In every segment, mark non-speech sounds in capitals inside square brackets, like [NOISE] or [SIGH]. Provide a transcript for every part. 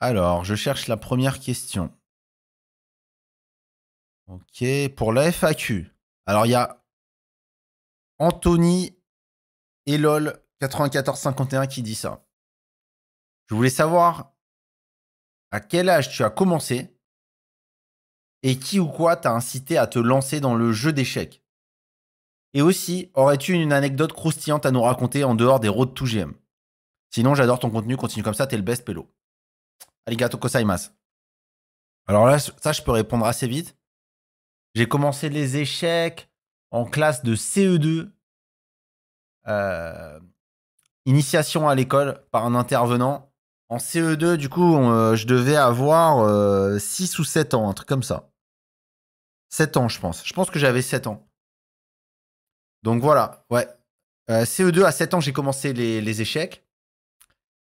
Alors, je cherche la première question. Ok, pour la FAQ. Alors, il y a Anthony Elol 9451 qui dit ça. Je voulais savoir à quel âge tu as commencé et qui ou quoi t'a incité à te lancer dans le jeu d'échecs. Et aussi, aurais-tu une anecdote croustillante à nous raconter en dehors des roads tout GM Sinon, j'adore ton contenu, continue comme ça, t'es le best pélo. Alors là, ça, je peux répondre assez vite. J'ai commencé les échecs en classe de CE2. Euh, initiation à l'école par un intervenant. En CE2, du coup, euh, je devais avoir 6 euh, ou 7 ans, un truc comme ça. 7 ans, je pense. Je pense que j'avais 7 ans. Donc voilà, ouais. CE2, à 7 ans, j'ai commencé les échecs.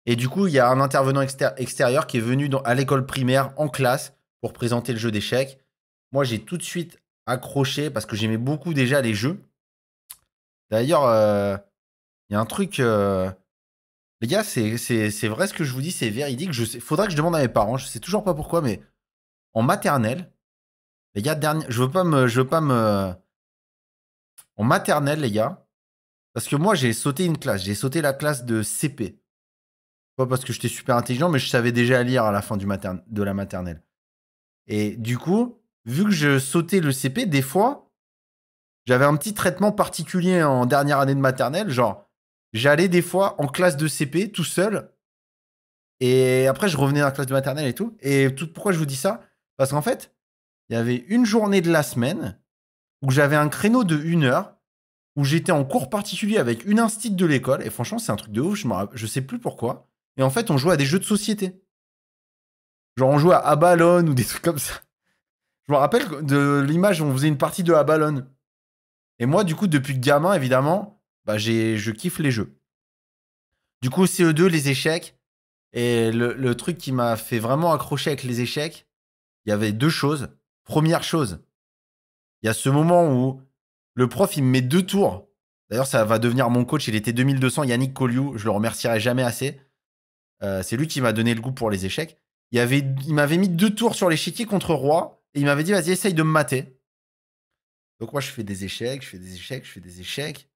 Et du coup, il y a un intervenant extérieur qui est venu à l'école primaire en classe pour présenter le jeu d'échecs. Moi, j'ai tout de suite accroché parce que j'aimais beaucoup déjà les jeux. D'ailleurs, euh, il y a un truc. Euh, les gars, c'est, vrai ce que je vous dis, c'est véridique. Je que je demande à mes parents, je sais toujours pas pourquoi, mais en maternelle, les gars, je veux pas me. Je veux pas me. En maternelle, les gars, parce que moi, j'ai sauté une classe. J'ai sauté la classe de CP parce que j'étais super intelligent, mais je savais déjà lire à la fin du de la maternelle. Et du coup, vu que je sautais le CP, des fois, j'avais un petit traitement particulier en dernière année de maternelle. Genre, j'allais des fois en classe de CP tout seul. Et après, je revenais en classe de maternelle et tout. Et tout, pourquoi je vous dis ça Parce qu'en fait, il y avait une journée de la semaine où j'avais un créneau de une heure où j'étais en cours particulier avec une instite de l'école. Et franchement, c'est un truc de ouf. Je, je sais plus pourquoi. Et en fait, on jouait à des jeux de société. Genre, on jouait à Abalone ou des trucs comme ça. Je me rappelle de l'image, où on faisait une partie de Abalone. Et moi, du coup, depuis gamin, évidemment, bah, j'ai, je kiffe les jeux. Du coup, CE2, les échecs. Et le, le truc qui m'a fait vraiment accrocher avec les échecs, il y avait deux choses. Première chose, il y a ce moment où le prof, il me met deux tours. D'ailleurs, ça va devenir mon coach. Il était 2200, Yannick Colliou. Je le remercierai jamais assez. Euh, c'est lui qui m'a donné le goût pour les échecs. Il, m'avait mis deux tours sur l'échiquier contre roi et il m'avait dit vas-y, essaye de me mater. Donc moi, je fais des échecs, je fais des échecs, je fais des échecs.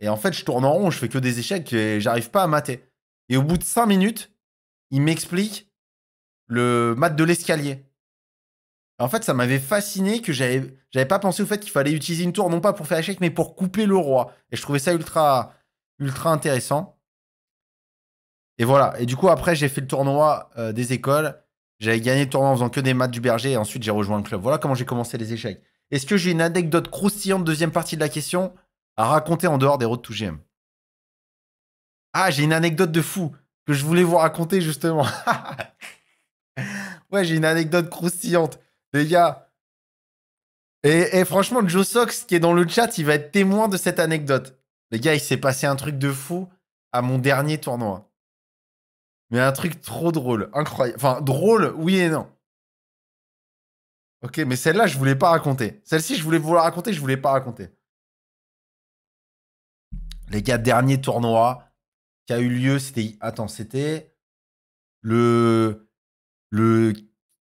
Et en fait, je tourne en rond, je fais que des échecs et j'arrive pas à mater. Et au bout de cinq minutes, il m'explique le mat de l'escalier. En fait, ça m'avait fasciné que j'avais, j'avais pas pensé au fait qu'il fallait utiliser une tour, non pas pour faire échec, mais pour couper le roi. Et je trouvais ça ultra, ultra intéressant. Et voilà. Et du coup, après, j'ai fait le tournoi euh, des écoles. J'avais gagné le tournoi en faisant que des maths du berger. Et ensuite, j'ai rejoint le club. Voilà comment j'ai commencé les échecs. Est-ce que j'ai une anecdote croustillante, deuxième partie de la question, à raconter en dehors des routes 2 GM Ah, j'ai une anecdote de fou que je voulais vous raconter justement. [LAUGHS] ouais, j'ai une anecdote croustillante. Les gars. Et, et franchement, Joe Sox, qui est dans le chat, il va être témoin de cette anecdote. Les gars, il s'est passé un truc de fou à mon dernier tournoi. Mais un truc trop drôle, incroyable. Enfin, drôle, oui et non. Ok, mais celle-là, je voulais pas raconter. Celle-ci, je voulais vous la raconter, je voulais pas raconter. Les gars, dernier tournoi qui a eu lieu, c'était. Attends, c'était le... le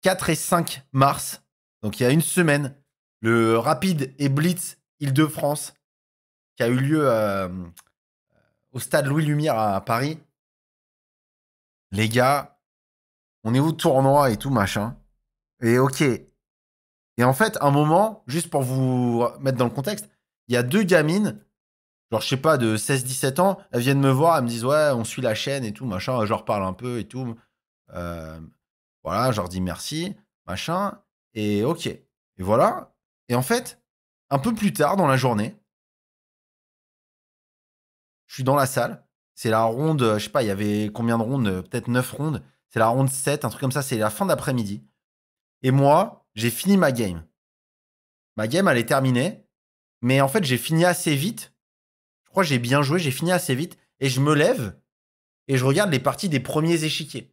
4 et 5 mars. Donc, il y a une semaine. Le Rapide et Blitz Île-de-France qui a eu lieu euh, au stade Louis Lumière à Paris les gars, on est au tournoi et tout machin. Et ok. Et en fait, un moment, juste pour vous mettre dans le contexte, il y a deux gamines, genre je sais pas, de 16-17 ans, elles viennent me voir, elles me disent ouais, on suit la chaîne et tout machin, je leur parle un peu et tout. Euh, voilà, je leur dis merci, machin, et ok. Et voilà. Et en fait, un peu plus tard dans la journée, je suis dans la salle, c'est la ronde, euh, je sais pas, il y avait combien de rondes euh, Peut-être 9 rondes. C'est la ronde 7, un truc comme ça, c'est la fin d'après-midi. Et moi, j'ai fini ma game. Ma game, elle est terminée. Mais en fait, j'ai fini assez vite. Je crois que j'ai bien joué, j'ai fini assez vite. Et je me lève et je regarde les parties des premiers échiquiers.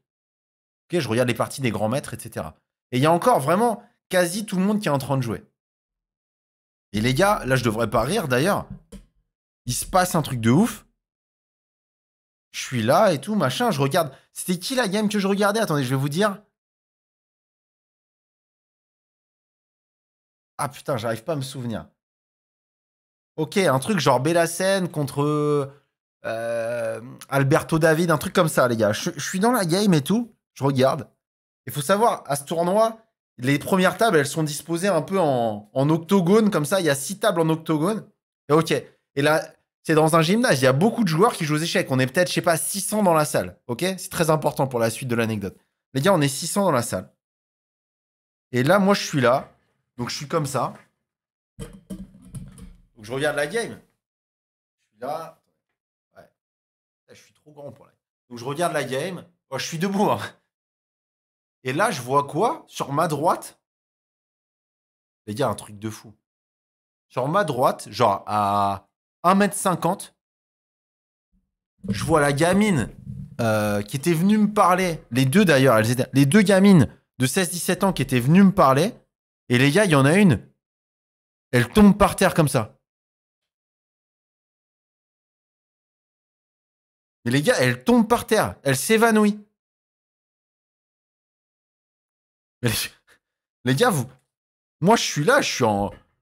je regarde les parties des grands maîtres, etc. Et il y a encore vraiment quasi tout le monde qui est en train de jouer. Et les gars, là, je devrais pas rire d'ailleurs. Il se passe un truc de ouf je suis là et tout, machin, je regarde. C'était qui la game que je regardais Attendez, je vais vous dire. Ah putain, j'arrive pas à me souvenir. Ok, un truc genre Bellasen contre euh, Alberto David, un truc comme ça, les gars. Je, suis dans la game et tout, je regarde. Il faut savoir, à ce tournoi, les premières tables, elles sont disposées un peu en, en octogone, comme ça. Il y a six tables en octogone. Et ok. Et là, c'est dans un gymnase. Il y a beaucoup de joueurs qui jouent aux échecs. On est peut-être, je sais pas, 600 dans la salle. Ok C'est très important pour la suite de l'anecdote. Les gars, on est 600 dans la salle. Et là, moi, je suis là. Donc, je suis comme ça. Donc, je regarde la game. Je suis là. je suis trop grand pour la Donc, je regarde la game. Oh, je suis debout. Hein. Et là, je vois quoi Sur ma droite Les gars, un truc de fou. Sur ma droite, genre à 1m50. Je vois la gamine euh, qui était venue me parler. Les deux d'ailleurs, Les deux gamines de 16-17 ans qui étaient venues me parler. Et les gars, il y en a une. Elle tombe par terre comme ça. les gars, elle tombe par terre. Elle s'évanouit. Les... gars, vous. Moi, je suis là, je suis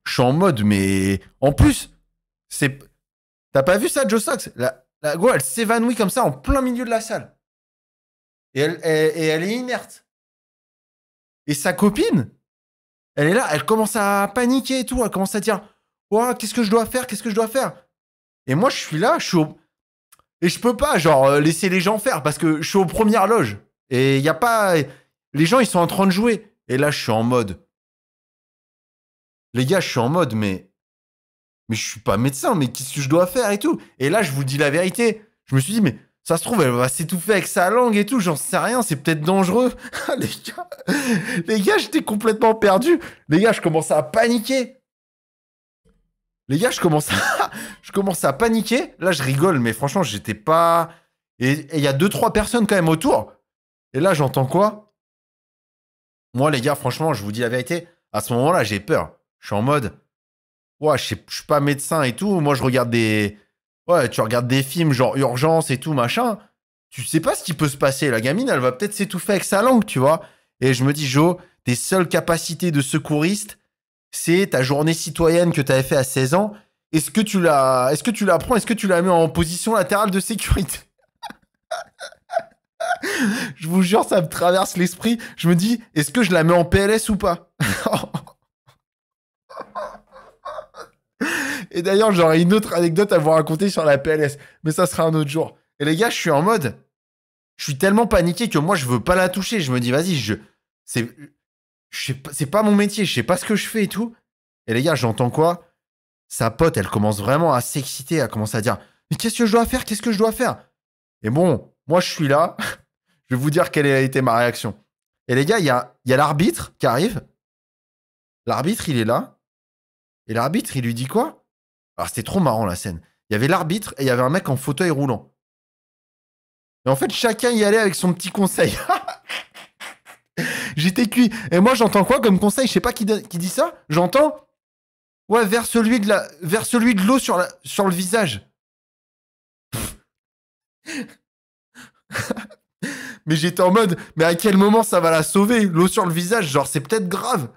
je suis en mode, mais en plus, c'est T'as pas vu ça, Joe Sox la, la go, elle s'évanouit comme ça en plein milieu de la salle. Et elle, elle est inerte. Et sa copine, elle est là, elle commence à paniquer et tout. Elle commence à dire qu'est-ce que je dois faire Qu'est-ce que je dois faire Et moi, je suis là, je suis Et je peux pas, genre, euh, laisser les gens faire parce que je suis aux premières loges. Et il n'y a pas. Les gens, ils sont en train de jouer. Et là, je suis en mode. Les gars, je suis en mode, mais mais je suis pas médecin, mais qu'est-ce que je dois faire et tout. Et là, je vous dis la vérité. Je me suis dit, mais ça se trouve, elle va s'étouffer avec sa langue et tout, j'en sais rien, c'est peut-être dangereux. [LAUGHS] Ah, les gars, les gars, j'étais complètement perdu. Les gars, je commençais à paniquer. Les gars, je commence à, [LAUGHS] je commence à paniquer. Là, je rigole, mais franchement, j'étais pas. Et il y a deux, trois personnes quand même autour. Et là, j'entends quoi Moi, les gars, franchement, je vous dis la vérité. À ce moment-là, j'ai peur. Je suis en mode, ouais, je, ne suis pas médecin et tout. Moi, je regarde des. Ouais, tu regardes des films genre urgence et tout, machin. Tu sais pas ce qui peut se passer. La gamine, elle va peut-être s'étouffer avec sa langue, tu vois. Et je me dis, Jo, tes seules capacités de secouriste, c'est ta journée citoyenne que tu avais fait à 16 ans. Est-ce que tu la, est-ce que tu la prends, est-ce que tu la mets en position latérale de sécurité [LAUGHS] Je vous jure, ça me traverse l'esprit. Je me dis, est-ce que je la mets en PLS ou pas [LAUGHS] Et d'ailleurs, j'aurais une autre anecdote à vous raconter sur la PLS, mais ça sera un autre jour. Et les gars, je suis en mode, je suis tellement paniqué que moi, je veux pas la toucher. Je me dis, vas-y, je, c'est, c'est pas mon métier, je sais pas ce que je fais et tout. Et les gars, j'entends quoi Sa pote, elle commence vraiment à s'exciter, à commencer à dire, mais qu'est-ce que je dois faire Qu'est-ce que je dois faire Et bon, moi, je suis là. [LAUGHS] je vais vous dire quelle a été ma réaction. Et les gars, il y a, y a l'arbitre qui arrive. L'arbitre, il est là. Et l'arbitre, il lui dit quoi alors c'était trop marrant la scène. Il y avait l'arbitre et il y avait un mec en fauteuil roulant. Et en fait, chacun y allait avec son petit conseil. [LAUGHS] J'étais cuit. Et moi, j'entends quoi comme conseil Je sais pas qui, qui dit ça. J'entends Ouais, vers celui de la, vers celui de l'eau sur, la, sur le visage. [LAUGHS] mais j'étais en mode, mais à quel moment ça va la sauver L'eau sur le visage, genre c'est peut-être grave.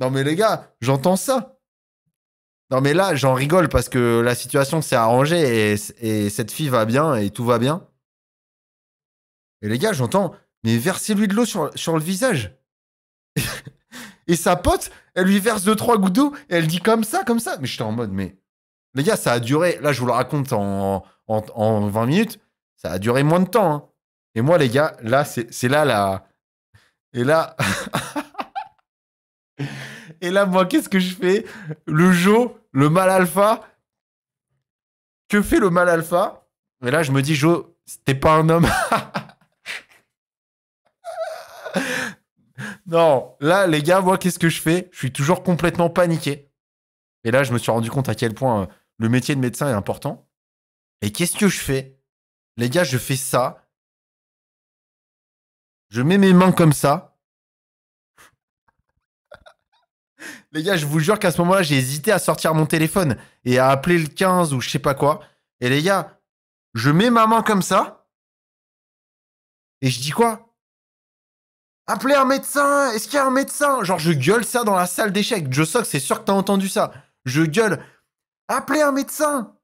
Non mais les gars, j'entends ça. Non, mais là, j'en rigole parce que la situation s'est arrangée et, et, cette fille va bien et tout va bien. Et les gars, j'entends, mais versez-lui de l'eau sur, le visage. [LAUGHS] et sa pote, elle lui verse deux, trois gouttes d'eau et elle dit comme ça, comme ça. Mais j'étais en mode, mais les gars, ça a duré, là, je vous le raconte en, en, en 20 minutes, ça a duré moins de temps. Hein. Et moi, les gars, là, c'est là la. Et là. [LAUGHS] Et là, moi, qu'est-ce que je fais Le Jo, le mal alpha. Que fait le mal alpha Et là, je me dis, Joe, t'es pas un homme. [LAUGHS] non, là, les gars, moi, qu'est-ce que je fais Je suis toujours complètement paniqué. Et là, je me suis rendu compte à quel point euh, le métier de médecin est important. Et qu'est-ce que je fais Les gars, je fais ça. Je mets mes mains comme ça Les gars, je vous jure qu'à ce moment-là, j'ai hésité à sortir mon téléphone et à appeler le 15 ou je sais pas quoi. Et les gars, je mets ma main comme ça. Et je dis quoi Appelez un médecin Est-ce qu'il y a un médecin Genre, je gueule ça dans la salle d'échecs. Je sais que c'est sûr que t'as entendu ça. Je gueule. Appelez un médecin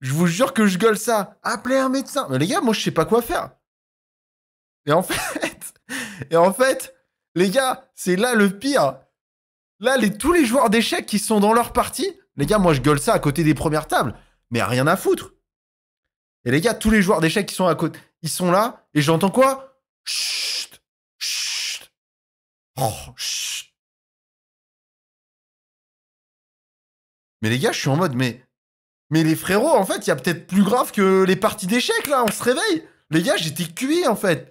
Je vous jure que je gueule ça. Appelez un médecin. Mais les gars, moi, je sais pas quoi faire. Et en fait, et en fait, les gars, c'est là le pire. Là, les, tous les joueurs d'échecs qui sont dans leur partie, les gars, moi je gueule ça à côté des premières tables, mais rien à foutre. Et les gars, tous les joueurs d'échecs qui sont à côté, ils sont là, et j'entends quoi Chut Chut Oh, chut Mais les gars, je suis en mode, mais. Mais les frérots, en fait, il y a peut-être plus grave que les parties d'échecs, là, on se réveille. Les gars, j'étais cuit, en fait.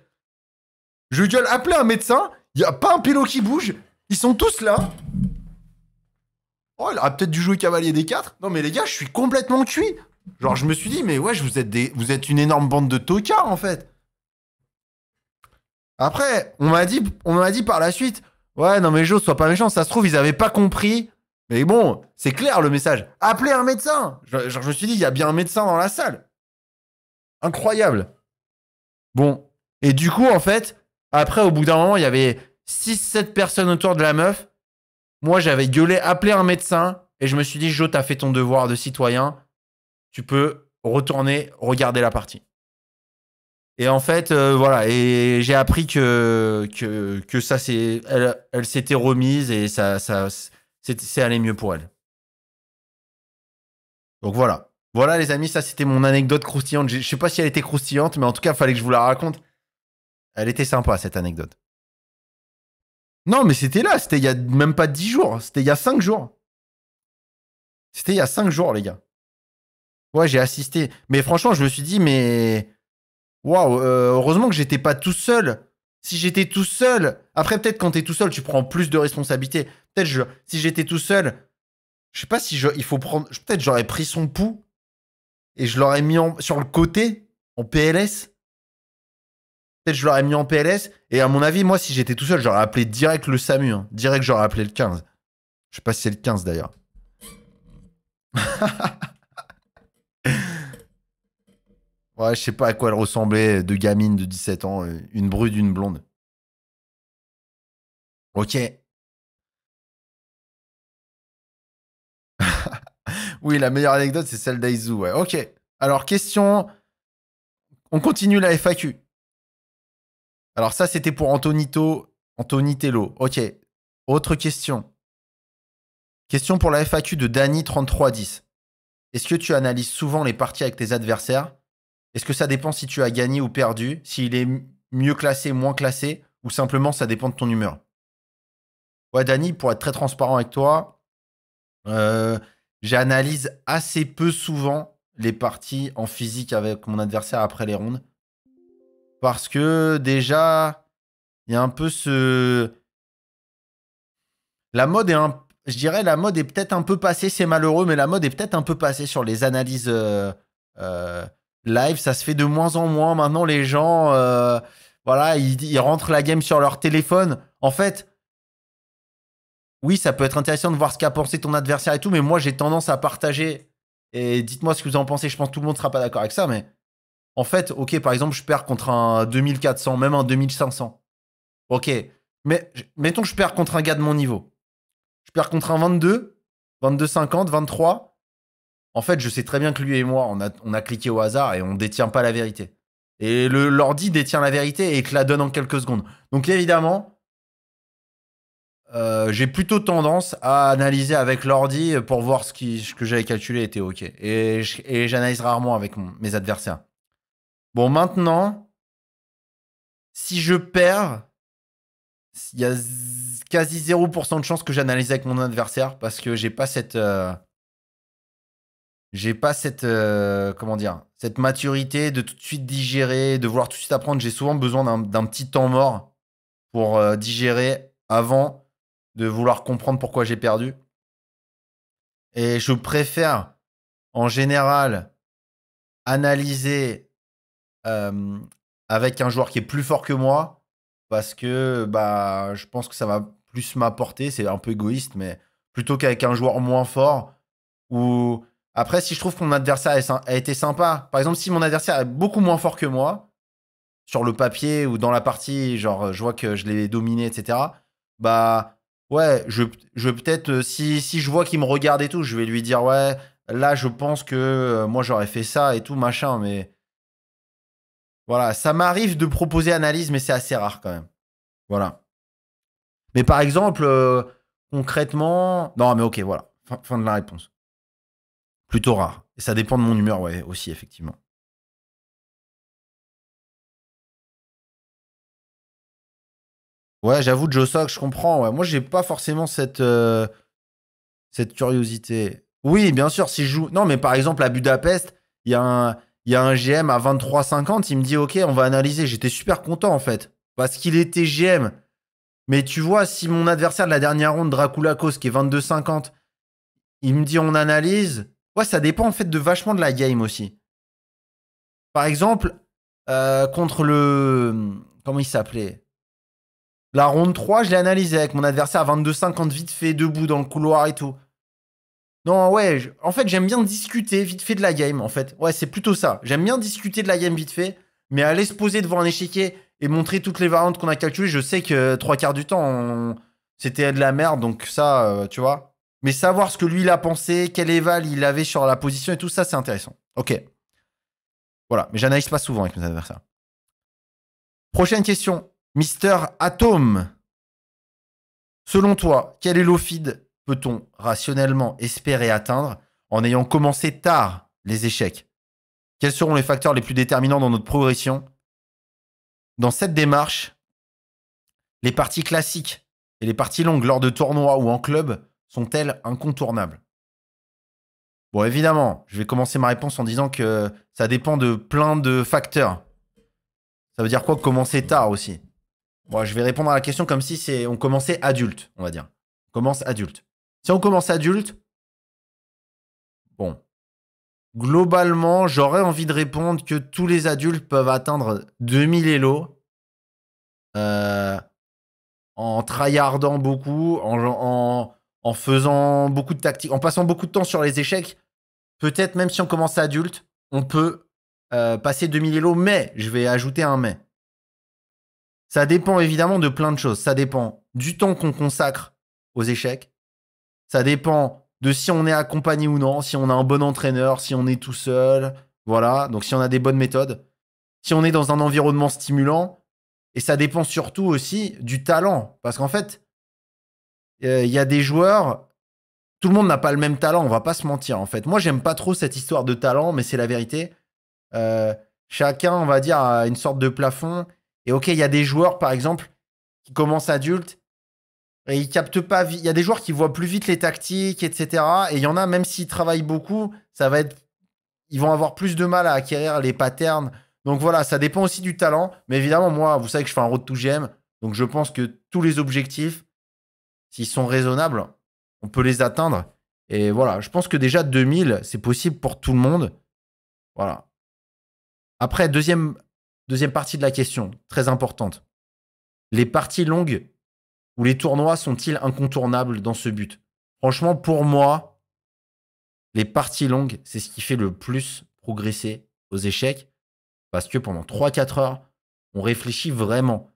Je gueule, appelez un médecin. Il n'y a pas un pilote qui bouge. Ils sont tous là. Oh, il a peut-être dû jouer cavalier des quatre. Non, mais les gars, je suis complètement cuit. Genre, je me suis dit, mais ouais, vous êtes, des... vous êtes une énorme bande de tocards, en fait. Après, on m'a dit, on dit par la suite, ouais, non, mais Joe, sois pas méchant, ça se trouve, ils avaient pas compris. Mais bon, c'est clair le message. Appelez un médecin. Genre, je me suis dit, il y a bien un médecin dans la salle. Incroyable. Bon. Et du coup, en fait, après, au bout d'un moment, il y avait 6-7 personnes autour de la meuf. Moi, j'avais gueulé, appelé un médecin et je me suis dit, Jo, t'as fait ton devoir de citoyen. Tu peux retourner regarder la partie. Et en fait, euh, voilà. Et j'ai appris que, que, que ça, c'est, elle, s'était remise et ça, ça c'est allé mieux pour elle. Donc voilà. Voilà, les amis, ça, c'était mon anecdote croustillante. Je sais pas si elle était croustillante, mais en tout cas, il fallait que je vous la raconte. Elle était sympa, cette anecdote. Non, mais c'était là, c'était il y a même pas dix jours, c'était il y a cinq jours. C'était il y a cinq jours, les gars. Ouais, j'ai assisté. Mais franchement, je me suis dit, mais. Waouh, euh, heureusement que j'étais pas tout seul. Si j'étais tout seul. Après, peut-être quand t'es tout seul, tu prends plus de responsabilités. Peut-être, si j'étais tout seul, je sais pas si je... il faut prendre. Peut-être j'aurais pris son pouls et je l'aurais mis sur le côté, en PLS. Peut-être je l'aurais mis en PLS. Et à mon avis, moi, si j'étais tout seul, j'aurais appelé direct le SAMU. Hein. Direct, j'aurais appelé le 15. Je sais pas si c'est le 15 d'ailleurs. [LAUGHS] ouais, je sais pas à quoi elle ressemblait de gamine de 17 ans. Euh, une brune, une blonde. Ok. [LAUGHS] oui, la meilleure anecdote, c'est celle d'Aizu. Ouais. Ok. Alors, question. On continue la FAQ. Alors ça, c'était pour Antonito, Antonitello. Ok. Autre question. Question pour la FAQ de Dany3310. Est-ce que tu analyses souvent les parties avec tes adversaires Est-ce que ça dépend si tu as gagné ou perdu, s'il est mieux classé, moins classé, ou simplement ça dépend de ton humeur Ouais, Dany, pour être très transparent avec toi, euh, j'analyse assez peu souvent les parties en physique avec mon adversaire après les rondes. Parce que déjà, il y a un peu ce. La mode est un. Je dirais, la mode est peut-être un peu passée, c'est malheureux, mais la mode est peut-être un peu passée sur les analyses euh, euh, live. Ça se fait de moins en moins. Maintenant, les gens, euh, voilà, ils, rentrent la game sur leur téléphone. En fait, oui, ça peut être intéressant de voir ce qu'a pensé ton adversaire et tout, mais moi, j'ai tendance à partager. Et dites-moi ce que vous en pensez. Je pense que tout le monde ne sera pas d'accord avec ça, mais en fait, ok, par exemple, je perds contre un 2400, même un 2500. Ok, mais mettons que je perds contre un gars de mon niveau. Je perds contre un 22, 22,50, 23. En fait, je sais très bien que lui et moi, on a, cliqué au hasard et on ne détient pas la vérité. Et l'ordi détient la vérité et te la donne en quelques secondes. Donc évidemment, euh, j'ai plutôt tendance à analyser avec l'ordi pour voir ce, qui, que j'avais calculé était OK. Et j'analyse rarement avec mes adversaires. Bon, maintenant, si je perds, il y a quasi 0% de chance que j'analyse avec mon adversaire parce que j'ai pas cette. Euh, j'ai pas cette. Euh, comment dire Cette maturité de tout de suite digérer, de vouloir tout de suite apprendre. J'ai souvent besoin d'un petit temps mort pour euh, digérer avant de vouloir comprendre pourquoi j'ai perdu. Et je préfère en général analyser avec un joueur qui est plus fort que moi parce que bah, je pense que ça va plus m'apporter. C'est un peu égoïste, mais plutôt qu'avec un joueur moins fort ou. Après, si je trouve que mon adversaire a été sympa, par exemple, si mon adversaire est beaucoup moins fort que moi, sur le papier ou dans la partie, genre je vois que je l'ai dominé, etc. Bah ouais, je, je peut-être, euh, si, si je vois qu'il me regarde et tout, je vais lui dire ouais, là je pense que euh, moi j'aurais fait ça et tout, machin, mais voilà, ça m'arrive de proposer analyse, mais c'est assez rare quand même. Voilà. Mais par exemple, euh, concrètement. Non, mais ok, voilà. Fin, de la réponse. Plutôt rare. Et ça dépend de mon humeur, ouais, aussi, effectivement. Ouais, j'avoue, Josok, je comprends. Ouais. Moi, j'ai pas forcément cette, euh, cette curiosité. Oui, bien sûr, si je joue. Non, mais par exemple, à Budapest, il y a un il y a un GM à 23,50, il me dit OK, on va analyser. J'étais super content en fait, parce qu'il était GM. Mais tu vois, si mon adversaire de la dernière ronde, Draculakos, qui est 22,50, il me dit on analyse. Ouais, ça dépend en fait de vachement de la game aussi. Par exemple, euh, contre le. Comment il s'appelait La ronde 3, je l'ai analysé avec mon adversaire à 22,50 vite fait, debout dans le couloir et tout. Non, ouais, en fait, j'aime bien discuter vite fait de la game, en fait. Ouais, c'est plutôt ça. J'aime bien discuter de la game vite fait, mais aller se poser devant un échiquier et montrer toutes les variantes qu'on a calculées, je sais que trois quarts du temps, c'était de la merde, donc ça, euh, tu vois. Mais savoir ce que lui, il a pensé, quel éval il avait sur la position et tout ça, c'est intéressant. Ok. Voilà, mais j'analyse pas souvent avec mes adversaires. Prochaine question. Mister Atom. Selon toi, quel est l'OFID peut-on rationnellement espérer atteindre en ayant commencé tard les échecs Quels seront les facteurs les plus déterminants dans notre progression Dans cette démarche, les parties classiques et les parties longues lors de tournois ou en club sont-elles incontournables Bon, évidemment, je vais commencer ma réponse en disant que ça dépend de plein de facteurs. Ça veut dire quoi commencer tard aussi je vais répondre à la question comme si on commençait adulte, on va dire. commence adulte. Si on commence adulte, bon, globalement, j'aurais envie de répondre que tous les adultes peuvent atteindre 2000 Elo euh, en tryhardant beaucoup, en, faisant beaucoup de tactiques, en passant beaucoup de temps sur les échecs. Peut-être même si on commence adulte, on peut euh, passer 2000 Elo, mais je vais ajouter un mais. Ça dépend évidemment de plein de choses. Ça dépend du temps qu'on consacre aux échecs. Ça dépend de si on est accompagné ou non, si on a un bon entraîneur, si on est tout seul. Voilà, donc si on a des bonnes méthodes, si on est dans un environnement stimulant. Et ça dépend surtout aussi du talent. Parce qu'en fait, euh, il y a des joueurs, tout le monde n'a pas le même talent, on va pas se mentir en fait. Moi, j'aime pas trop cette histoire de talent, mais c'est la vérité. Euh, chacun, on va dire, a une sorte de plafond. Et ok, il y a des joueurs, par exemple, qui commencent adultes et ils captent pas. Il y a des joueurs qui voient plus vite les tactiques, etc. Et il y en a, même s'ils travaillent beaucoup, ça va être. Ils vont avoir plus de mal à acquérir les patterns. Donc voilà, ça dépend aussi du talent. Mais évidemment, moi, vous savez que je fais un road to GM. Donc je pense que tous les objectifs, s'ils sont raisonnables, on peut les atteindre. Et voilà, je pense que déjà 2000, c'est possible pour tout le monde. Voilà. Après, deuxième, deuxième partie de la question, très importante. Les parties longues ou les tournois sont-ils incontournables dans ce but Franchement, pour moi, les parties longues, c'est ce qui fait le plus progresser aux échecs, parce que pendant 3-4 heures, on réfléchit vraiment.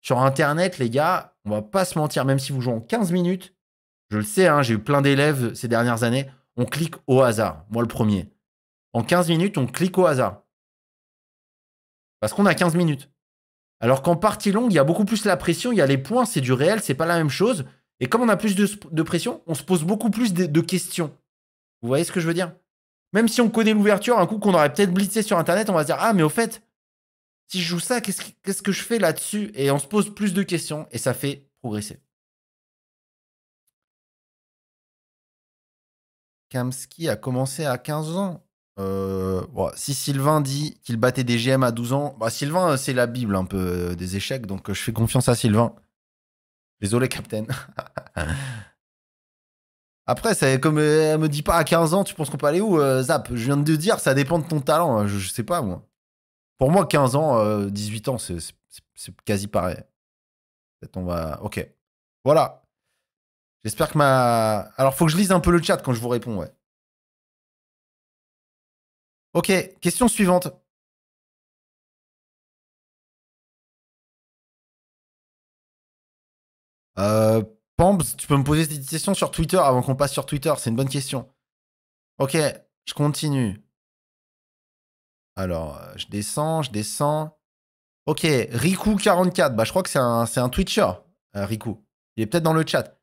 Sur Internet, les gars, on va pas se mentir, même si vous jouez en 15 minutes, je le sais, hein, j'ai eu plein d'élèves ces dernières années, on clique au hasard, moi le premier. En 15 minutes, on clique au hasard. Parce qu'on a 15 minutes. Alors qu'en partie longue, il y a beaucoup plus la pression, il y a les points, c'est du réel, c'est pas la même chose. Et comme on a plus de, pression, on se pose beaucoup plus de, questions. Vous voyez ce que je veux dire Même si on connaît l'ouverture, un coup qu'on aurait peut-être blitzé sur Internet, on va se dire Ah, mais au fait, si je joue ça, qu'est-ce que, je fais là-dessus Et on se pose plus de questions et ça fait progresser. Kamski a commencé à 15 ans. Euh, si Sylvain dit qu'il battait des GM à 12 ans, bah, Sylvain, euh, c'est la Bible un peu euh, des échecs, donc je fais confiance à Sylvain. Désolé, Captain. [LAUGHS] Après, ça, comme elle me dit pas à 15 ans, tu penses qu'on peut aller où, Zap Je viens de te dire, ça dépend de ton talent. Hein, je, sais pas, moi. Pour moi, 15 ans, 18 ans, c'est quasi pareil. peut on va. Ok. Voilà. J'espère que ma. Alors, faut que je lise un peu le chat quand je vous réponds, ouais. Ok, question suivante. Euh, Pamps, tu peux me poser cette question sur Twitter avant qu'on passe sur Twitter, c'est une bonne question. Ok, je continue. Alors, euh, je descends, je descends. Ok, Riku44, bah, je crois que c'est un, un Twitcher, euh, Riku. Il est peut-être dans le chat.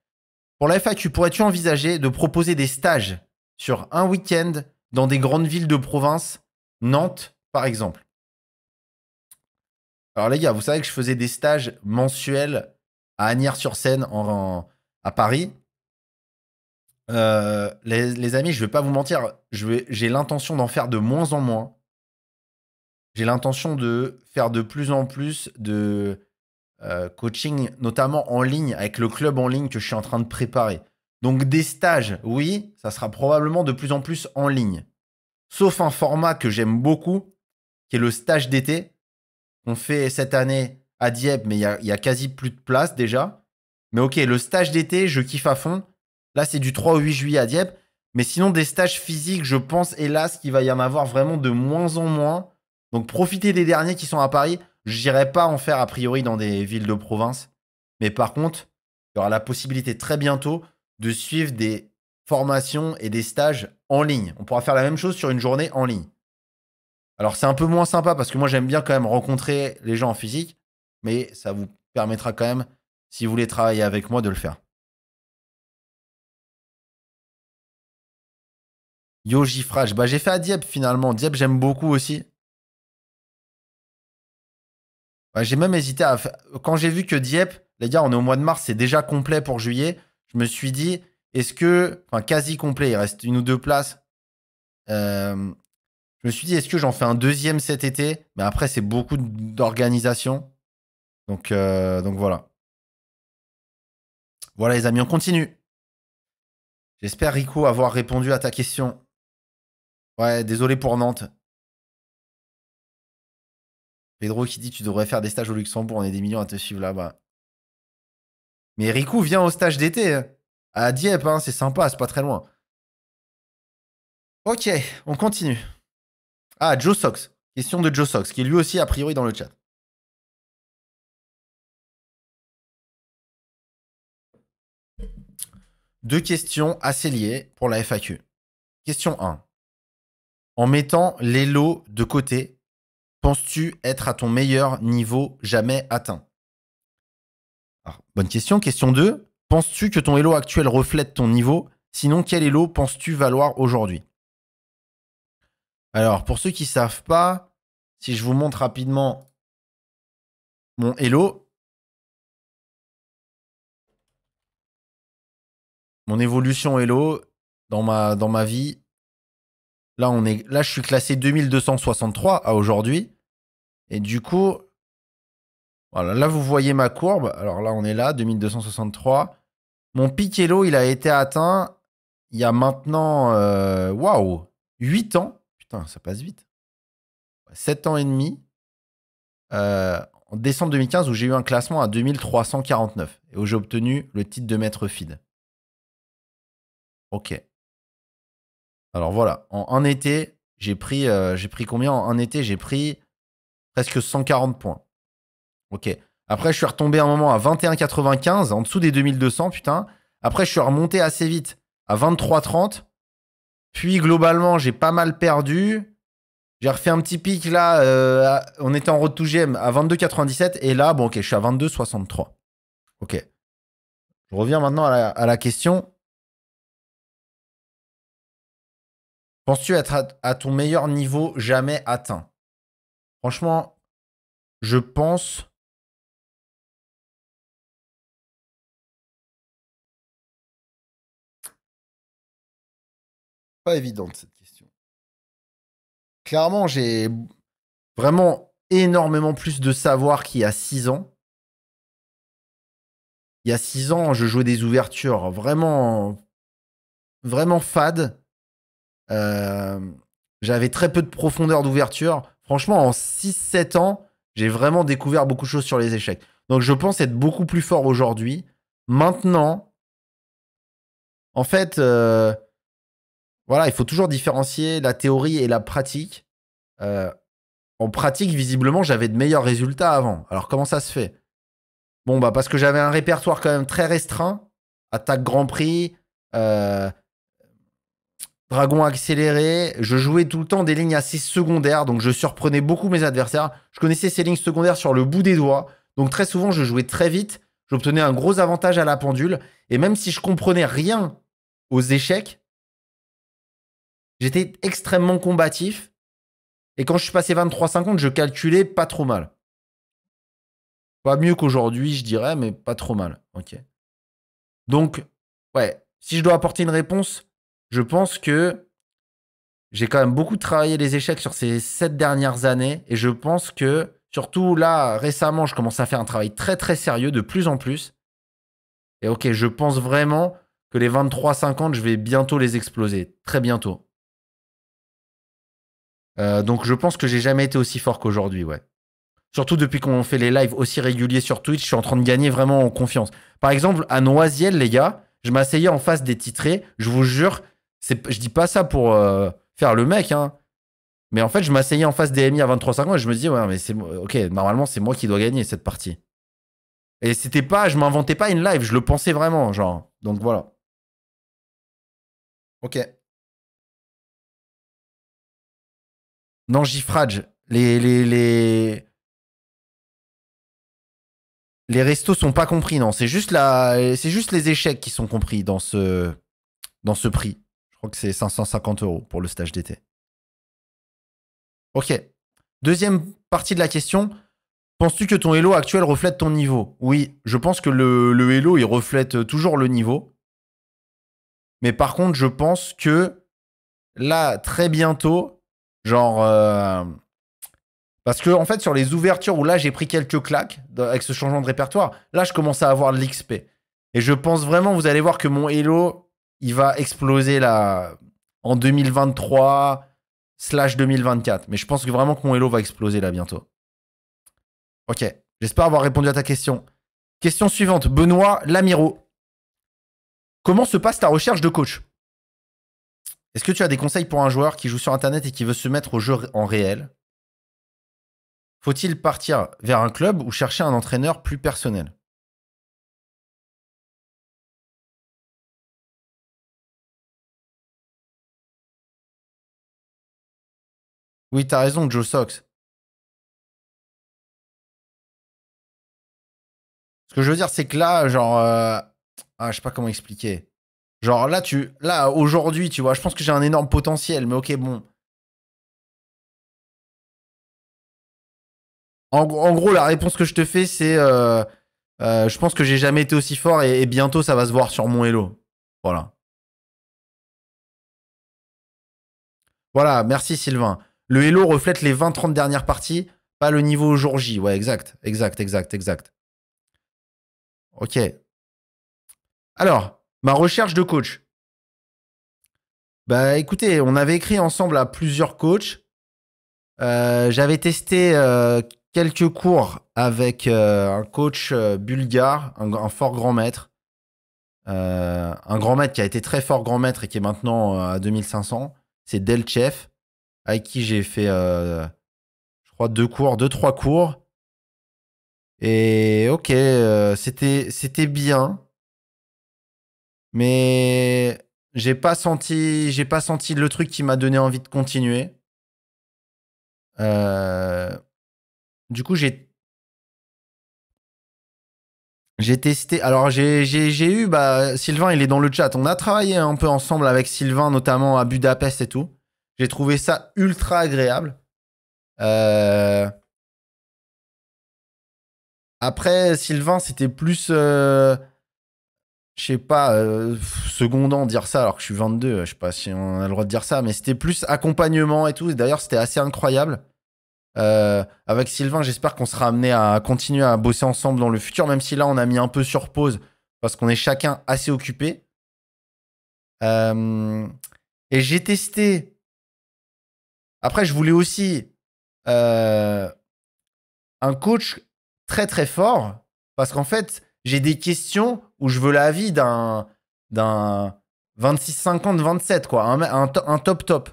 Pour la FAQ, pourrais-tu envisager de proposer des stages sur un week-end dans des grandes villes de province, Nantes par exemple. Alors les gars, vous savez que je faisais des stages mensuels à Agnières-sur-Seine à Paris. Euh, les, amis, je vais pas vous mentir, j'ai l'intention d'en faire de moins en moins. J'ai l'intention de faire de plus en plus de euh, coaching, notamment en ligne, avec le club en ligne que je suis en train de préparer. Donc des stages, oui, ça sera probablement de plus en plus en ligne. Sauf un format que j'aime beaucoup, qui est le stage d'été, On fait cette année à Dieppe, mais il y, a, quasi plus de place déjà. Mais ok, le stage d'été, je kiffe à fond. Là, c'est du 3 au 8 juillet à Dieppe. Mais sinon, des stages physiques, je pense, hélas, qu'il va y en avoir vraiment de moins en moins. Donc profitez des derniers qui sont à Paris. Je n'irai pas en faire a priori dans des villes de province. Mais par contre, il y aura la possibilité très bientôt de suivre des formations et des stages en ligne. On pourra faire la même chose sur une journée en ligne. Alors c'est un peu moins sympa parce que moi j'aime bien quand même rencontrer les gens en physique, mais ça vous permettra quand même, si vous voulez travailler avec moi, de le faire. Yo Gifrage, bah j'ai fait à Dieppe finalement. Dieppe j'aime beaucoup aussi. Bah, j'ai même hésité à... Quand j'ai vu que Dieppe, les gars, on est au mois de mars, c'est déjà complet pour juillet je me suis dit, est-ce que, enfin, quasi complet, il reste une ou deux places. Euh, je me suis dit, est-ce que j'en fais un deuxième cet été Mais après, c'est beaucoup d'organisation. Donc, euh, donc voilà. Voilà, les amis, on continue. J'espère, Rico, avoir répondu à ta question. Ouais, désolé pour Nantes. Pedro qui dit, tu devrais faire des stages au Luxembourg, on est des millions à te suivre là-bas. Mais Riku vient au stage d'été. Hein. À Dieppe, hein, c'est sympa, c'est pas très loin. Ok, on continue. Ah, Joe Sox. Question de Joe Sox, qui est lui aussi a priori dans le chat. Deux questions assez liées pour la FAQ. Question 1. En mettant les lots de côté, penses-tu être à ton meilleur niveau jamais atteint bonne question. Question 2. Penses-tu que ton Elo actuel reflète ton niveau Sinon, quel Elo penses-tu valoir aujourd'hui Alors, pour ceux qui ne savent pas, si je vous montre rapidement mon Elo, mon évolution Elo dans ma, dans ma vie, là, on est, là, je suis classé 2263 à aujourd'hui. Et du coup, voilà, là, vous voyez ma courbe. Alors là, on est là, 2263. Mon pic Hello, il a été atteint il y a maintenant, euh, waouh, 8 ans. Putain, ça passe vite. 7 ans et demi. Euh, en décembre 2015, où j'ai eu un classement à 2349 et où j'ai obtenu le titre de maître feed. Ok. Alors voilà, en un été, j'ai pris, euh, j'ai pris combien En un été, j'ai pris presque 140 points. Ok. Après, je suis retombé un moment à 21,95, en dessous des 2200, putain. Après, je suis remonté assez vite à 23,30. Puis, globalement, j'ai pas mal perdu. J'ai refait un petit pic là. Euh, on était en road to GM à 22,97. Et là, bon, ok, je suis à 22,63. Ok. Je reviens maintenant à la, question. Penses-tu être à ton meilleur niveau jamais atteint Franchement, je pense pas évidente, cette question. Clairement, j'ai vraiment énormément plus de savoir qu'il y a 6 ans. Il y a 6 ans, je jouais des ouvertures vraiment, vraiment fades. Euh, j'avais très peu de profondeur d'ouverture. Franchement, en 6-7 ans, j'ai vraiment découvert beaucoup de choses sur les échecs. Donc je pense être beaucoup plus fort aujourd'hui. Maintenant, en fait, euh, voilà, il faut toujours différencier la théorie et la pratique. Euh, en pratique, visiblement, j'avais de meilleurs résultats avant. Alors, comment ça se fait Bon, bah, parce que j'avais un répertoire quand même très restreint. Attaque Grand Prix, euh, Dragon accéléré. Je jouais tout le temps des lignes assez secondaires, donc je surprenais beaucoup mes adversaires. Je connaissais ces lignes secondaires sur le bout des doigts. Donc, très souvent, je jouais très vite. J'obtenais un gros avantage à la pendule. Et même si je comprenais rien aux échecs, J'étais extrêmement combatif. Et quand je suis passé 23 23,50, je calculais pas trop mal. Pas mieux qu'aujourd'hui, je dirais, mais pas trop mal. Ok. Donc, ouais, si je dois apporter une réponse, je pense que j'ai quand même beaucoup travaillé les échecs sur ces sept dernières années. Et je pense que, surtout là, récemment, je commence à faire un travail très très sérieux de plus en plus. Et ok, je pense vraiment que les 23-50, je vais bientôt les exploser. Très bientôt. Euh, donc je pense que j'ai jamais été aussi fort qu'aujourd'hui, ouais. Surtout depuis qu'on fait les lives aussi réguliers sur Twitch, je suis en train de gagner vraiment en confiance. Par exemple, à Noisiel, les gars, je m'asseyais en face des titrés, je vous jure, je dis pas ça pour euh, faire le mec, hein. Mais en fait, je m'asseyais en face des MI à 23,50 et je me dis, ouais, mais c'est ok, normalement, c'est moi qui dois gagner cette partie. Et c'était pas, je m'inventais pas une live, je le pensais vraiment, genre. Donc voilà. Ok. Non, Les, les, les, les restos sont pas compris, non. C'est juste, la... c'est juste les échecs qui sont compris dans ce, dans ce prix. Je crois que c'est 550 euros pour le stage d'été. Ok. Deuxième partie de la question. Penses-tu que ton elo actuel reflète ton niveau Oui, je pense que le, le il reflète toujours le niveau. Mais par contre, je pense que là, très bientôt, Genre. Euh, parce que, en fait, sur les ouvertures où là, j'ai pris quelques claques avec ce changement de répertoire, là, je commence à avoir de l'XP. Et je pense vraiment, vous allez voir que mon Elo, il va exploser là en 2023 slash 2024. Mais je pense vraiment que mon Elo va exploser là bientôt. Ok, j'espère avoir répondu à ta question. Question suivante, Benoît Lamiro. Comment se passe ta recherche de coach est-ce que tu as des conseils pour un joueur qui joue sur Internet et qui veut se mettre au jeu en réel Faut-il partir vers un club ou chercher un entraîneur plus personnel Oui, tu as raison, Joe Sox. Ce que je veux dire, c'est que là, genre... Euh, ah, je sais pas comment expliquer. Genre là, tu, là aujourd'hui, tu vois, je pense que j'ai un énorme potentiel, mais ok, bon. En, gros, la réponse que je te fais, c'est euh, euh, je pense que j'ai jamais été aussi fort et, bientôt ça va se voir sur mon Hello. Voilà. Voilà, merci Sylvain. Le Hello reflète les 20-30 dernières parties, pas le niveau au jour J. Ouais, exact, exact, exact, exact. Ok. Alors, Ma recherche de coach. Bah écoutez, on avait écrit ensemble à plusieurs coachs. Euh, j'avais testé euh, quelques cours avec euh, un coach bulgare, un, fort grand maître. un grand maître qui a été très fort grand maître et qui est maintenant à 2500. C'est Delchev, avec qui j'ai fait, je crois, deux cours, deux, trois cours. Et ok, c'était bien. Mais j'ai pas senti, j'ai pas senti le truc qui m'a donné envie de continuer. Euh, du coup, j'ai j'ai testé. Alors, j'ai eu. Bah, Sylvain, il est dans le chat. On a travaillé un peu ensemble avec Sylvain, notamment à Budapest et tout. J'ai trouvé ça ultra agréable. Euh, après, Sylvain, c'était plus. Euh, je sais pas, euh, secondant dire ça alors que je suis 22, euh, je sais pas si on a le droit de dire ça, mais c'était plus accompagnement et tout. D'ailleurs, c'était assez incroyable. Euh, avec Sylvain, j'espère qu'on sera amené à continuer à bosser ensemble dans le futur, même si là, on a mis un peu sur pause parce qu'on est chacun assez occupé. et j'ai testé. Après, je voulais aussi un coach très très fort parce qu'en fait, j'ai des questions où je veux l'avis d'un d'un 26 50 27 quoi, un, un, top top.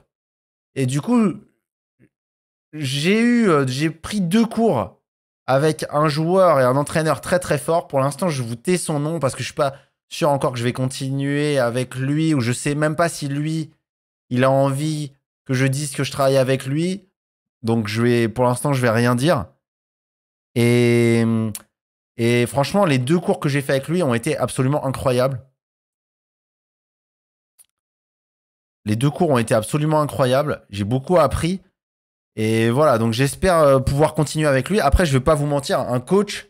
Et du coup, j'ai eu euh, j'ai pris deux cours avec un joueur et un entraîneur très très fort. Pour l'instant, je vous tais son nom parce que je suis pas sûr encore que je vais continuer avec lui ou je sais même pas si lui il a envie que je dise que je travaille avec lui. Donc je vais pour l'instant, je vais rien dire. Et et franchement, les deux cours que j'ai fait avec lui ont été absolument incroyables. Les deux cours ont été absolument incroyables. J'ai beaucoup appris. Et voilà, donc j'espère euh, pouvoir continuer avec lui. Après, je ne vais pas vous mentir, un coach,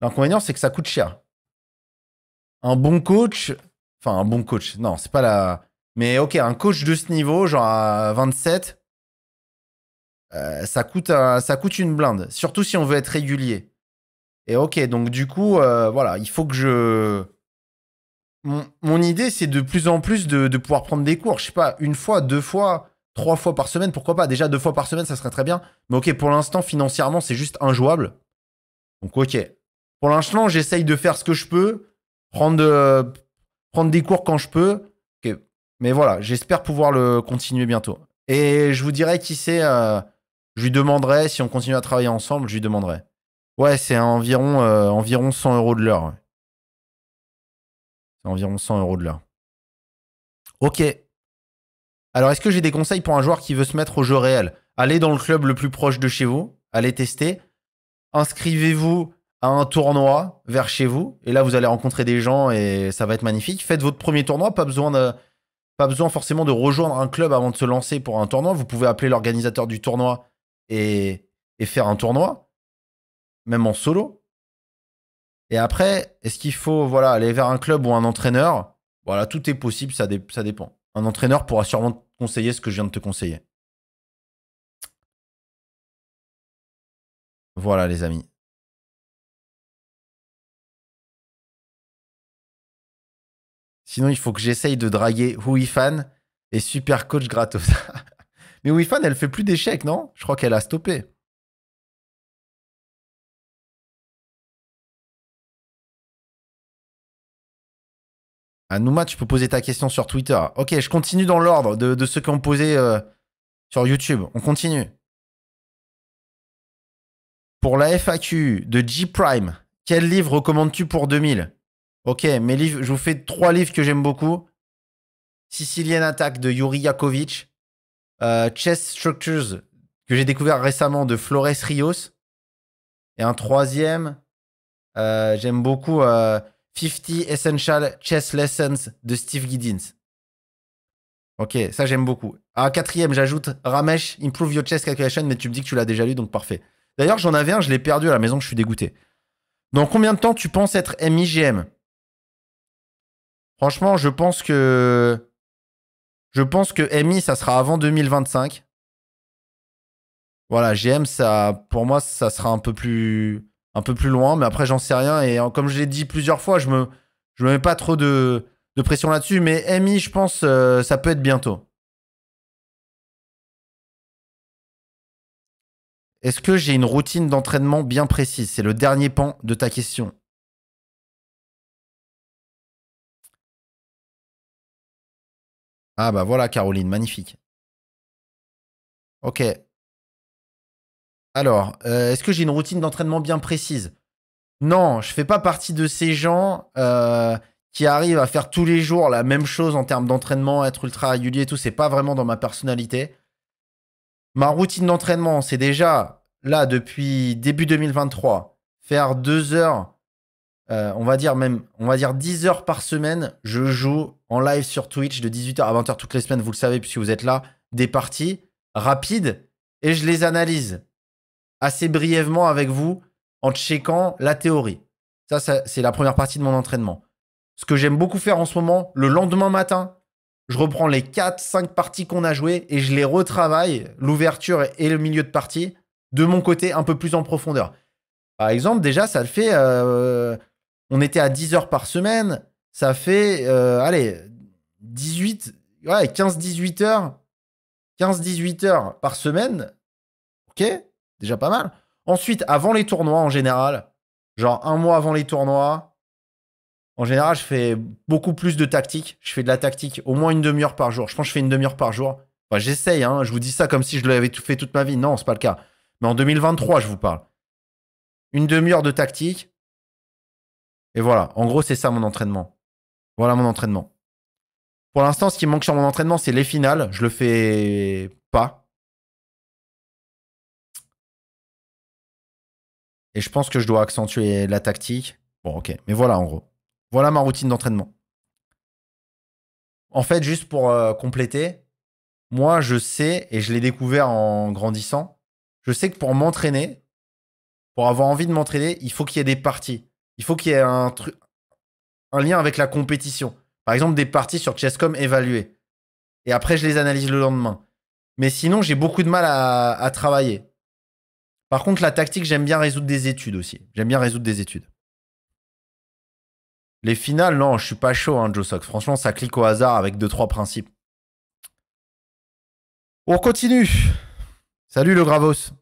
l'inconvénient, c'est que ça coûte cher. Un bon coach, enfin un bon coach, non, c'est pas la... Mais ok, un coach de ce niveau, genre à 27, euh, ça, coûte ça coûte une blinde. Surtout si on veut être régulier. Et ok, donc du coup, euh, voilà, il faut que je. Mon, idée, c'est de plus en plus de, pouvoir prendre des cours. Je sais pas, une fois, deux fois, trois fois par semaine, pourquoi pas Déjà, deux fois par semaine, ça serait très bien. Mais ok, pour l'instant, financièrement, c'est juste injouable. Donc ok. Pour l'instant, j'essaye de faire ce que je peux, prendre, prendre des cours quand je peux. Mais voilà, j'espère pouvoir le continuer bientôt. Et je vous dirai qui c'est. Euh, je lui demanderai, si on continue à travailler ensemble, je lui demanderai. Ouais, c'est environ, euh, environ 100 euros de l'heure. C'est environ 100 euros de l'heure. Ok. Alors, est-ce que j'ai des conseils pour un joueur qui veut se mettre au jeu réel Allez dans le club le plus proche de chez vous, allez tester. Inscrivez-vous à un tournoi vers chez vous, et là, vous allez rencontrer des gens et ça va être magnifique. Faites votre premier tournoi, pas besoin de, Pas besoin forcément de rejoindre un club avant de se lancer pour un tournoi. Vous pouvez appeler l'organisateur du tournoi et faire un tournoi même en solo. Et après, est-ce qu'il faut voilà, aller vers un club ou un entraîneur Voilà, tout est possible, ça, dépend. Un entraîneur pourra sûrement te conseiller ce que je viens de te conseiller. Voilà les amis. Sinon, il faut que j'essaye de draguer Huifan et super coach gratos. [LAUGHS] Mais Huifan, elle fait plus d'échecs, non Je crois qu'elle a stoppé. Anouma, tu peux poser ta question sur Twitter. Ok, je continue dans l'ordre de, ceux qui ont posé euh, sur YouTube. On continue. Pour la FAQ de G Prime, quel livre recommandes-tu pour 2000 Ok, mes livres, je vous fais trois livres que j'aime beaucoup. Sicilienne Attack de Yuri Yakovitch, euh, Chess Structures que j'ai découvert récemment de Flores Rios, et un troisième, euh, j'aime beaucoup 50 Essential Chess Lessons de Steve Giddens. Ok, ça j'aime beaucoup. Ah, quatrième, j'ajoute Ramesh, Improve Your Chess Calculation, mais tu me dis que tu l'as déjà lu, donc parfait. D'ailleurs, j'en avais un, je l'ai perdu à la maison, je suis dégoûté. Dans combien de temps tu penses être MIGM Franchement, je pense que. Je pense que MI, ça sera avant 2025. Voilà, GM, ça, pour moi, ça sera un peu plus un peu plus loin, mais après, j'en sais rien. Et comme je l'ai dit plusieurs fois, je me, je me mets pas trop de, pression là-dessus. Mais Amy, je pense, euh, ça peut être bientôt. Est-ce que j'ai une routine d'entraînement bien précise C'est le dernier pan de ta question. Ah bah voilà Caroline, magnifique. Ok, alors, euh, est-ce que j'ai une routine d'entraînement bien précise Non, je fais pas partie de ces gens euh, qui arrivent à faire tous les jours la même chose en termes d'entraînement, être ultra régulier et tout. C'est pas vraiment dans ma personnalité. Ma routine d'entraînement, c'est déjà là depuis début 2023, faire deux heures, euh, on va dire même, on va dire 10 heures par semaine. Je joue en live sur Twitch de 18h à 20h toutes les semaines, vous le savez puisque vous êtes là, des parties rapides et je les analyse assez brièvement avec vous en checkant la théorie. Ça, c'est la première partie de mon entraînement. Ce que j'aime beaucoup faire en ce moment, le lendemain matin, je reprends les 4-5 parties qu'on a jouées et je les retravaille, l'ouverture et le milieu de partie, de mon côté un peu plus en profondeur. Par exemple, déjà, ça le fait... Euh, on était à 10 heures par semaine, ça fait, euh, allez, 18, ouais, 15-18 heures, 15-18 heures par semaine, ok déjà pas mal. Ensuite, avant les tournois en général, genre un mois avant les tournois, en général, je fais beaucoup plus de tactique. Je fais de la tactique au moins une demi-heure par jour. Je pense que je fais une demi-heure par jour. j'essaye, hein. je vous dis ça comme si je l'avais fait toute ma vie. Non, c'est pas le cas. Mais en 2023, je vous parle. Une demi-heure de tactique. Et voilà, en gros, c'est ça mon entraînement. Voilà mon entraînement. Pour l'instant, ce qui manque sur mon entraînement, c'est les finales. Je le fais pas. Et je pense que je dois accentuer la tactique. Bon, ok. Mais voilà, en gros. Voilà ma routine d'entraînement. En fait, juste pour euh, compléter, moi, je sais, et je l'ai découvert en grandissant, je sais que pour m'entraîner, pour avoir envie de m'entraîner, il faut qu'il y ait des parties. Il faut qu'il y ait un, lien avec la compétition. Par exemple, des parties sur Chesscom évaluées. Et après, je les analyse le lendemain. Mais sinon, j'ai beaucoup de mal à travailler. Par contre, la tactique, j'aime bien résoudre des études aussi. J'aime bien résoudre des études. Les finales, non, je suis pas chaud, hein, Joe Sox. Franchement, ça clique au hasard avec deux, trois principes. On continue. Salut le Gravos.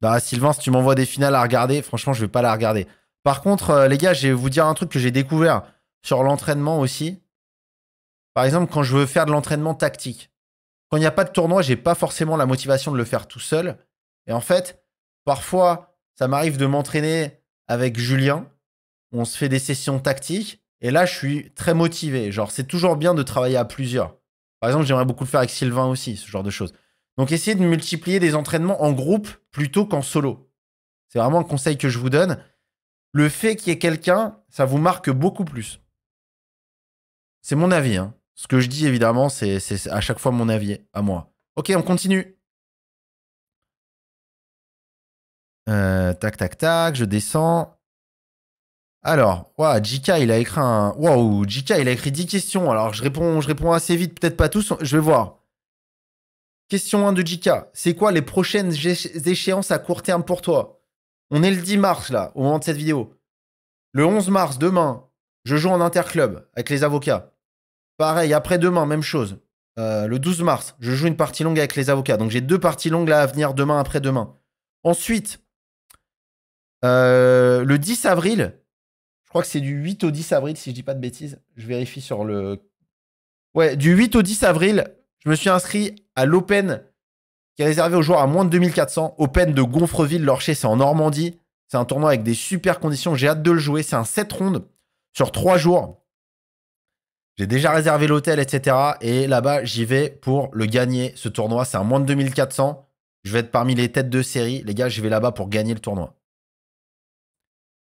Bah, Sylvain, si tu m'envoies des finales à regarder, franchement, je vais pas la regarder. Par contre, euh, les gars, je vais vous dire un truc que j'ai découvert sur l'entraînement aussi. Par exemple, quand je veux faire de l'entraînement tactique, quand il n'y a pas de tournoi, j'ai pas forcément la motivation de le faire tout seul. Et en fait, parfois, ça m'arrive de m'entraîner avec Julien. On se fait des sessions tactiques. Et là, je suis très motivé. Genre, c'est toujours bien de travailler à plusieurs. Par exemple, j'aimerais beaucoup le faire avec Sylvain aussi, ce genre de choses. Donc, essayez de multiplier des entraînements en groupe plutôt qu'en solo. C'est vraiment un conseil que je vous donne. Le fait qu'il y ait quelqu'un, ça vous marque beaucoup plus. C'est mon avis. Hein. Ce que je dis, évidemment, c'est à chaque fois mon avis à moi. Ok, on continue. Euh, tac, tac, tac, je descends. Alors, wow, JK, il a écrit un. Waouh, il a écrit 10 questions. Alors, je réponds, je réponds assez vite, peut-être pas tous. Je vais voir. Question 1 de JK. C'est quoi les prochaines échéances à court terme pour toi On est le 10 mars, là, au moment de cette vidéo. Le 11 mars, demain, je joue en interclub avec les avocats. Pareil, après-demain, même chose. Euh, le 12 mars, je joue une partie longue avec les avocats. Donc j'ai deux parties longues à venir demain, après-demain. Ensuite, euh, le 10 avril, je crois que c'est du 8 au 10 avril, si je dis pas de bêtises. Je vérifie sur le. Ouais, du 8 au 10 avril, je me suis inscrit à l'Open qui est réservé aux joueurs à moins de 2400. Open de Gonfreville-Lorcher, c'est en Normandie. C'est un tournoi avec des super conditions. J'ai hâte de le jouer. C'est un 7 rondes sur 3 jours. J'ai déjà réservé l'hôtel, etc. Et là-bas, j'y vais pour le gagner, ce tournoi. C'est un moins de 2400. Je vais être parmi les têtes de série. Les gars, je vais là-bas pour gagner le tournoi.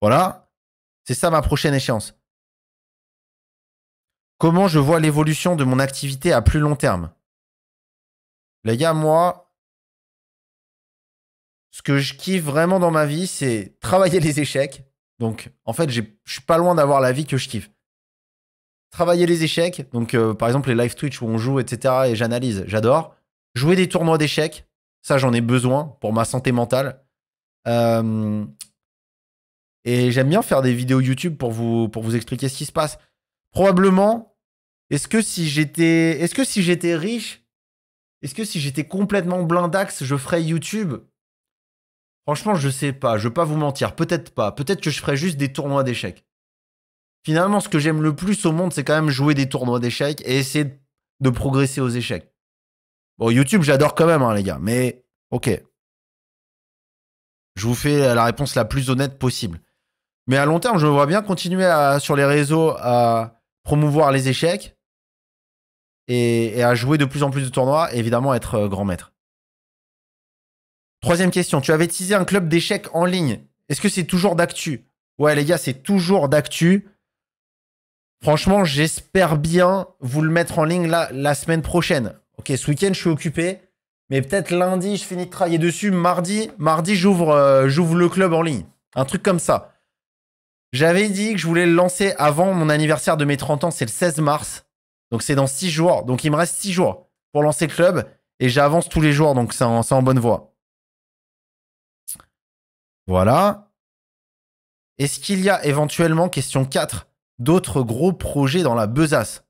Voilà. C'est ça ma prochaine échéance. Comment je vois l'évolution de mon activité à plus long terme Les gars, moi, ce que je kiffe vraiment dans ma vie, c'est travailler les échecs. Donc, en fait, je suis pas loin d'avoir la vie que je kiffe. Travailler les échecs, donc euh, par exemple les live Twitch où on joue, etc. et j'analyse, j'adore. Jouer des tournois d'échecs, ça j'en ai besoin pour ma santé mentale. Euh, et j'aime bien faire des vidéos YouTube pour vous, pour vous expliquer ce qui se passe. Probablement, est-ce que si j'étais, est-ce que si j'étais riche, est-ce que si j'étais complètement blindax, je ferais YouTube Franchement, je sais pas, je vais pas vous mentir, peut-être pas. Peut-être que je ferais juste des tournois d'échecs finalement, ce que j'aime le plus au monde, c'est quand même jouer des tournois d'échecs et essayer de, progresser aux échecs. Bon, YouTube, j'adore quand même, hein, les gars, mais ok. Je vous fais la réponse la plus honnête possible. Mais à long terme, je me vois bien continuer sur les réseaux à promouvoir les échecs et, à jouer de plus en plus de tournois et évidemment être euh, grand maître. Troisième question, tu avais teasé un club d'échecs en ligne. Est-ce que c'est toujours d'actu Ouais, les gars, c'est toujours d'actu. Franchement, j'espère bien vous le mettre en ligne la, la semaine prochaine. Ok, ce week-end, je suis occupé. Mais peut-être lundi, je finis de travailler dessus. Mardi, mardi euh, j'ouvre le club en ligne. Un truc comme ça. J'avais dit que je voulais le lancer avant mon anniversaire de mes 30 ans. C'est le 16 mars. Donc c'est dans 6 jours. Donc il me reste 6 jours pour lancer le club. Et j'avance tous les jours. Donc c'est en, en bonne voie. Voilà. Est-ce qu'il y a éventuellement, question 4, d'autres gros projets dans la besace.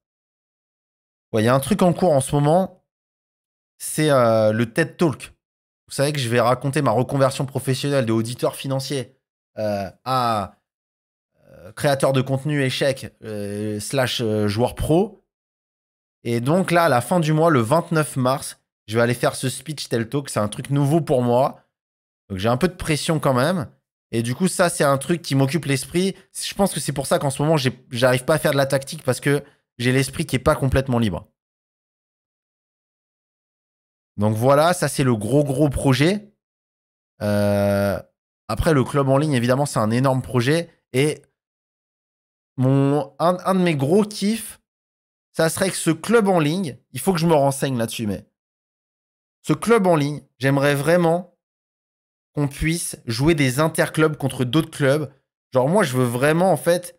Il y a un truc en cours en ce moment, c'est euh, le TED Talk. Vous savez que je vais raconter ma reconversion professionnelle de auditeur financier euh, à euh, créateur de contenu échec slash joueur pro. Et donc là, à la fin du mois, le 29 mars, je vais aller faire ce speech TED Talk. C'est un truc nouveau pour moi. Donc j'ai un peu de pression quand même. Et du coup, ça, c'est un truc qui m'occupe l'esprit. Je pense que c'est pour ça qu'en ce moment, j'arrive pas à faire de la tactique parce que j'ai l'esprit qui est pas complètement libre. Donc voilà, ça, c'est le gros, gros projet. Euh, après, le club en ligne, évidemment, c'est un énorme projet. Et mon, un, un de mes gros kiffs, ça serait que ce club en ligne, il faut que je me renseigne là-dessus, mais ce club en ligne, j'aimerais vraiment qu'on puisse jouer des interclubs contre d'autres clubs. Genre, moi, je veux vraiment, en fait,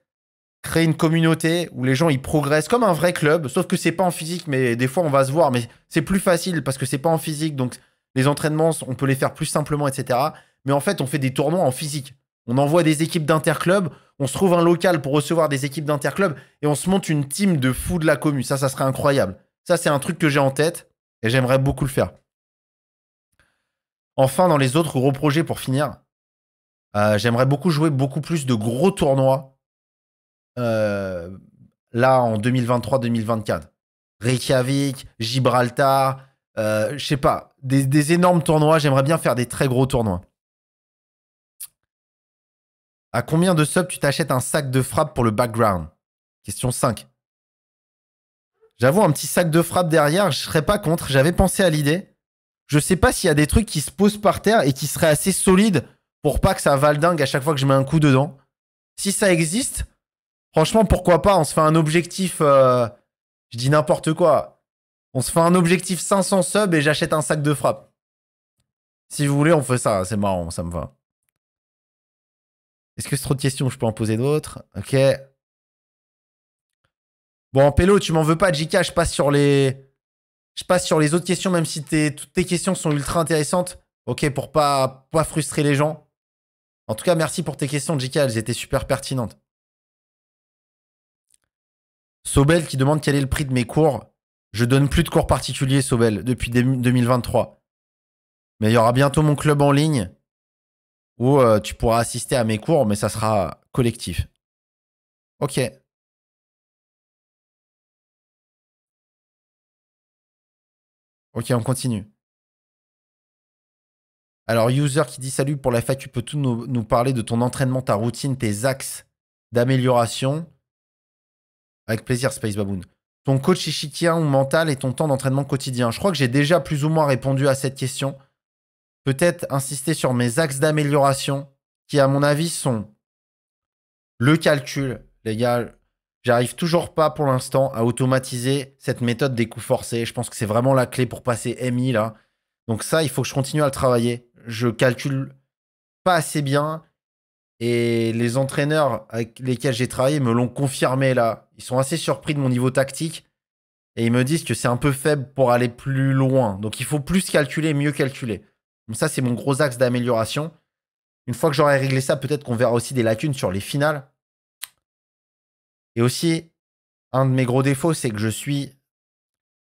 créer une communauté où les gens, ils progressent comme un vrai club, sauf que c'est pas en physique, mais des fois, on va se voir, mais c'est plus facile parce que c'est pas en physique, donc les entraînements, on peut les faire plus simplement, etc. Mais en fait, on fait des tournois en physique. On envoie des équipes d'interclubs, on se trouve un local pour recevoir des équipes d'interclubs et on se monte une team de fous de la commune. Ça, ça serait incroyable. Ça, c'est un truc que j'ai en tête et j'aimerais beaucoup le faire. Enfin, dans les autres gros projets, pour finir, euh, j'aimerais beaucoup jouer beaucoup plus de gros tournois euh, là en 2023-2024. Reykjavik, Gibraltar, euh, je sais pas, des, énormes tournois. J'aimerais bien faire des très gros tournois. À combien de subs tu t'achètes un sac de frappe pour le background Question 5. J'avoue, un petit sac de frappe derrière, je serais pas contre. J'avais pensé à l'idée je sais pas s'il y a des trucs qui se posent par terre et qui seraient assez solides pour pas que ça vale dingue à chaque fois que je mets un coup dedans. Si ça existe, franchement, pourquoi pas On se fait un objectif. Euh, je dis n'importe quoi. On se fait un objectif 500 subs et j'achète un sac de frappe. Si vous voulez, on fait ça. Hein, c'est marrant, ça me va. Est-ce que c'est trop de questions Je peux en poser d'autres Ok. Bon, Pélo, tu m'en veux pas, JK, je passe sur les je passe sur les autres questions, même si toutes tes questions sont ultra intéressantes. Ok, pour pas, pas frustrer les gens. En tout cas, merci pour tes questions, JK. Elles étaient super pertinentes. Sobel qui demande quel est le prix de mes cours. Je donne plus de cours particuliers, Sobel, depuis 2023. Mais il y aura bientôt mon club en ligne où euh, tu pourras assister à mes cours, mais ça sera collectif. Ok. Ok, on continue. Alors, user qui dit salut pour la FAQ, tu peux tout nous, parler de ton entraînement, ta routine, tes axes d'amélioration Avec plaisir, Space Baboon. Ton coach échiquien ou mental et ton temps d'entraînement quotidien. Je crois que j'ai déjà plus ou moins répondu à cette question. Peut-être insister sur mes axes d'amélioration qui, à mon avis, sont le calcul. Les gars, J'arrive toujours pas pour l'instant à automatiser cette méthode des coups forcés. Je pense que c'est vraiment la clé pour passer MI là. Donc ça, il faut que je continue à le travailler. Je calcule pas assez bien et les entraîneurs avec lesquels j'ai travaillé me l'ont confirmé là. Ils sont assez surpris de mon niveau tactique et ils me disent que c'est un peu faible pour aller plus loin. Donc il faut plus calculer, mieux calculer. Donc ça, c'est mon gros axe d'amélioration. Une fois que j'aurai réglé ça, peut-être qu'on verra aussi des lacunes sur les finales. Et aussi, un de mes gros défauts, c'est que je suis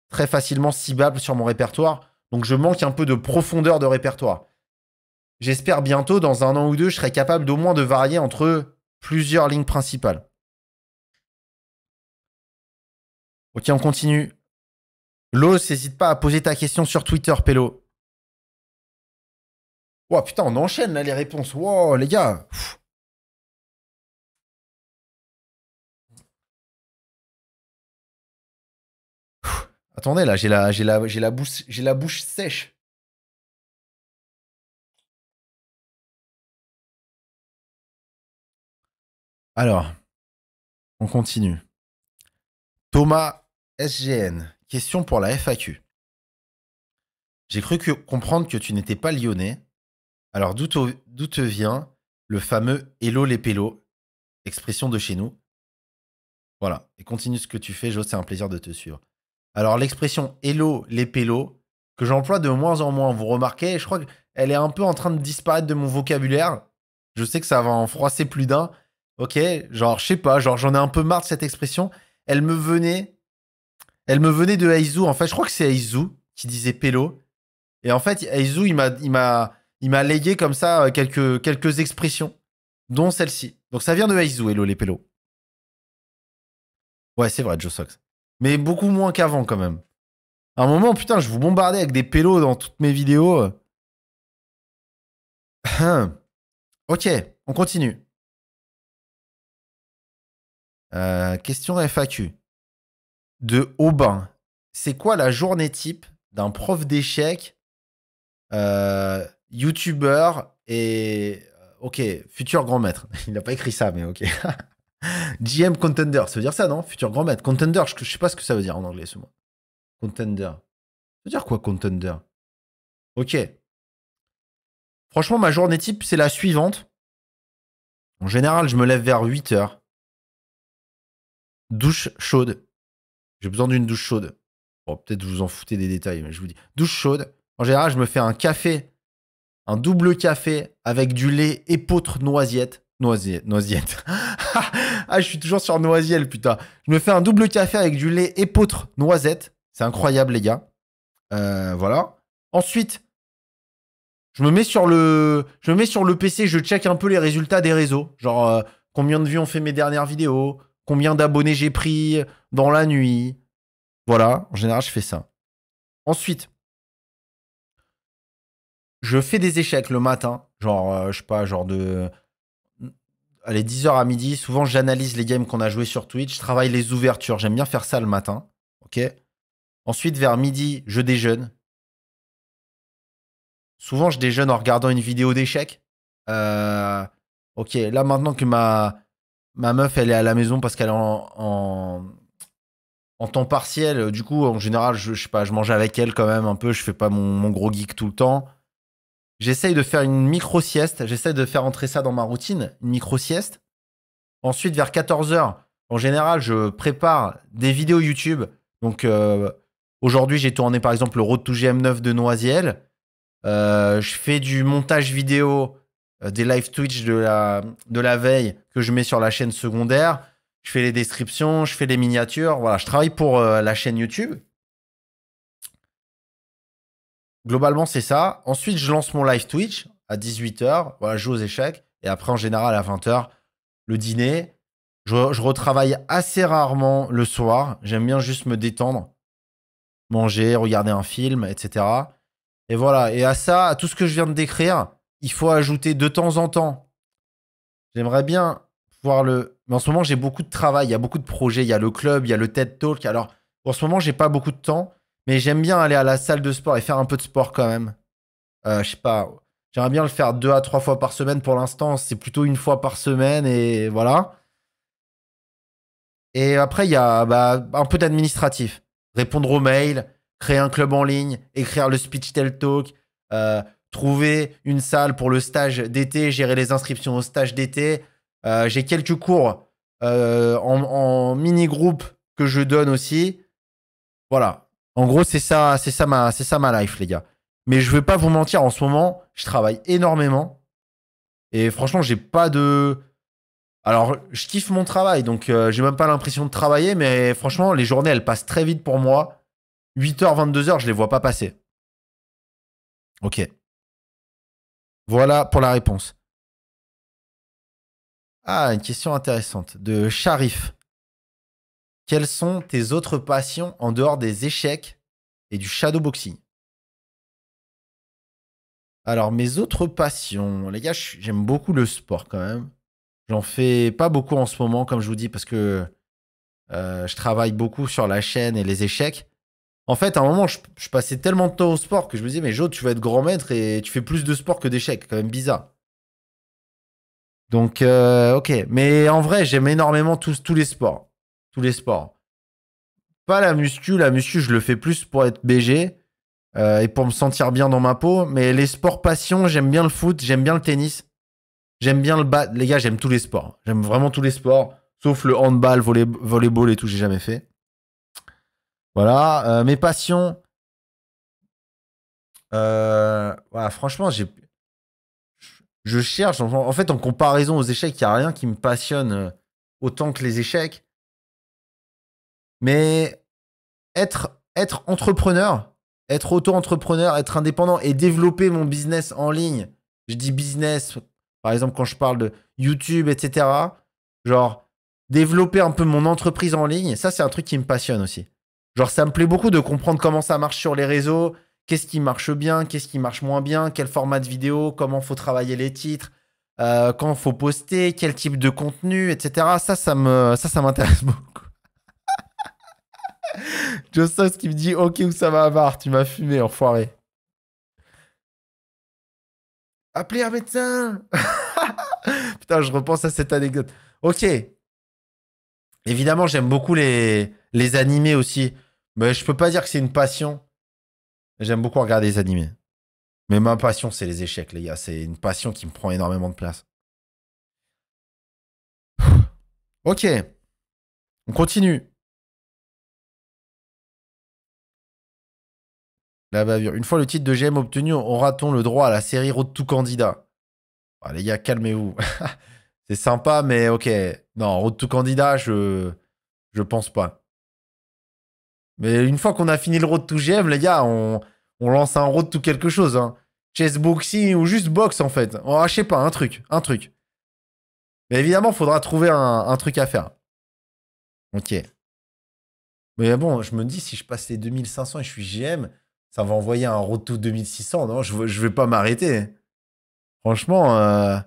très facilement ciblable sur mon répertoire. Donc je manque un peu de profondeur de répertoire. J'espère bientôt, dans un an ou deux, je serai capable d'au moins de varier entre plusieurs lignes principales. Ok, on continue. Los, n'hésite pas à poser ta question sur Twitter, Pello. Oh putain, on enchaîne là les réponses. Wow, les gars. Attendez, là, j'ai la, j'ai la, j'ai la, bouche, j'ai la bouche sèche. Alors, on continue. Thomas SGN, question pour la FAQ. J'ai cru comprendre que tu n'étais pas lyonnais. Alors, d'où te vient le fameux Hello les pélos, expression de chez nous Voilà, et continue ce que tu fais, Jo, c'est un plaisir de te suivre. Alors l'expression hello les pélos, que j'emploie de moins en moins, vous remarquez, je crois qu'elle est un peu en train de disparaître de mon vocabulaire. Je sais que ça va en froisser plus d'un. Ok, genre je sais pas, genre j'en ai un peu marre de cette expression. Elle me venait, elle me venait de Aizu. En fait, je crois que c'est Aizu qui disait pélo. Et en fait, Aizu, il m'a, il m'a, il m'a légué comme ça euh, quelques, quelques expressions, dont celle-ci. Donc ça vient de Aizu, hello les pélos. Ouais, c'est vrai, Joe Sox. Mais beaucoup moins qu'avant, quand même. À un moment, putain, je vous bombardais avec des pélos dans toutes mes vidéos. [CLEARS THROAT] ok, on continue. Euh, question FAQ de Aubin. C'est quoi la journée type d'un prof d'échecs, euh, youtubeur et... Ok, futur grand maître. [LAUGHS] Il n'a pas écrit ça, mais ok. [LAUGHS] GM [LAUGHS] Contender, ça veut dire ça, non Futur grand maître. Contender, je, sais pas ce que ça veut dire en anglais, ce mot. Contender. Ça veut dire quoi, contender Ok. Franchement, ma journée type, c'est la suivante. En général, je me lève vers 8 heures. Douche chaude. J'ai besoin d'une douche chaude. Bon, peut-être vous en foutez des détails, mais je vous dis. Douche chaude. En général, je me fais un café, un double café avec du lait épeautre noisette. Noisette, [LAUGHS] ah, je suis toujours sur noisiel, putain. Je me fais un double café avec du lait épeautre noisette. C'est incroyable, les gars. Euh, voilà. Ensuite, je me mets sur le, je mets sur le PC, je check un peu les résultats des réseaux. Genre, euh, combien de vues ont fait mes dernières vidéos, combien d'abonnés j'ai pris dans la nuit. Voilà, en général, je fais ça. Ensuite, je fais des échecs le matin. Genre, euh, je sais pas, genre de allez, 10h à midi, souvent j'analyse les games qu'on a joués sur Twitch, je travaille les ouvertures, j'aime bien faire ça le matin. Ok Ensuite, vers midi, je déjeune. Souvent, je déjeune en regardant une vidéo d'échecs. Euh, ok, là maintenant que ma, ma meuf, elle est à la maison parce qu'elle est en, en, temps partiel, du coup, en général, je, pas, je mange avec elle quand même un peu, je fais pas mon gros geek tout le temps. J'essaye de faire une micro-sieste. J'essaye de faire entrer ça dans ma routine, une micro-sieste. Ensuite, vers 14h, en général, je prépare des vidéos YouTube. Donc, euh, aujourd'hui, j'ai tourné par exemple le Road to GM9 de Noisiel. Euh, je fais du montage vidéo euh, des live Twitch de la, de la veille que je mets sur la chaîne secondaire. Je fais les descriptions, je fais les miniatures. Voilà, je travaille pour la chaîne YouTube Globalement, c'est ça. Ensuite, je lance mon live Twitch à 18h. Voilà, je joue aux échecs. Et après, en général, à 20h, le dîner. Je, retravaille assez rarement le soir. J'aime bien juste me détendre, manger, regarder un film, etc. Et voilà. Et à ça, à tout ce que je viens de décrire, il faut ajouter de temps en temps. J'aimerais bien pouvoir le. Mais en ce moment, j'ai beaucoup de travail. Il y a beaucoup de projets. Il y a le club, il y a le TED Talk. Alors, en ce moment, j'ai pas beaucoup de temps. Mais j'aime bien aller à la salle de sport et faire un peu de sport quand même. Euh, je sais pas. J'aimerais bien le faire deux à trois fois par semaine pour l'instant. C'est plutôt une fois par semaine et voilà. Et après, il y a bah, un peu d'administratif. Répondre aux mails, créer un club en ligne, écrire le speech tell talk, euh, trouver une salle pour le stage d'été, gérer les inscriptions au stage d'été. Euh, j'ai quelques cours euh, en, en mini-groupe que je donne aussi. Voilà. En gros, c'est ça, c'est ça ma, c'est ça ma life, les gars. Mais je vais pas vous mentir, en ce moment, je travaille énormément. Et franchement, j'ai pas de. Alors, je kiffe mon travail, donc euh, j'ai même pas l'impression de travailler, mais franchement, les journées, elles passent très vite pour moi. 8h, 22h, je les vois pas passer. Ok. Voilà pour la réponse. Ah, une question intéressante de Sharif. Quelles sont tes autres passions en dehors des échecs et du shadowboxing Alors, mes autres passions, les gars, j'aime beaucoup le sport quand même. J'en fais pas beaucoup en ce moment, comme je vous dis, parce que euh, je travaille beaucoup sur la chaîne et les échecs. En fait, à un moment, je, passais tellement de temps au sport que je me disais, mais Joe, tu vas être grand maître et tu fais plus de sport que d'échecs. Quand même bizarre. Donc, euh, ok. Mais en vrai, j'aime énormément tous les sports tous les sports. Pas la muscu, la muscu, je le fais plus pour être BG euh, et pour me sentir bien dans ma peau. Mais les sports passion, j'aime bien le foot, j'aime bien le tennis, j'aime bien le bat. Les gars, j'aime tous les sports. J'aime vraiment tous les sports, sauf le handball, volley volleyball et tout, j'ai jamais fait. Voilà, euh, mes passions. Euh, voilà, franchement, j'ai. Je cherche. En fait, en comparaison aux échecs, il n'y a rien qui me passionne autant que les échecs. Mais être, être entrepreneur, être auto-entrepreneur, être indépendant et développer mon business en ligne, je dis business, par exemple quand je parle de YouTube, etc. Genre, développer un peu mon entreprise en ligne, ça c'est un truc qui me passionne aussi. Genre, ça me plaît beaucoup de comprendre comment ça marche sur les réseaux, qu'est-ce qui marche bien, qu'est-ce qui marche moins bien, quel format de vidéo, comment faut travailler les titres, euh, quand faut poster, quel type de contenu, etc. Ça, ça me, ça, ça m'intéresse [LAUGHS] beaucoup ce [LAUGHS] qui me dit Ok, ça va Amar, tu m'as fumé, enfoiré. Appelez un médecin [LAUGHS] Putain, je repense à cette anecdote. Ok. Évidemment, j'aime beaucoup les, les animés aussi. Mais je peux pas dire que c'est une passion. J'aime beaucoup regarder les animés. Mais ma passion, c'est les échecs, les gars. C'est une passion qui me prend énormément de place. ok. On continue. La bavure. Une fois le titre de GM obtenu, aura-t-on le droit à la série Road to Candidat ah, Les gars, calmez-vous. [LAUGHS] c'est sympa, mais ok. Non, Road to Candidat, je, je pense pas. Mais une fois qu'on a fini le Road to GM, les gars, on, lance un Road to quelque chose. Hein. Chessboxing ou juste box, en fait. Oh, je sais pas, un truc, un truc. Mais évidemment, il faudra trouver un, un truc à faire. Ok. Mais bon, je me dis, si je passe les 2500 et je suis GM, ça va envoyer un Roto 2600, non Je ne vais pas m'arrêter. Franchement. Euh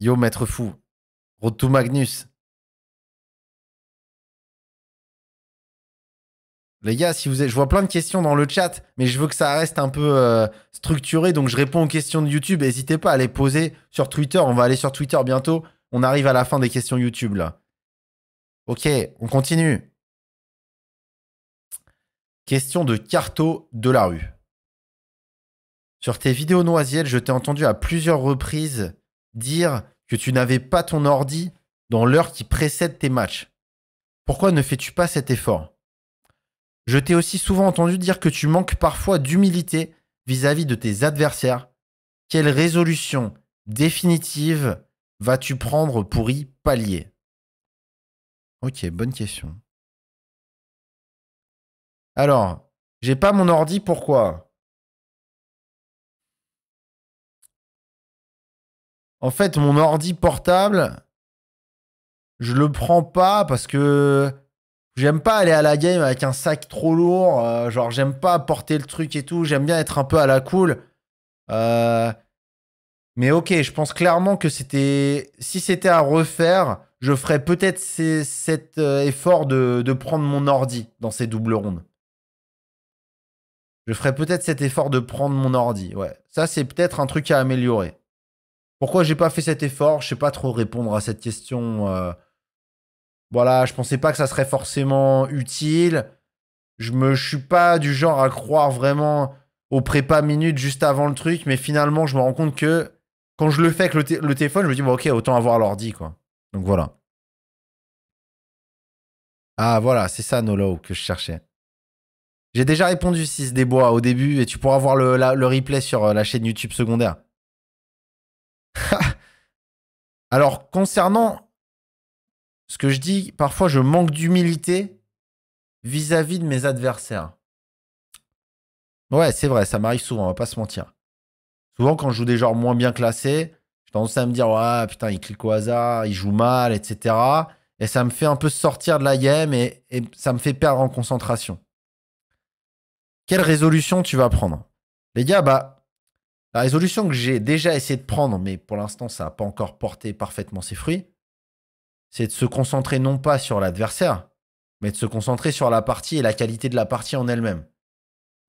Yo, maître fou. Road Magnus. Les gars, si vous je vois plein de questions dans le chat, mais je veux que ça reste un peu euh, structuré, donc je réponds aux questions de YouTube. N'hésitez pas à les poser sur Twitter. On va aller sur Twitter bientôt. On arrive à la fin des questions YouTube là. Ok, on continue. Question de Carto de la rue. Sur tes vidéos noisielles, je t'ai entendu à plusieurs reprises dire que tu n'avais pas ton ordi dans l'heure qui précède tes matchs. Pourquoi ne fais-tu pas cet effort je t'ai aussi souvent entendu dire que tu manques parfois d'humilité vis-à-vis de tes adversaires. Quelle résolution définitive vas-tu prendre pour y pallier Ok, bonne question. Alors, j'ai pas mon ordi, pourquoi En fait, mon ordi portable, je le prends pas parce que J'aime pas aller à la game avec un sac trop lourd. Euh, genre, j'aime pas porter le truc et tout. J'aime bien être un peu à la cool. Euh, mais ok, je pense clairement que c'était. Si c'était à refaire, je ferais peut-être cet euh, effort de... prendre mon ordi dans ces doubles rondes. Je ferais peut-être cet effort de prendre mon ordi. Ouais. Ça, c'est peut-être un truc à améliorer. Pourquoi j'ai pas fait cet effort Je sais pas trop répondre à cette question. Voilà, je pensais pas que ça serait forcément utile. Je me suis pas du genre à croire vraiment au prépa minute juste avant le truc, mais finalement, je me rends compte que quand je le fais avec le, téléphone, je me dis, bon, ok, autant avoir l'ordi, quoi. Donc voilà. Ah, voilà, c'est ça, Nolo, que je cherchais. J'ai déjà répondu, 6 des bois au début, et tu pourras voir le, replay sur euh, la chaîne YouTube secondaire. [LAUGHS] Alors, concernant ce que je dis, parfois je manque d'humilité vis-à-vis de mes adversaires. Ouais, c'est vrai, ça m'arrive souvent, on va pas se mentir. Souvent, quand je joue des genres moins bien classés, j'ai tendance à me dire, ouais, putain, il clique au hasard, il joue mal, etc. Et ça me fait un peu sortir de la game et, et ça me fait perdre en concentration. Quelle résolution tu vas prendre Les gars, bah, la résolution que j'ai déjà essayé de prendre, mais pour l'instant, ça n'a pas encore porté parfaitement ses fruits, c'est de se concentrer non pas sur l'adversaire, mais de se concentrer sur la partie et la qualité de la partie en elle-même.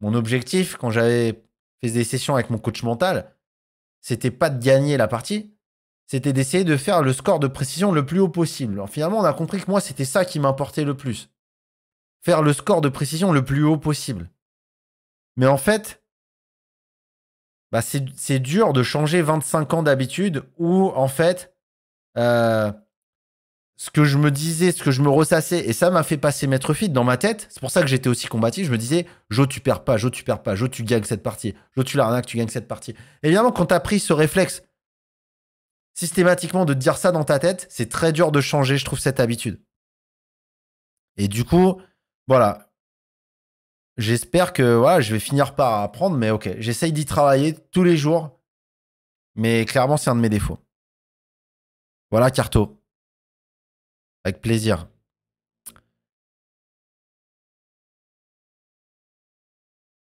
Mon objectif, quand j'avais fait des sessions avec mon coach mental, c'était pas de gagner la partie, c'était d'essayer de faire le score de précision le plus haut possible. Alors finalement, on a compris que moi, c'était ça qui m'importait le plus. Faire le score de précision le plus haut possible. Mais en fait, bah, c'est dur de changer 25 ans d'habitude où, en fait, euh, ce que je me disais, ce que je me ressassais, et ça m'a fait passer Maître Fit dans ma tête. C'est pour ça que j'étais aussi combattu, Je me disais, Joe, tu perds pas, Joe, tu perds pas, Joe, tu gagnes cette partie, Joe, tu l'arnaques, tu gagnes cette partie. Évidemment, quand as pris ce réflexe systématiquement de dire ça dans ta tête, c'est très dur de changer, je trouve, cette habitude. Et du coup, voilà. J'espère que voilà, je vais finir par apprendre, mais ok, j'essaye d'y travailler tous les jours, mais clairement, c'est un de mes défauts. Voilà, Carto plaisir.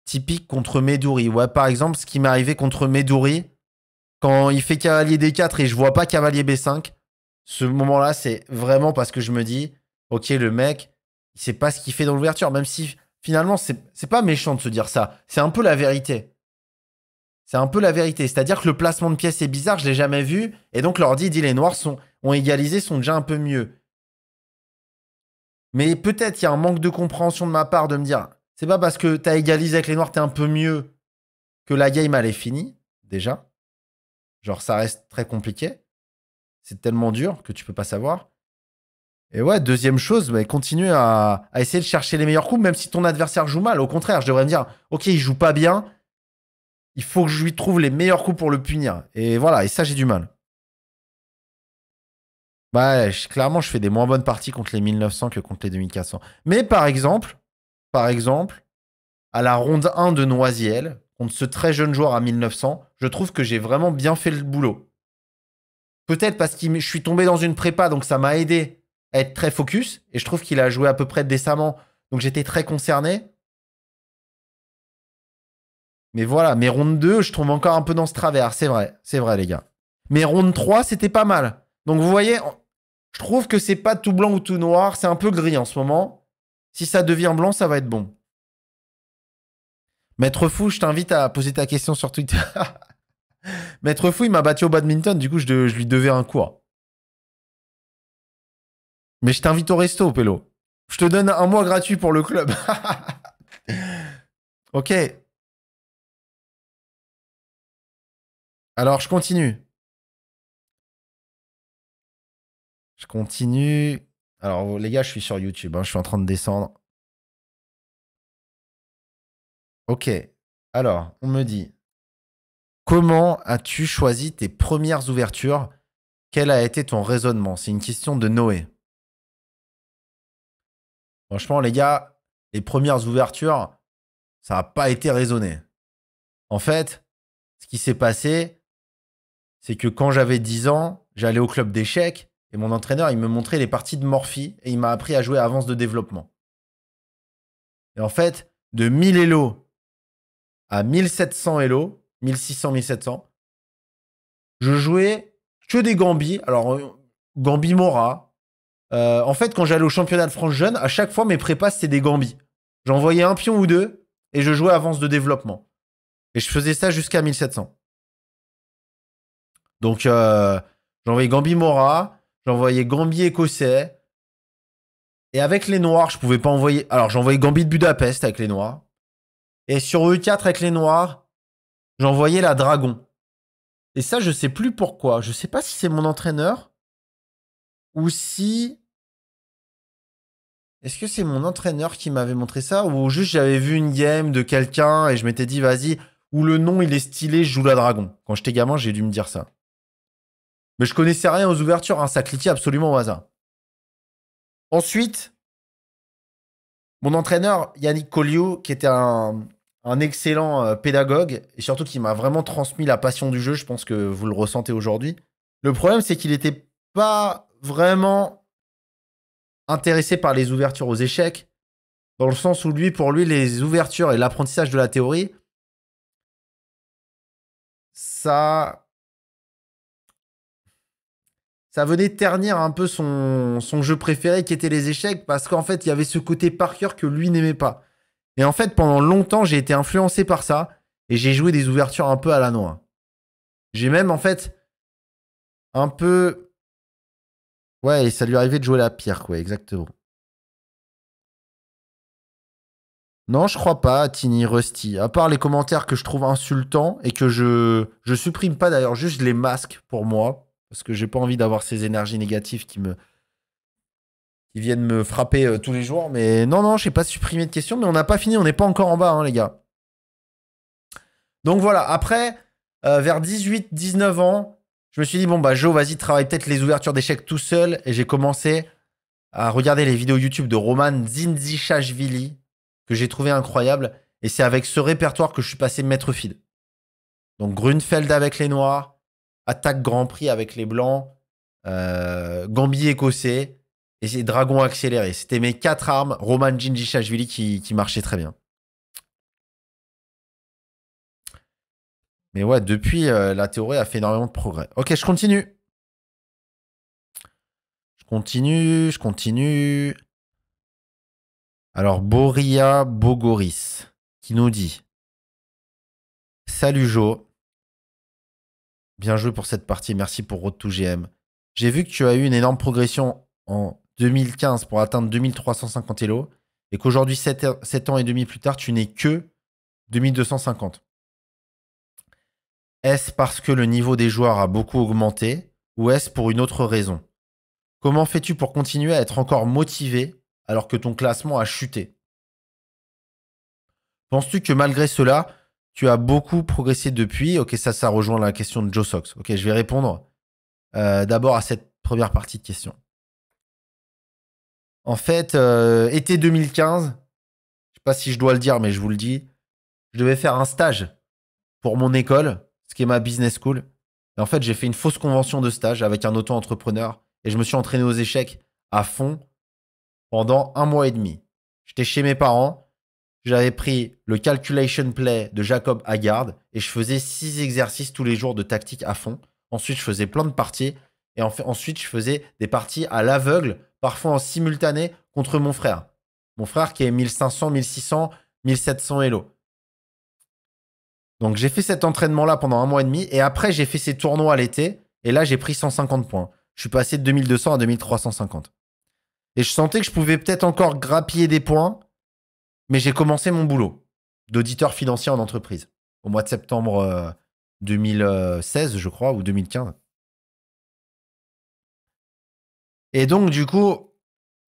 Typique contre Medouri. Ouais, par exemple, ce qui m'est arrivé contre Medouri, quand il fait cavalier D4 et je vois pas cavalier B5, ce moment-là, c'est vraiment parce que je me dis, ok, le mec, il sait pas ce qu'il fait dans l'ouverture, même si finalement, c'est pas méchant de se dire ça. C'est un peu la vérité. C'est un peu la vérité. C'est-à-dire que le placement de pièces est bizarre, je l'ai jamais vu. Et donc, l'ordi dit les noirs ont égalisé, sont déjà un peu mieux. Mais peut-être il y a un manque de compréhension de ma part de me dire c'est pas parce que t'as égalisé avec les noirs, t'es un peu mieux que la game elle est finie, déjà. Genre ça reste très compliqué. C'est tellement dur que tu peux pas savoir. Et ouais, deuxième chose, continue à, à, essayer de chercher les meilleurs coups, même si ton adversaire joue mal. Au contraire, je devrais me dire, ok, il joue pas bien, il faut que je lui trouve les meilleurs coups pour le punir. Et voilà, et ça j'ai du mal. Bah, clairement, je fais des moins bonnes parties contre les 1900 que contre les 2400. Mais par exemple, par exemple, à la ronde 1 de Noisiel, contre ce très jeune joueur à 1900, je trouve que j'ai vraiment bien fait le boulot. Peut-être parce que je suis tombé dans une prépa, donc ça m'a aidé à être très focus. Et je trouve qu'il a joué à peu près décemment. Donc j'étais très concerné. Mais voilà, mes rondes 2, je tombe encore un peu dans ce travers. C'est vrai, c'est vrai, les gars. mais rondes 3, c'était pas mal. Donc vous voyez, je trouve que c'est pas tout blanc ou tout noir, c'est un peu gris en ce moment. Si ça devient blanc, ça va être bon. Maître Fou, je t'invite à poser ta question sur Twitter. [LAUGHS] Maître Fou, il m'a battu au badminton, du coup, je, lui devais un cours. Mais je t'invite au resto, Pélo. Je te donne un mois gratuit pour le club. [LAUGHS] ok. Alors, je continue. Je continue. Alors, les gars, je suis sur YouTube. Hein, je suis en train de descendre. Ok. Alors, on me dit Comment as-tu choisi tes premières ouvertures Quel a été ton raisonnement C'est une question de Noé. Franchement, les gars, les premières ouvertures, ça n'a pas été raisonné. En fait, ce qui s'est passé, c'est que quand j'avais 10 ans, j'allais au club d'échecs et mon entraîneur, il me montrait les parties de Morphy et il m'a appris à jouer avance de développement. Et en fait, de 1000 Elo à 1700 Elo, 1600, 1700, je jouais que des Gambis. Alors, euh, Gambi Mora. Euh, en fait, quand j'allais au championnat de France jeune, à chaque fois, mes prépas, c'était des Gambis. J'envoyais un pion ou deux et je jouais avance de développement. Et je faisais ça jusqu'à 1700. Donc, euh, j'envoyais Gambi Mora, j'envoyais Gambie écossais. Et avec les noirs, je pouvais pas envoyer. Alors, j'envoyais Gambie de Budapest avec les noirs. Et sur E4 avec les noirs, j'envoyais la dragon. Et ça, je sais plus pourquoi. Je sais pas si c'est mon entraîneur ou si. Est-ce que c'est mon entraîneur qui m'avait montré ça ou juste j'avais vu une game de quelqu'un et je m'étais dit vas-y, ou le nom il est stylé, je joue la dragon. Quand j'étais gamin, j'ai dû me dire ça. Mais je connaissais rien aux ouvertures, hein, ça cliquait absolument au hasard. Ensuite, mon entraîneur Yannick Colliot, qui était un, un excellent euh, pédagogue et surtout qui m'a vraiment transmis la passion du jeu, je pense que vous le ressentez aujourd'hui. Le problème, c'est qu'il n'était pas vraiment intéressé par les ouvertures aux échecs, dans le sens où lui, pour lui, les ouvertures et l'apprentissage de la théorie, ça ça venait ternir un peu son, jeu préféré qui était les échecs parce qu'en fait, il y avait ce côté par cœur que lui n'aimait pas. Et en fait, pendant longtemps, j'ai été influencé par ça et j'ai joué des ouvertures un peu à la noix. J'ai même, en fait, un peu. Ouais, ça lui arrivait de jouer la pierre, quoi, exactement. Non, je crois pas, Tini, Rusty. À part les commentaires que je trouve insultants et que je, je supprime pas d'ailleurs, juste les masques pour moi parce que j'ai pas envie d'avoir ces énergies négatives qui me viennent me frapper euh, tous les jours. Mais non, non, je n'ai pas supprimé de questions, mais on n'a pas fini, on n'est pas encore en bas, hein, les gars. Donc voilà, après, euh, vers 18-19 ans, je me suis dit, bon, bah, Joe, vas-y, travaille peut-être les ouvertures d'échecs tout seul. Et j'ai commencé à regarder les vidéos YouTube de Roman Zinzichashvili, que j'ai trouvé incroyable. Et c'est avec ce répertoire que je suis passé maître feed. Donc Grunfeld avec les noirs, attaque Grand Prix avec les Blancs, euh, Gambier écossais et c'est Dragon accéléré. C'était mes quatre armes, Roman Jinji, qui, marchait très bien. Mais ouais, depuis, euh, la théorie a fait énormément de progrès. Ok, je continue. Je continue, je continue. Alors, Boria Bogoris qui nous dit Salut Jo, Bien joué pour cette partie. Merci pour Road to GM. J'ai vu que tu as eu une énorme progression en 2015 pour atteindre 2350 Elo et qu'aujourd'hui, 7, 7 ans et demi plus tard, tu n'es que 2250. Est-ce parce que le niveau des joueurs a beaucoup augmenté ou est-ce pour une autre raison Comment fais-tu pour continuer à être encore motivé alors que ton classement a chuté Penses-tu que malgré cela, tu as beaucoup progressé depuis. Ok, ça, ça rejoint la question de Joe Sox. Ok, je vais répondre euh, d'abord à cette première partie de question. En fait, euh, été 2015, je sais pas si je dois le dire, mais je vous le dis, je devais faire un stage pour mon école, ce qui est ma business school. en fait, j'ai fait une fausse convention de stage avec un auto-entrepreneur et je me suis entraîné aux échecs à fond pendant un mois et demi. J'étais chez mes parents, j'avais pris le calculation play de Jacob Haggard et je faisais six exercices tous les jours de tactique à fond. Ensuite, je faisais plein de parties et ensuite, je faisais des parties à l'aveugle, parfois en simultané contre mon frère. Mon frère qui est 1500, 1600, 1700 Elo. Donc j'ai fait cet entraînement-là pendant un mois et demi et après j'ai fait ces tournois à l'été et là j'ai pris 150 points. Je suis passé de 2200 à 2350. Et je sentais que je pouvais peut-être encore grappiller des points mais j'ai commencé mon boulot d'auditeur financier en entreprise au mois de septembre 2016, euh, je crois, ou 2015. Et donc, du coup,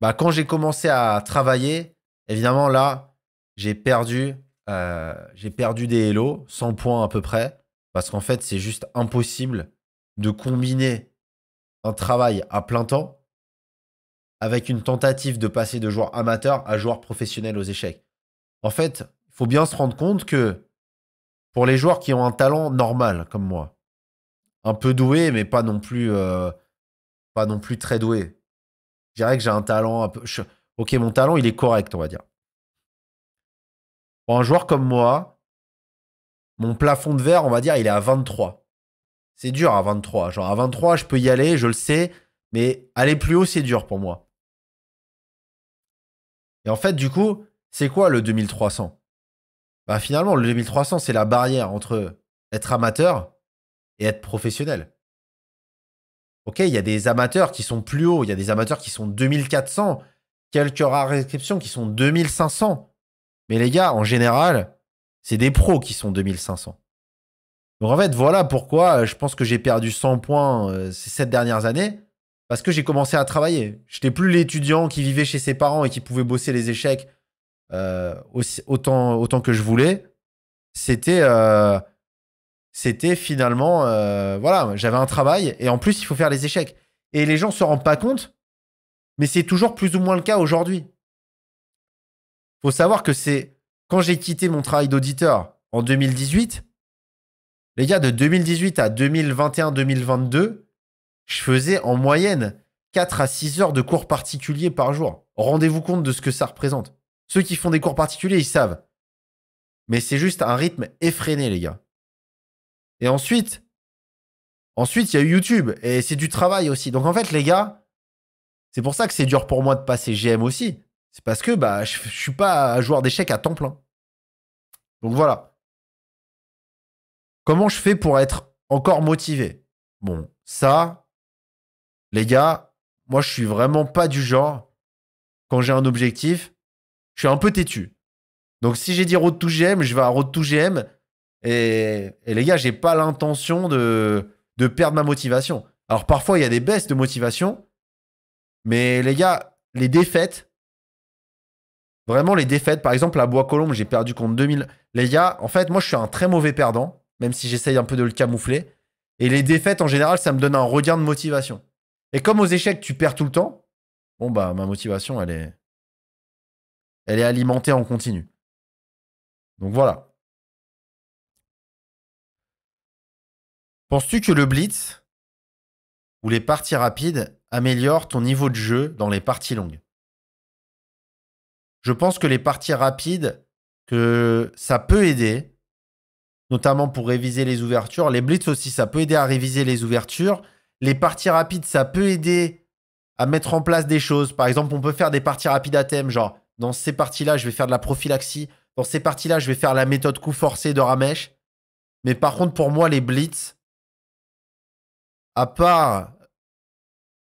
bah, quand j'ai commencé à travailler, évidemment, là, j'ai perdu, euh, perdu des hélos, 100 points à peu près, parce qu'en fait, c'est juste impossible de combiner un travail à plein temps avec une tentative de passer de joueur amateur à joueur professionnel aux échecs. En fait, il faut bien se rendre compte que pour les joueurs qui ont un talent normal, comme moi, un peu doué, mais pas non plus, euh, pas non plus très doué, je dirais que j'ai un talent un peu. Ok, mon talent, il est correct, on va dire. Pour un joueur comme moi, mon plafond de verre, on va dire, il est à 23. C'est dur à 23. Genre, à 23, je peux y aller, je le sais, mais aller plus haut, c'est dur pour moi. Et en fait, du coup, c'est quoi le 2300 Bah finalement, le 2300, c'est la barrière entre être amateur et être professionnel. Ok, il y a des amateurs qui sont plus hauts, il y a des amateurs qui sont 2400, quelques rares exceptions qui sont 2500. Mais les gars, en général, c'est des pros qui sont 2500. Donc en fait, voilà pourquoi euh, je pense que j'ai perdu 100 points euh, ces 7 dernières années, parce que j'ai commencé à travailler. Je n'étais plus l'étudiant qui vivait chez ses parents et qui pouvait bosser les échecs euh, autant, autant que je voulais, c'était euh, c'était finalement, euh, voilà, j'avais un travail et en plus, il faut faire les échecs. Et les gens ne se rendent pas compte, mais c'est toujours plus ou moins le cas aujourd'hui. faut savoir que c'est quand j'ai quitté mon travail d'auditeur en 2018, les gars, de 2018 à 2021-2022, je faisais en moyenne 4 à 6 heures de cours particuliers par jour. Rendez-vous compte de ce que ça représente. Ceux qui font des cours particuliers, ils savent. Mais c'est juste un rythme effréné, les gars. Et ensuite, ensuite, il y a eu YouTube. Et c'est du travail aussi. Donc en fait, les gars, c'est pour ça que c'est dur pour moi de passer GM aussi. C'est parce que bah, je, ne suis pas un joueur d'échecs à temps plein. Donc voilà. Comment je fais pour être encore motivé Bon, ça, les gars, moi je suis vraiment pas du genre, quand j'ai un objectif, je suis un peu têtu. Donc si j'ai dit road to GM, je vais à road to GM. Et, les gars, j'ai pas l'intention de, de perdre ma motivation. Alors parfois, il y a des baisses de motivation. Mais les gars, les défaites, vraiment les défaites, par exemple à Bois-Colombes, j'ai perdu contre 2000. Les gars, en fait, moi, je suis un très mauvais perdant, même si j'essaye un peu de le camoufler. Et les défaites, en général, ça me donne un regain de motivation. Et comme aux échecs, tu perds tout le temps, bon, bah, ma motivation, elle est, elle est alimentée en continu. Donc voilà. Penses-tu que le blitz ou les parties rapides améliorent ton niveau de jeu dans les parties longues Je pense que les parties rapides, que ça peut aider, notamment pour réviser les ouvertures. Les blitz aussi, ça peut aider à réviser les ouvertures. Les parties rapides, ça peut aider à mettre en place des choses. Par exemple, on peut faire des parties rapides à thème, genre dans ces parties-là, je vais faire de la prophylaxie. Dans ces parties-là, je vais faire la méthode coup forcé de Ramesh. Mais par contre, pour moi, les blitz, à part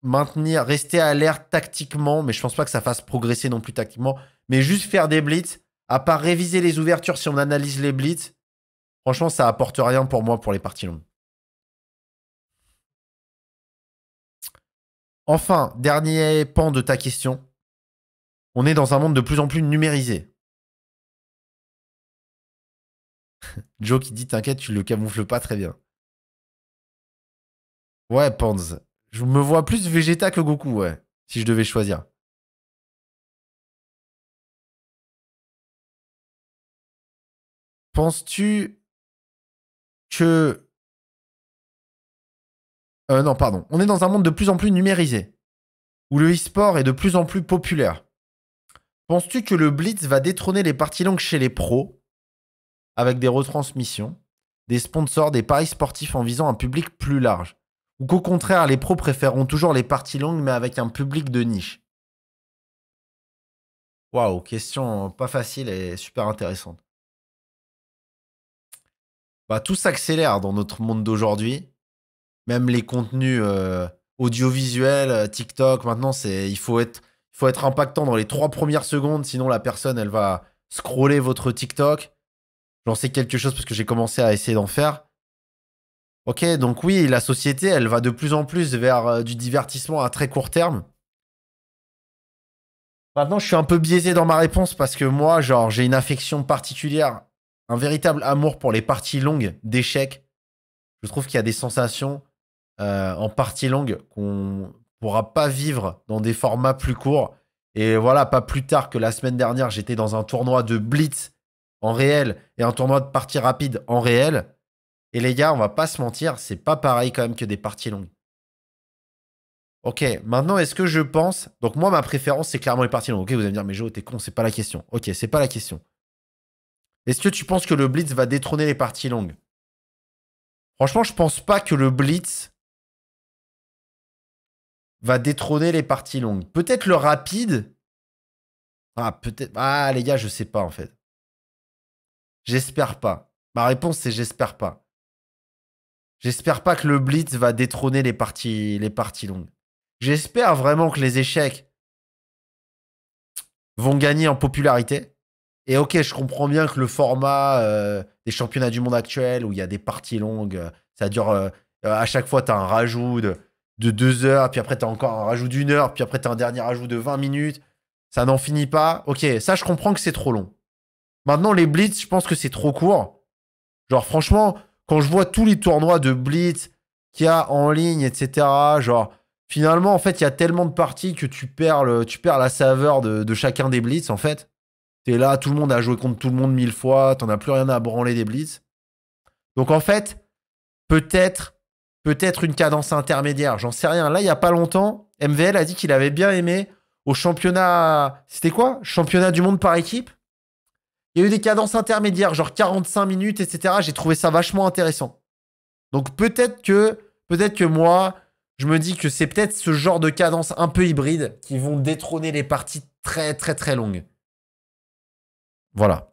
maintenir, rester l'air tactiquement, mais je pense pas que ça fasse progresser non plus tactiquement, mais juste faire des blitz, à part réviser les ouvertures si on analyse les blitz, franchement, ça apporte rien pour moi pour les parties longues. Enfin, dernier pan de ta question on est dans un monde de plus en plus numérisé. [LAUGHS] Joe qui dit T'inquiète, tu le camoufles pas très bien. Ouais, Panz. Je me vois plus Vegeta que Goku, ouais, si je devais choisir. Penses-tu que. Euh, non, pardon. On est dans un monde de plus en plus numérisé, où le e-sport est de plus en plus populaire. Penses-tu que le Blitz va détrôner les parties longues chez les pros avec des retransmissions, des sponsors, des paris sportifs en visant un public plus large Ou qu'au contraire, les pros préféreront toujours les parties longues mais avec un public de niche Waouh, question pas facile et super intéressante. Bah, tout s'accélère dans notre monde d'aujourd'hui. Même les contenus euh, audiovisuels, euh, TikTok, maintenant, c'est il faut être il faut être impactant dans les trois premières secondes, sinon la personne, elle va scroller votre TikTok. J'en sais quelque chose parce que j'ai commencé à essayer d'en faire. Ok, donc oui, la société, elle va de plus en plus vers euh, du divertissement à très court terme. Maintenant, je suis un peu biaisé dans ma réponse parce que moi, genre, j'ai une affection particulière, un véritable amour pour les parties longues d'échecs. Je trouve qu'il y a des sensations euh, en partie longues qu'on pourra pas vivre dans des formats plus courts. Et voilà, pas plus tard que la semaine dernière, j'étais dans un tournoi de blitz en réel et un tournoi de partie rapide en réel. Et les gars, on va pas se mentir, c'est pas pareil quand même que des parties longues. Ok, maintenant, est-ce que je pense. Donc, moi, ma préférence, c'est clairement les parties longues. Ok, vous allez me dire, mais Joe, t'es con, c'est pas la question. Ok, c'est pas la question. Est-ce que tu penses que le Blitz va détrôner les parties longues Franchement, je pense pas que le Blitz va détrôner les parties longues. Peut-être le rapide. Ah, peut-être. Ah, les gars, je sais pas en fait. J'espère pas. Ma réponse, c'est j'espère pas. J'espère pas que le blitz va détrôner les parties, les parties longues. J'espère vraiment que les échecs vont gagner en popularité. Et ok, je comprends bien que le format euh, des championnats du monde actuel, où il y a des parties longues, euh, ça dure. Euh, à chaque fois, tu as un rajout de de deux heures, puis après, tu as encore un rajout d'une heure, puis après, tu as un dernier rajout de 20 minutes. Ça n'en finit pas. Ok, ça, je comprends que c'est trop long. Maintenant, les Blitz, je pense que c'est trop court. Genre, franchement, quand je vois tous les tournois de Blitz qu'il y a en ligne, etc., genre, finalement, en fait, il y a tellement de parties que tu perds, tu perds la saveur de, chacun des Blitz, en fait. T'es là, tout le monde a joué contre tout le monde mille fois, t'en as plus rien à branler des Blitz. Donc, en fait, peut-être peut-être une cadence intermédiaire, j'en sais rien. Là, il n'y a pas longtemps, MVL a dit qu'il avait bien aimé au championnat. C'était quoi Championnat du monde par équipe Il y a eu des cadences intermédiaires, genre 45 minutes, etc. J'ai trouvé ça vachement intéressant. Donc peut-être que, peut-être que moi, je me dis que c'est peut-être ce genre de cadence un peu hybride qui vont détrôner les parties très très très longues. Voilà.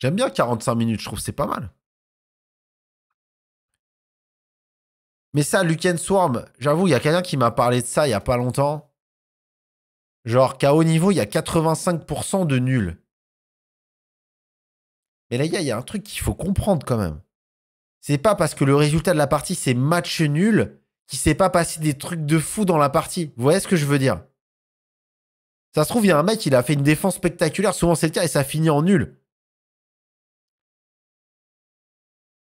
J'aime bien 45 minutes, je trouve c'est pas mal. Mais ça, Lucien Swarm, j'avoue, il y a quelqu'un qui m'a parlé de ça il n'y a pas longtemps. Genre qu'à haut niveau, il y a 85% de nuls. Mais là, il y a un truc qu'il faut comprendre quand même. C'est pas parce que le résultat de la partie c'est match nul qu'il s'est pas passé des trucs de fou dans la partie. Vous voyez ce que je veux dire Ça se trouve, il y a un mec, il a fait une défense spectaculaire, souvent c'est le cas, et ça finit en nul.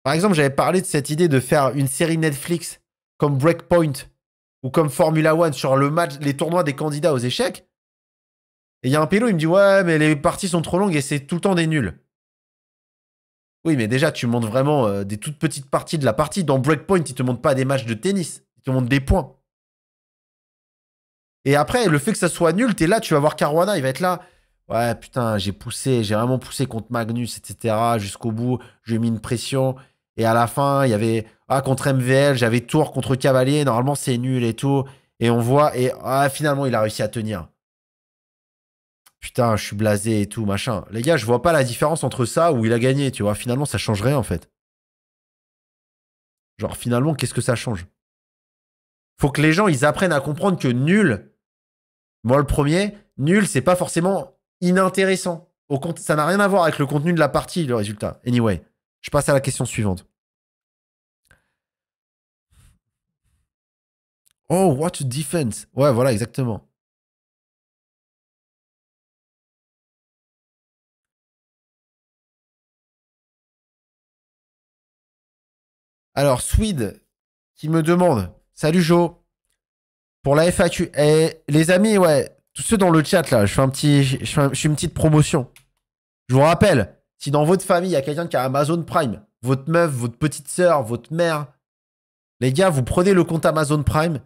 Par exemple, j'avais parlé de cette idée de faire une série Netflix comme Breakpoint ou comme Formula One sur le match, les tournois des candidats aux échecs. Et il y a un pélo, il me dit Ouais, mais les parties sont trop longues et c'est tout le temps des nuls. Oui, mais déjà, tu montes vraiment euh, des toutes petites parties de la partie. Dans Breakpoint, ils te montrent pas des matchs de tennis, ils te montrent des points. Et après, le fait que ça soit nul, tu es là, tu vas voir Caruana, il va être là. Ouais, putain, j'ai poussé, j'ai vraiment poussé contre Magnus, etc. Jusqu'au bout, j'ai mis une pression. Et à la fin, il y avait ah, contre MVL, j'avais Tour contre Cavalier. Normalement, c'est nul et tout. Et on voit, et ah, finalement, il a réussi à tenir. Putain, je suis blasé et tout, machin. Les gars, je vois pas la différence entre ça où il a gagné, tu vois. Finalement, ça change rien, en fait. Genre, finalement, qu'est-ce que ça change Faut que les gens, ils apprennent à comprendre que nul, moi le premier, nul, c'est pas forcément inintéressant. Au ça n'a rien à voir avec le contenu de la partie, le résultat. Anyway. Je passe à la question suivante. Oh, what a defense. Ouais, voilà, exactement. Alors, Swede qui me demande Salut Joe, pour la FAQ. Et eh, les amis, ouais, tous ceux dans le chat là, je fais, un petit, je je fais une petite promotion. Je vous rappelle, si dans votre famille, il y a quelqu'un qui a Amazon Prime, votre meuf, votre petite sœur, votre mère, les gars, vous prenez le compte Amazon Prime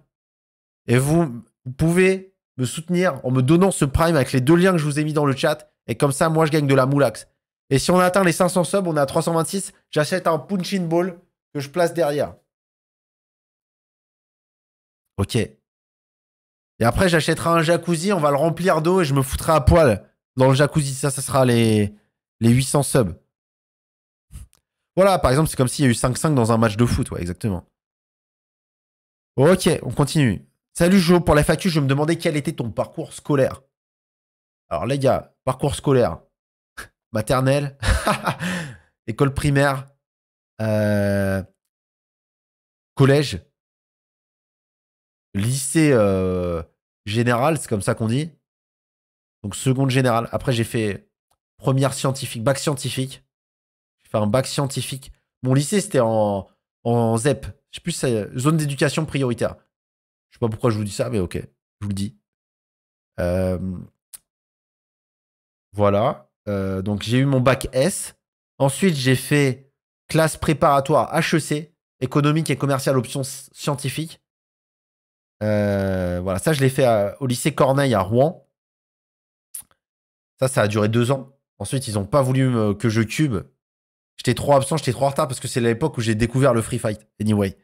et vous, pouvez me soutenir en me donnant ce Prime avec les deux liens que je vous ai mis dans le chat. Et comme ça, moi, je gagne de la moulax. Et si on atteint les 500 subs, on est à 326, j'achète un punching ball que je place derrière. Ok. Et après, j'achèterai un jacuzzi, on va le remplir d'eau et je me foutrai à poil dans le jacuzzi. Ça, ça sera les, les 800 subs. Voilà, par exemple, c'est comme s'il y a eu 5-5 dans un match de foot, ouais, exactement. Ok, on continue. Salut Jo, pour la FAQ, je me demandais quel était ton parcours scolaire. Alors les gars, parcours scolaire, [LAUGHS] maternelle, [LAUGHS] école primaire, euh, collège, lycée euh, général, c'est comme ça qu'on dit. Donc seconde générale. Après j'ai fait première scientifique, bac scientifique. J'ai fait un bac scientifique. Mon lycée, c'était en, en ZEP. Je sais plus, c'est zone d'éducation prioritaire. Je sais pas pourquoi je vous dis ça, mais ok, je vous le dis. Euh, voilà. Euh, donc j'ai eu mon bac S. Ensuite, j'ai fait classe préparatoire HEC, économique et commerciale option scientifique. Euh, voilà, ça je l'ai fait au lycée Corneille à Rouen. Ça, ça a duré deux ans. Ensuite, ils n'ont pas voulu euh, que je cube. J'étais trop absent, j'étais trop en retard parce que c'est l'époque où j'ai découvert le free fight. Anyway.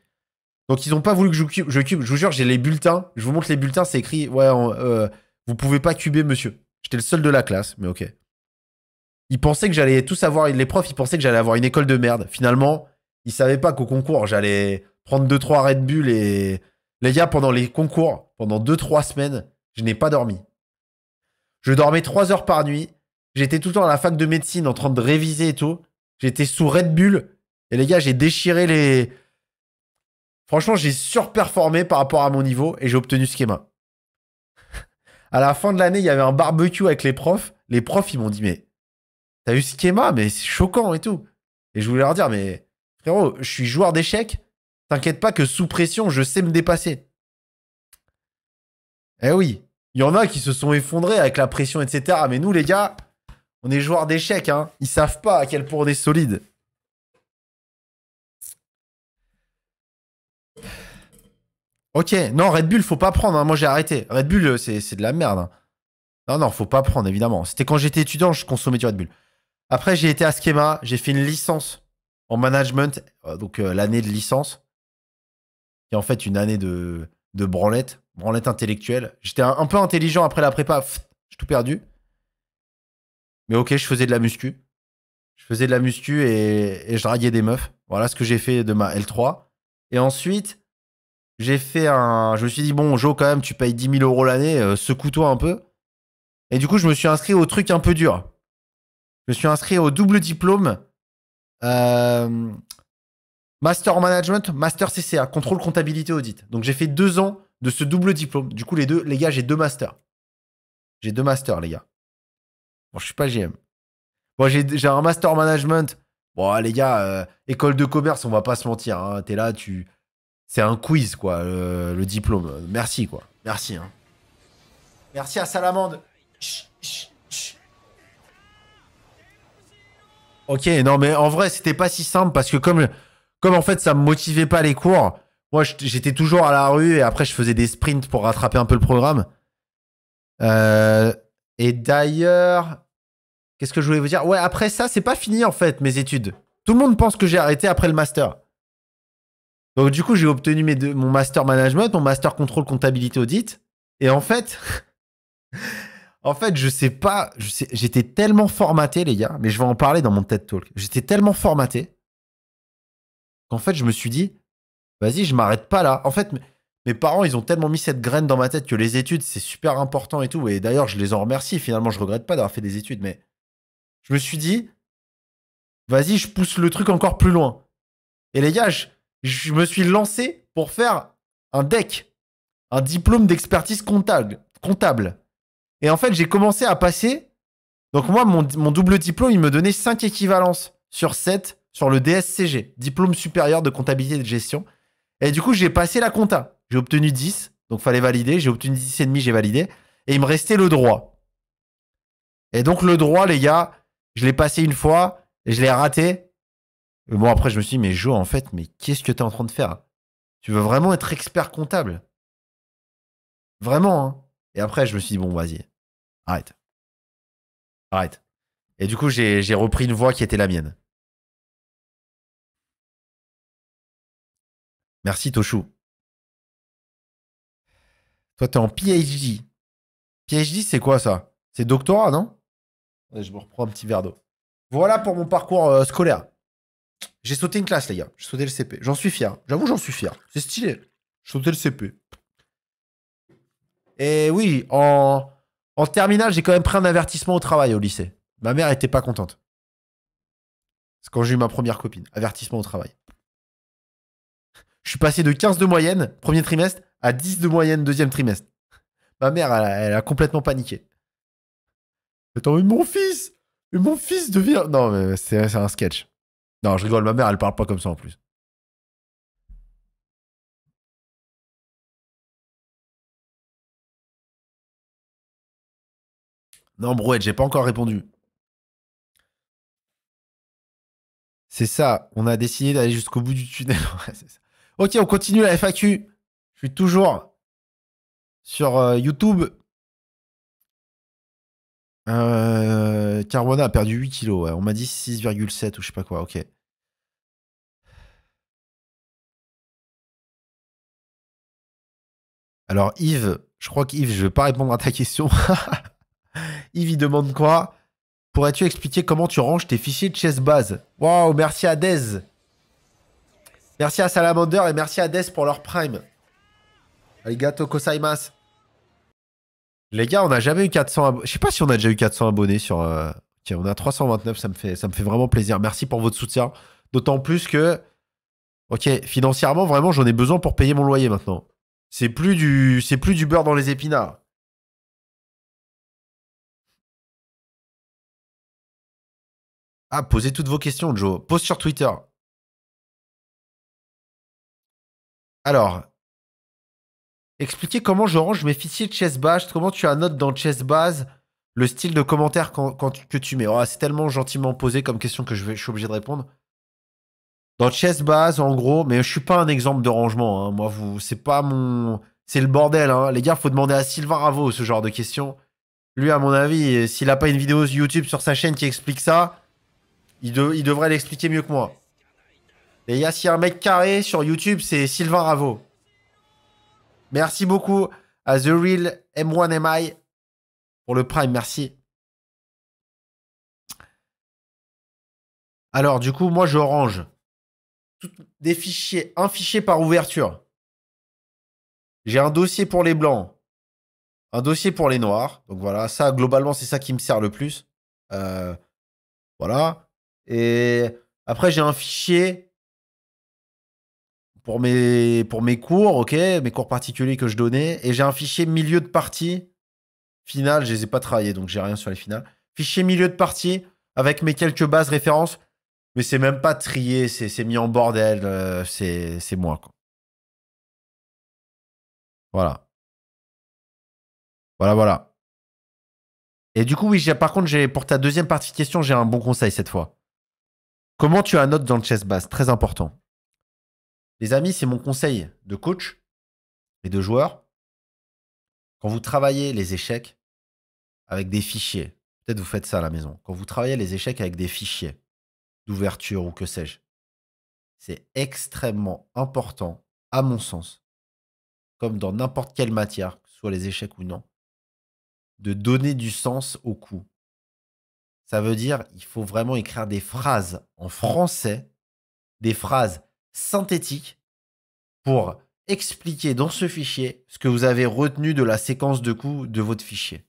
Donc, ils n'ont pas voulu que je cube. Je, je vous jure, j'ai les bulletins. Je vous montre les bulletins, c'est écrit Ouais, euh, vous pouvez pas cuber, monsieur. J'étais le seul de la classe, mais ok. Ils pensaient que j'allais tous avoir. Les profs, ils pensaient que j'allais avoir une école de merde. Finalement, ils ne savaient pas qu'au concours, j'allais prendre 2-3 Red Bull et. Les gars, pendant les concours, pendant 2-3 semaines, je n'ai pas dormi. Je dormais 3 heures par nuit. J'étais tout le temps à la fac de médecine en train de réviser et tout. J'étais sous Red Bull. Et les gars, j'ai déchiré les. Franchement, j'ai surperformé par rapport à mon niveau et j'ai obtenu ce schéma. [LAUGHS] à la fin de l'année, il y avait un barbecue avec les profs. Les profs, ils m'ont dit Mais t'as eu ce schéma, mais c'est choquant et tout. Et je voulais leur dire Mais frérot, je suis joueur d'échecs. T'inquiète pas que sous pression, je sais me dépasser. Eh oui, il y en a qui se sont effondrés avec la pression, etc. Mais nous, les gars, on est joueurs d'échecs, hein. Ils savent pas à quel point on est solide. Ok, non, Red Bull, faut pas prendre. Hein. Moi, j'ai arrêté. Red Bull, euh, c'est de la merde. Hein. Non, non, faut pas prendre, évidemment. C'était quand j'étais étudiant, je consommais du Red Bull. Après, j'ai été à Schema, j'ai fait une licence en management, euh, donc euh, l'année de licence, qui est en fait une année de, branlette, branlette intellectuelle. J'étais un, peu intelligent après la prépa, Je j'ai tout perdu. Mais ok, je faisais de la muscu. Je faisais de la muscu et, je draguais des meufs. Voilà ce que j'ai fait de ma L3. Et ensuite, j'ai fait un. Je me suis dit, bon, Joe, quand même, tu payes 10 000 euros l'année, euh, secoue-toi un peu. Et du coup, je me suis inscrit au truc un peu dur. Je me suis inscrit au double diplôme euh, Master Management, Master CCA, Contrôle Comptabilité Audit. Donc, j'ai fait deux ans de ce double diplôme. Du coup, les deux, les gars, j'ai deux masters. J'ai deux masters, les gars. Bon, je suis pas GM. Moi, j'ai un master management. Bon, ah, les gars, euh, école de commerce, on va pas se mentir. Hein. T'es là, tu. C'est un quiz, quoi, le, diplôme. Merci, quoi. Merci. Hein. Merci à Salamande. Ok, non, mais en vrai, c'était pas si simple parce que comme, comme en fait, ça me motivait pas les cours, moi, j'étais toujours à la rue et après, je faisais des sprints pour rattraper un peu le programme. Euh, et d'ailleurs, qu'est-ce que je voulais vous dire Ouais, après ça, c'est pas fini en fait, mes études. Tout le monde pense que j'ai arrêté après le master. Donc du coup, j'ai obtenu mes mon master management, mon master contrôle comptabilité audit. Et en fait, [LAUGHS] en fait, je sais pas, j'étais tellement formaté, les gars, mais je vais en parler dans mon TED Talk. J'étais tellement formaté qu'en fait, je me suis dit, vas-y, je m'arrête pas là. En fait, mes parents, ils ont tellement mis cette graine dans ma tête que les études, c'est super important et tout. Et d'ailleurs, je les en remercie. Finalement, je regrette pas d'avoir fait des études, mais je me suis dit, vas-y, je pousse le truc encore plus loin. Et les gars, je, me suis lancé pour faire un DEC, un diplôme d'expertise comptable, comptable. Et en fait, j'ai commencé à passer. Donc, moi, mon, mon, double diplôme, il me donnait 5 équivalences sur 7 sur le DSCG, diplôme supérieur de comptabilité et de gestion. Et du coup, j'ai passé la compta. J'ai obtenu 10, donc fallait valider. J'ai obtenu 10,5, j'ai validé. Et il me restait le droit. Et donc le droit, les gars, je l'ai passé une fois, et je l'ai raté. bon, après, je me suis dit, mais Jo, en fait, mais qu'est-ce que tu es en train de faire Tu veux vraiment être expert comptable Vraiment, hein Et après, je me suis dit, bon, vas-y, arrête. Arrête. Et du coup, j'ai repris une voix qui était la mienne. Merci Toshu. Toi, t'es en PhD. PhD, c'est quoi ça C'est doctorat, non Je me reprends un petit verre d'eau. Voilà pour mon parcours euh, scolaire. J'ai sauté une classe, les gars. J'ai sauté le CP. J'en suis fier. J'avoue, j'en suis fier. C'est stylé. J'ai sauté le CP. Et oui, en, en terminale, j'ai quand même pris un avertissement au travail au lycée. Ma mère était pas contente. C'est quand j'ai eu ma première copine. Avertissement au travail. Je suis passé de 15 de moyenne, premier trimestre, à 10 de moyenne deuxième trimestre. Ma mère, elle, a complètement paniqué. Attends, mais mon fils mais Mon fils devient... Non, mais c'est un sketch. Non, je rigole, ma mère, elle parle pas comme ça en plus. Non, brouette, j'ai pas encore répondu. C'est ça, on a décidé d'aller jusqu'au bout du tunnel. [LAUGHS] ok, on continue la FAQ. Je suis toujours sur euh, YouTube. Euh, a perdu 8 kilos. On m'a dit 6,7 ou je sais pas quoi. Ok. Alors Yves, je crois qu'Yves, je vais pas répondre à ta question. [LAUGHS] Yves, il demande quoi Pourrais-tu expliquer comment tu ranges tes fichiers de chaise base Waouh, merci à Dez. Merci à Salamander et merci à Dez pour leur prime. Arigato Tokosaimas. Les gars, on n'a jamais eu 400 abonnés. Je sais pas si on a déjà eu 400 abonnés sur. Ok, euh, on a 329, ça me, fait, ça me fait vraiment plaisir. Merci pour votre soutien. D'autant plus que. Ok, financièrement, vraiment, j'en ai besoin pour payer mon loyer maintenant. C'est plus du, c'est plus du beurre dans les épinards. Ah, posez toutes vos questions, Joe. Pose sur Twitter. Alors, expliquer comment je range mes fichiers de ChessBase, comment tu annotes dans ChessBase le style de commentaire quand, que tu mets. Oh, c'est tellement gentiment posé comme question que je, suis obligé de répondre. Dans ChessBase, en gros, mais je suis pas un exemple de rangement. Hein. Moi, vous, c'est pas mon, c'est le bordel. Hein. Les gars, faut demander à Sylvain Ravo ce genre de questions. Lui, à mon avis, s'il a pas une vidéo YouTube sur sa chaîne qui explique ça, il, il devrait l'expliquer mieux que moi. Les gars, s'il y a un mec carré sur YouTube, c'est Sylvain Ravo. Merci beaucoup à The Real M1MI pour le Prime. Merci. Alors, du coup, moi, je range des fichiers, un fichier par ouverture. J'ai un dossier pour les blancs, un dossier pour les noirs. Donc voilà, ça, globalement, c'est ça qui me sert le plus. Euh, voilà. Et après, j'ai un fichier pour mes, cours, ok, mes cours particuliers que je donnais. Et j'ai un fichier milieu de partie. Final, je les ai pas travaillés, donc j'ai rien sur les finales. Fichier milieu de partie avec mes quelques bases références. Mais c'est même pas trié, c'est mis en bordel. Euh, c'est moi, quoi. Voilà. Voilà, voilà. Et du coup, oui, par contre, pour ta deuxième partie de question, j'ai un bon conseil cette fois. Comment tu as note dans le chess base Très important. Les amis, c'est mon conseil de coach et de joueur. Quand vous travaillez les échecs avec des fichiers, peut-être vous faites ça à la maison, quand vous travaillez les échecs avec des fichiers d'ouverture ou que sais-je, c'est extrêmement important, à mon sens, comme dans n'importe quelle matière, que ce soit les échecs ou non, de donner du sens au coup. Ça veut dire, il faut vraiment écrire des phrases en français, des phrases synthétique pour expliquer dans ce fichier ce que vous avez retenu de la séquence de coups de votre fichier.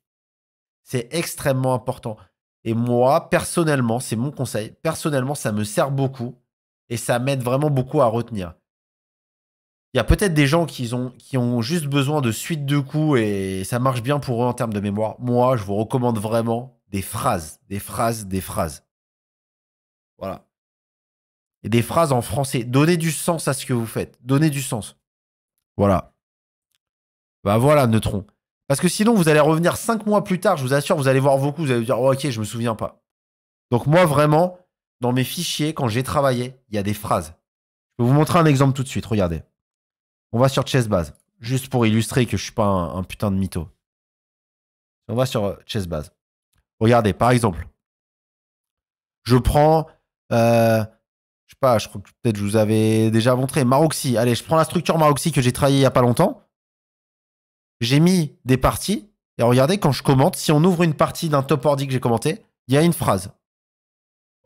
C'est extrêmement important. Et moi, personnellement, c'est mon conseil, personnellement, ça me sert beaucoup et ça m'aide vraiment beaucoup à retenir. Il y a peut-être des gens qui ont, qui ont juste besoin de suite de coups et ça marche bien pour eux en termes de mémoire. Moi, je vous recommande vraiment des phrases, des phrases, des phrases. Voilà et des phrases en français. Donnez du sens à ce que vous faites. Donnez du sens. Voilà. Bah voilà, Neutron. Parce que sinon, vous allez revenir cinq mois plus tard, je vous assure, vous allez voir beaucoup. vous allez vous dire, oh, ok, je me souviens pas. Donc moi, vraiment, dans mes fichiers, quand j'ai travaillé, il y a des phrases. Je vais vous montrer un exemple tout de suite, regardez. On va sur ChessBase, juste pour illustrer que je suis pas un, putain de mytho. On va sur euh, ChessBase. Regardez, par exemple, je prends euh, je sais pas, je crois que peut-être je vous avais déjà montré, Maroxy. Allez, je prends la structure Maroxy que j'ai travaillée il n'y a pas longtemps. J'ai mis des parties. Et regardez, quand je commente, si on ouvre une partie d'un top ordi que j'ai commenté, il y a une phrase.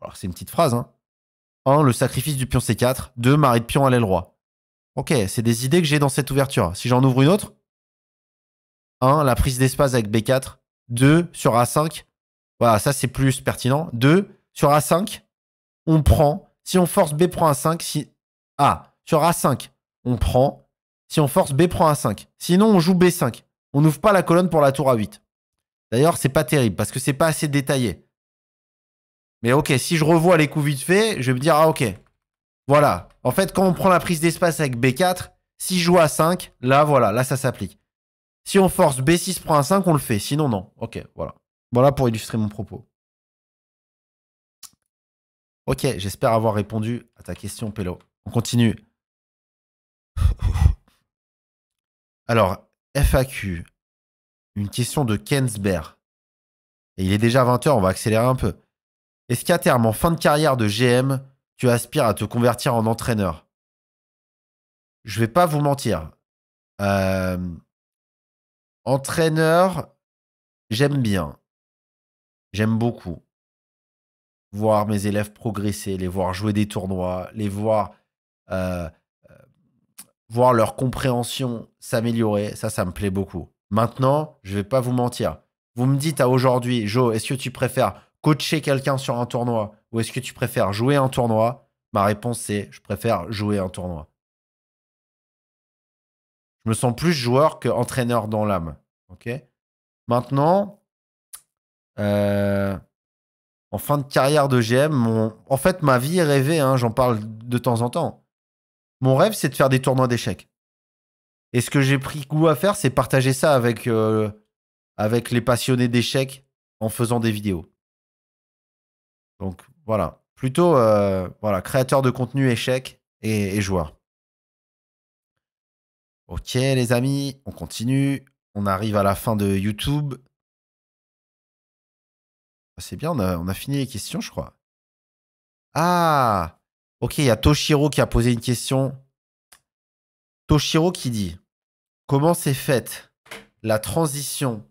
Alors, c'est une petite phrase. 1. Hein. Le sacrifice du pion C4. 2. Marie de pion à l'aile roi. Ok, c'est des idées que j'ai dans cette ouverture. Si j'en ouvre une autre, 1. La prise d'espace avec B4. 2. Sur A5. Voilà, ça c'est plus pertinent. 2. Sur A5, on prend si on force B prend un 5, si ah, A sur A5, on prend. Si on force B prend un 5. Sinon, on joue B5. On n'ouvre pas la colonne pour la tour A8. D'ailleurs, c'est pas terrible parce que c'est pas assez détaillé. Mais ok, si je revois les coups vite fait, je vais me dire, ah ok. Voilà. En fait, quand on prend la prise d'espace avec B4, si je joue A5, là, voilà, là, ça s'applique. Si on force B6 prend A5, on le fait. Sinon, non. Ok, voilà. Voilà pour illustrer mon propos. Ok, j'espère avoir répondu à ta question, Pélo. On continue. [LAUGHS] Alors, FAQ. Une question de Kensberg. il est déjà 20h, on va accélérer un peu. Est-ce qu'à terme, en fin de carrière de GM, tu aspires à te convertir en entraîneur Je vais pas vous mentir. Euh, entraîneur, j'aime bien. J'aime beaucoup voir mes élèves progresser, les voir jouer des tournois, les voir euh, euh, voir leur compréhension s'améliorer, ça, ça me plaît beaucoup. Maintenant, je ne vais pas vous mentir. Vous me dites à aujourd'hui, Joe, est-ce que tu préfères coacher quelqu'un sur un tournoi ou est-ce que tu préfères jouer un tournoi Ma réponse c'est, je préfère jouer un tournoi. Je me sens plus joueur qu'entraîneur dans l'âme. Ok. Maintenant, euh, en fin de carrière de GM, en fait, ma vie est rêvée, hein, j'en parle de temps en temps. Mon rêve, c'est de faire des tournois d'échecs. Et ce que j'ai pris goût à faire, c'est partager ça avec, euh, avec les passionnés d'échecs en faisant des vidéos. Donc voilà, plutôt euh, voilà, créateur de contenu échecs et joueur. Ok les amis, on continue. On arrive à la fin de YouTube. Ah, c'est bien, on a, fini les questions, je crois. Ah Ok, il y a Toshiro qui a posé une question. Toshiro qui dit Comment s'est faite la transition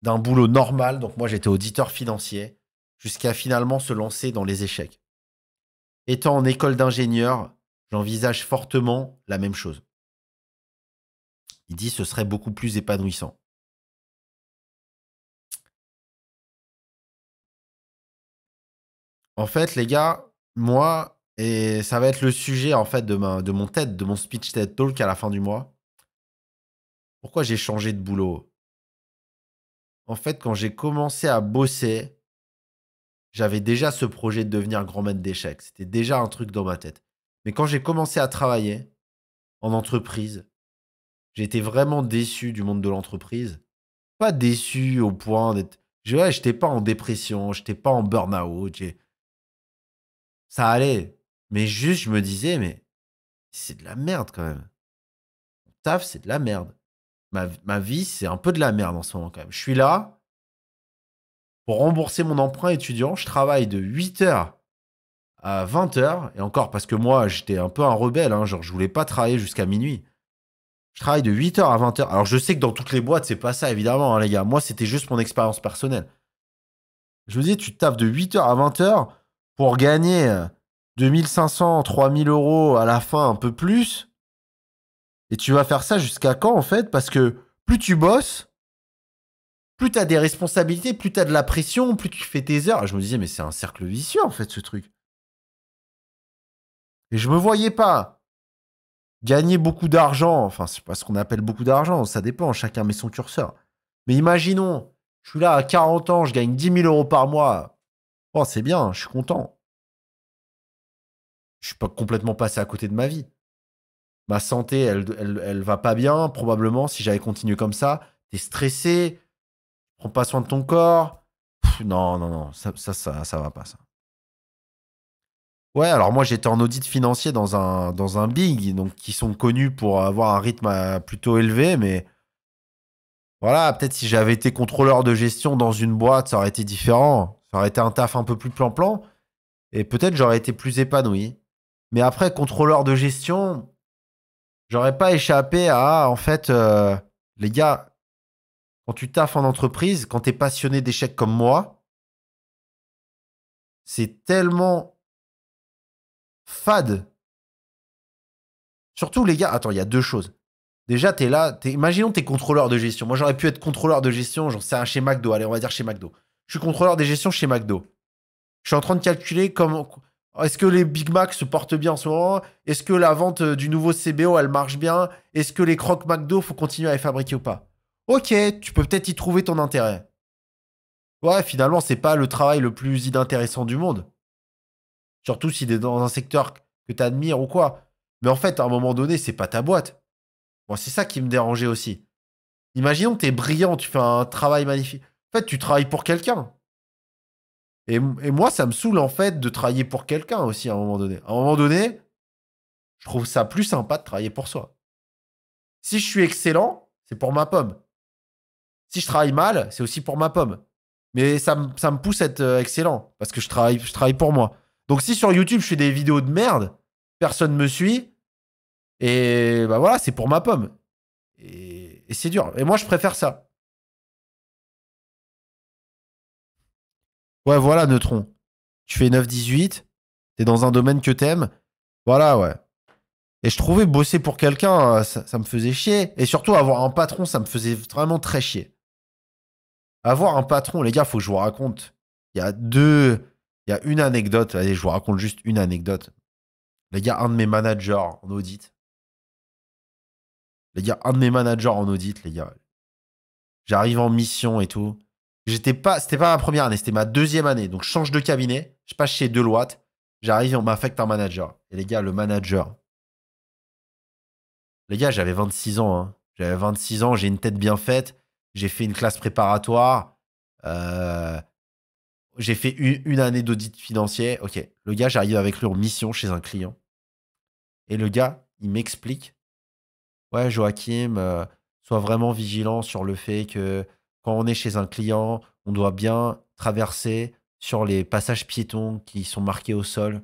d'un boulot normal, donc moi j'étais auditeur financier, jusqu'à finalement se lancer dans les échecs Étant en école d'ingénieur, j'envisage fortement la même chose. Il dit ce serait beaucoup plus épanouissant. En fait, les gars, moi, et ça va être le sujet en fait de, de mon tête, de mon speech TED Talk à la fin du mois. Pourquoi j'ai changé de boulot En fait, quand j'ai commencé à bosser, j'avais déjà ce projet de devenir grand maître d'échecs. C'était déjà un truc dans ma tête. Mais quand j'ai commencé à travailler en entreprise, j'étais vraiment déçu du monde de l'entreprise. Pas déçu au point d'être. Je n'étais pas en dépression, je n'étais pas en burn-out ça allait. Mais juste, je me disais, mais c'est de la merde quand même. Mon taf, c'est de la merde. Ma, ma vie, c'est un peu de la merde en ce moment quand même. Je suis là pour rembourser mon emprunt étudiant. Je travaille de 8h à 20h. Et encore, parce que moi, j'étais un peu un rebelle. Je hein. genre, je voulais pas travailler jusqu'à minuit. Je travaille de 8h à 20h. Alors, je sais que dans toutes les boîtes, c'est pas ça, évidemment, hein, les gars. Moi, c'était juste mon expérience personnelle. Je me disais, tu taffes de 8h à 20h pour gagner 2500, 3000 euros à la fin, un peu plus. Et tu vas faire ça jusqu'à quand, en fait Parce que plus tu bosses, plus tu as des responsabilités, plus tu as de la pression, plus tu fais tes heures. je me disais, mais c'est un cercle vicieux, en fait, ce truc. Et je me voyais pas gagner beaucoup d'argent. Enfin, c'est pas ce qu'on appelle beaucoup d'argent, ça dépend, chacun met son curseur. Mais imaginons, je suis là à 40 ans, je gagne 10 000 euros par mois Oh, c'est bien, je suis content. Je suis pas complètement passé à côté de ma vie. Ma santé, elle, elle, va pas bien. Probablement, si j'avais continué comme ça, t'es stressé, prends pas soin de ton corps. non, non, non, ça, ça, ça, va pas, ça. Ouais, alors moi j'étais en audit financier dans un, dans un big, donc qui sont connus pour avoir un rythme euh, plutôt élevé, mais voilà, peut-être si j'avais été contrôleur de gestion dans une boîte, ça aurait été différent. J'aurais été un taf un peu plus plan-plan. Et peut-être j'aurais été plus épanoui. Mais après, contrôleur de gestion, j'aurais pas échappé à, en fait, euh, les gars, quand tu taffes en entreprise, quand tu es passionné d'échecs comme moi, c'est tellement fade. Surtout, les gars, attends, il y a deux choses. Déjà, tu es là, imaginons que tu es contrôleur de gestion. Moi, j'aurais pu être contrôleur de gestion, j'en sais un chez McDo. Allez, on va dire chez McDo je suis contrôleur des gestions chez McDo. Je suis en train de calculer comment. Est-ce que les Big Mac se portent bien en ce moment Est-ce que la vente euh, du nouveau CBO, elle marche bien Est-ce que les crocs McDo, faut continuer à les fabriquer ou pas Ok, tu peux peut-être y trouver ton intérêt. Ouais, finalement, c'est pas le travail le plus inintéressant du monde. Surtout s'il tu est dans un secteur que tu admires ou quoi. Mais en fait, à un moment donné, c'est pas ta boîte. bon, c'est ça qui me dérangeait aussi. Imaginons que tu es brillant, tu fais un travail magnifique. En fait, tu travailles pour quelqu'un. Et, moi, ça me saoule en fait de travailler pour quelqu'un aussi à un moment donné. À un moment donné, je trouve ça plus sympa de travailler pour soi. Si je suis excellent, c'est pour ma pomme. Si je travaille mal, c'est aussi pour ma pomme. Mais ça, me pousse à être euh, excellent parce que je travaille, je travaille pour moi. Donc si sur YouTube, je fais des vidéos de merde, personne ne me suit, et bah voilà, c'est pour ma pomme. et c'est dur. Et moi, je préfère ça. Ouais, voilà, Neutron. Tu fais 9-18, t'es dans un domaine que t'aimes. Voilà, ouais. Et je trouvais bosser pour quelqu'un, euh, ça, ça, me faisait chier. Et surtout, avoir un patron, ça me faisait vraiment très chier. Avoir un patron, les gars, faut que je vous raconte. Il y a deux. Il y a une anecdote. Allez, je vous raconte juste une anecdote. Les gars, un de mes managers en audit. Les gars, un de mes managers en audit, les gars. J'arrive en mission et tout. J'étais pas, c'était pas ma première année, c'était ma deuxième année. Donc, je change de cabinet, je passe chez Deloitte, j'arrive et on m'affecte un manager. Et les gars, le manager. Les gars, j'avais 26 ans. Hein. J'avais 26 ans, j'ai une tête bien faite, j'ai fait une classe préparatoire, euh, j'ai fait une, année d'audit financier. Ok, le gars, j'arrive avec lui en mission chez un client. Et le gars, il m'explique Ouais, Joachim, euh, sois vraiment vigilant sur le fait que quand on est chez un client, on doit bien traverser sur les passages piétons qui sont marqués au sol.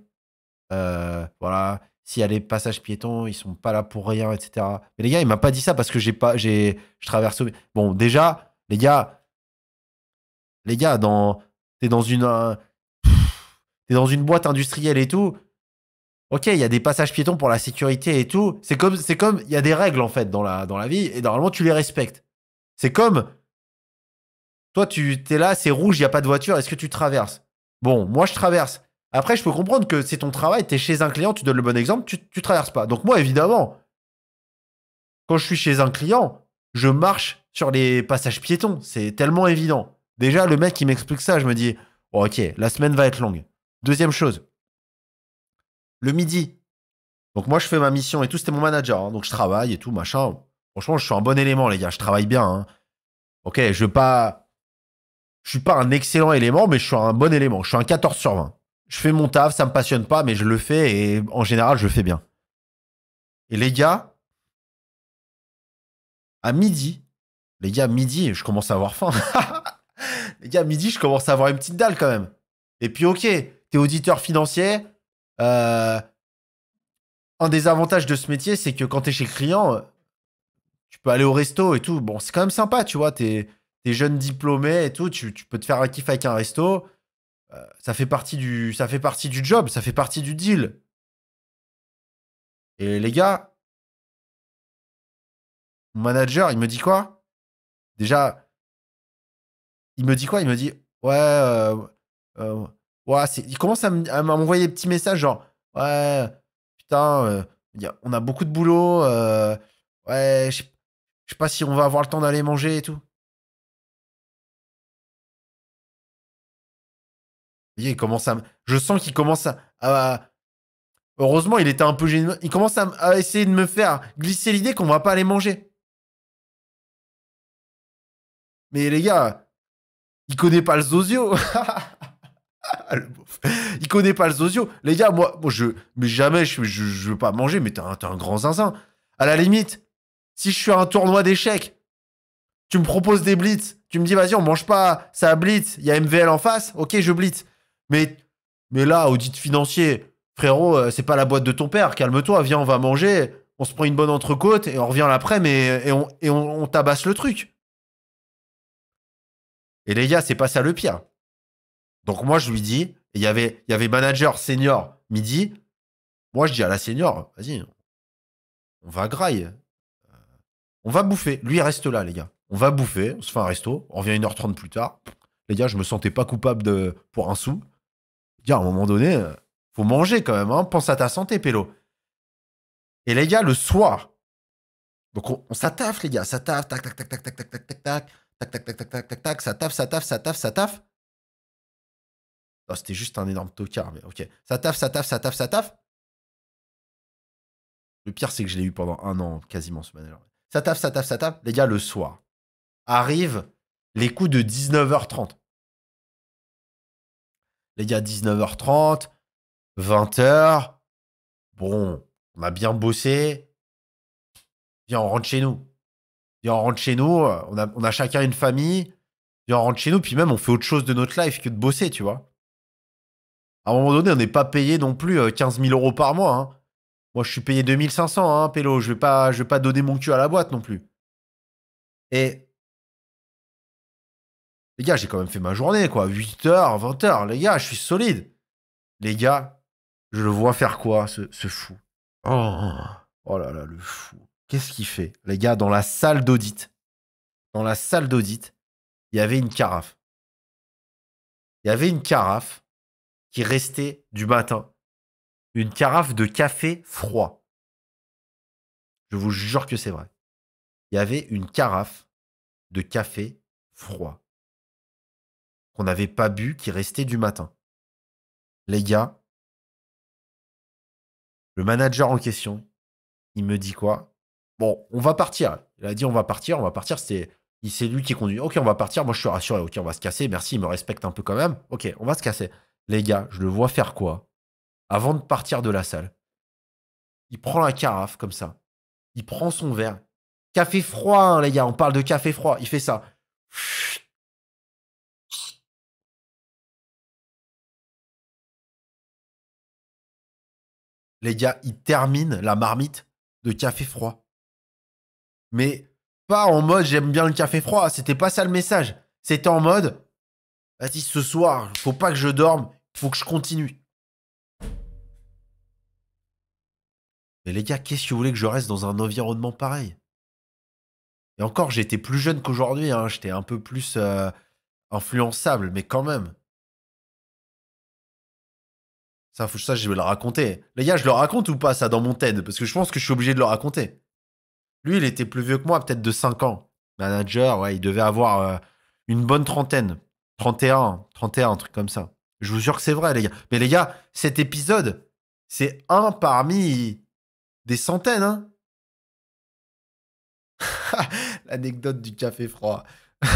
Euh, voilà, s'il y a les passages piétons, ils sont pas là pour rien, etc. Mais les gars, il m'a pas dit ça parce que j'ai pas, j'ai, je traverse. Bon, déjà, les gars, les gars, dans, t'es dans une, dans une boîte industrielle et tout. Ok, il y a des passages piétons pour la sécurité et tout. C'est comme, c'est comme, il y a des règles en fait dans la, dans la vie et normalement tu les respectes. C'est comme toi, tu es là, c'est rouge, il n'y a pas de voiture, est-ce que tu traverses Bon, moi, je traverse. Après, je peux comprendre que c'est ton travail, tu es chez un client, tu donnes le bon exemple, tu, ne traverses pas. Donc, moi, évidemment, quand je suis chez un client, je marche sur les passages piétons. C'est tellement évident. Déjà, le mec qui m'explique ça, je me dis, oh, ok, la semaine va être longue. Deuxième chose, le midi. Donc, moi, je fais ma mission et tout, c'était mon manager. Hein, donc, je travaille et tout, machin. Franchement, je suis un bon élément, les gars, je travaille bien. Hein. Ok, je veux pas je suis pas un excellent élément, mais je suis un bon élément. Je suis un 14 sur 20. Je fais mon taf, ça me passionne pas, mais je le fais et en général, je le fais bien. Et les gars, à midi, les gars, midi, je commence à avoir faim. [LAUGHS] les gars, midi, je commence à avoir une petite dalle quand même. Et puis, ok, t'es auditeur financier. Euh, un des avantages de ce métier, c'est que quand t'es chez le client, tu peux aller au resto et tout. Bon, c'est quand même sympa, tu vois. T'es jeunes diplômés et tout, tu, peux te faire un kiff avec un resto. Euh, ça, fait partie du, ça fait partie du job, ça fait partie du deal. Et les gars, mon manager, il me dit quoi Déjà, il me dit quoi Il me dit Ouais, euh, euh il commence à m'envoyer des petits messages genre Ouais, putain, euh, on a beaucoup de boulot, ouais, je sais pas si on va avoir le temps d'aller manger et tout. il commence à... Je sens qu'il commence à... Heureusement, il était un peu gêné. Il commence à, essayer de me faire glisser l'idée qu'on va pas aller manger. Mais les gars, il connaît pas le Zozio. [LAUGHS] il connaît pas le Zozio. Les gars, moi, je, mais jamais je, ne veux pas manger, mais t'es un, un, grand zinzin. À la limite, si je suis à un tournoi d'échecs, tu me proposes des blitz, tu me dis vas-y, on mange pas, ça blitz, il y a MVL en face, ok, je blitz. Mais, mais là, audit financier, frérot, euh, c'est pas la boîte de ton père, calme-toi, viens, on va manger, on se prend une bonne entrecôte et on revient l'après, mais et on, et on, tabasse le truc. Et les gars, c'est pas ça le pire. Donc moi, je lui dis, il y avait, y avait manager senior midi. Moi, je dis à la senior, vas-y, on va graille. Euh, on va bouffer. Lui, reste là, les gars. On va bouffer, on se fait un resto, on revient 1h30 plus tard. Les gars, je me sentais pas coupable de, pour un sou. Dire, à un moment donné, faut manger quand même, hein, pense à ta santé, Pélo. Et les gars, le soir, donc on, on les gars, ça taffe, tac, tac, tac, tac, tac, tac, tac, tac, tac, tac, tac, tac, tac, tac, tac, tac, ça taffe, ça taffe, ça taffe, ça taffe. C'était juste un énorme tocard, mais ok. Ça taffe, ça taffe, ça taffe, ça taffe. Le pire, c'est que je l'ai eu pendant un an, quasiment, ce manager. Ça taffe, ça taffe, ça Les gars, le soir, arrivent les coups de 19h30. Les gars, 19h30, 20h. Bon, on a bien bossé. Viens, on rentre chez nous. Viens, on rentre chez nous. Euh, on a, chacun une famille. Viens, on rentre chez nous. Puis même, on fait autre chose de notre life que de bosser, tu vois. À un moment donné, on n'est pas payé non plus 15 euh, 000 euros par mois. Hein. Moi, je suis payé 2500, 500, hein, Pélo. Je ne vais, je vais pas donner mon cul à la boîte non plus. Et les gars, j'ai quand même fait ma journée, quoi. 8h, 20h, les gars, je suis solide. Les gars, je le vois faire quoi, ce, fou oh oh, oh, oh, là là, le fou. Qu'est-ce qu'il fait Les gars, dans la salle d'audit, dans la salle d'audit, il y avait une carafe. Il y avait une carafe qui restait du matin. Une carafe de café froid. Je vous jure que c'est vrai. Il y avait une carafe de café froid qu'on n'avait pas bu qui restait du matin. Les gars, le manager en question, il me dit quoi Bon, on va partir. Il a dit on va partir, on va partir. il c'est lui qui conduit. Ok, on va partir. Moi, je suis rassuré. Ok, on va se casser. Merci, il me respecte un peu quand même. Ok, on va se casser. Les gars, je le vois faire quoi Avant de partir de la salle, il prend la carafe comme ça. Il prend son verre. Café froid, hein, les gars. On parle de café froid. Il fait ça. les gars, ils terminent la marmite de café froid. Mais pas en mode j'aime bien le café froid, c'était pas ça le message. C'était en mode vas-y ce soir, faut pas que je dorme, faut que je continue. Mais les gars, qu'est-ce que vous voulez que je reste dans un environnement pareil Et encore, j'étais plus jeune qu'aujourd'hui, hein, j'étais un peu plus euh, influençable, mais quand même. Ça, ça, je vais le raconter. Les gars, je le raconte ou pas, ça, dans mon TED Parce que je pense que je suis obligé de le raconter. Lui, il était plus vieux que moi, peut-être de 5 ans. Manager, ouais, il devait avoir euh, une bonne trentaine. 31, 31, un truc comme ça. Je vous jure que c'est vrai, les gars. Mais les gars, cet épisode, c'est un parmi des centaines. Hein [LAUGHS] L'anecdote du café froid. [LAUGHS]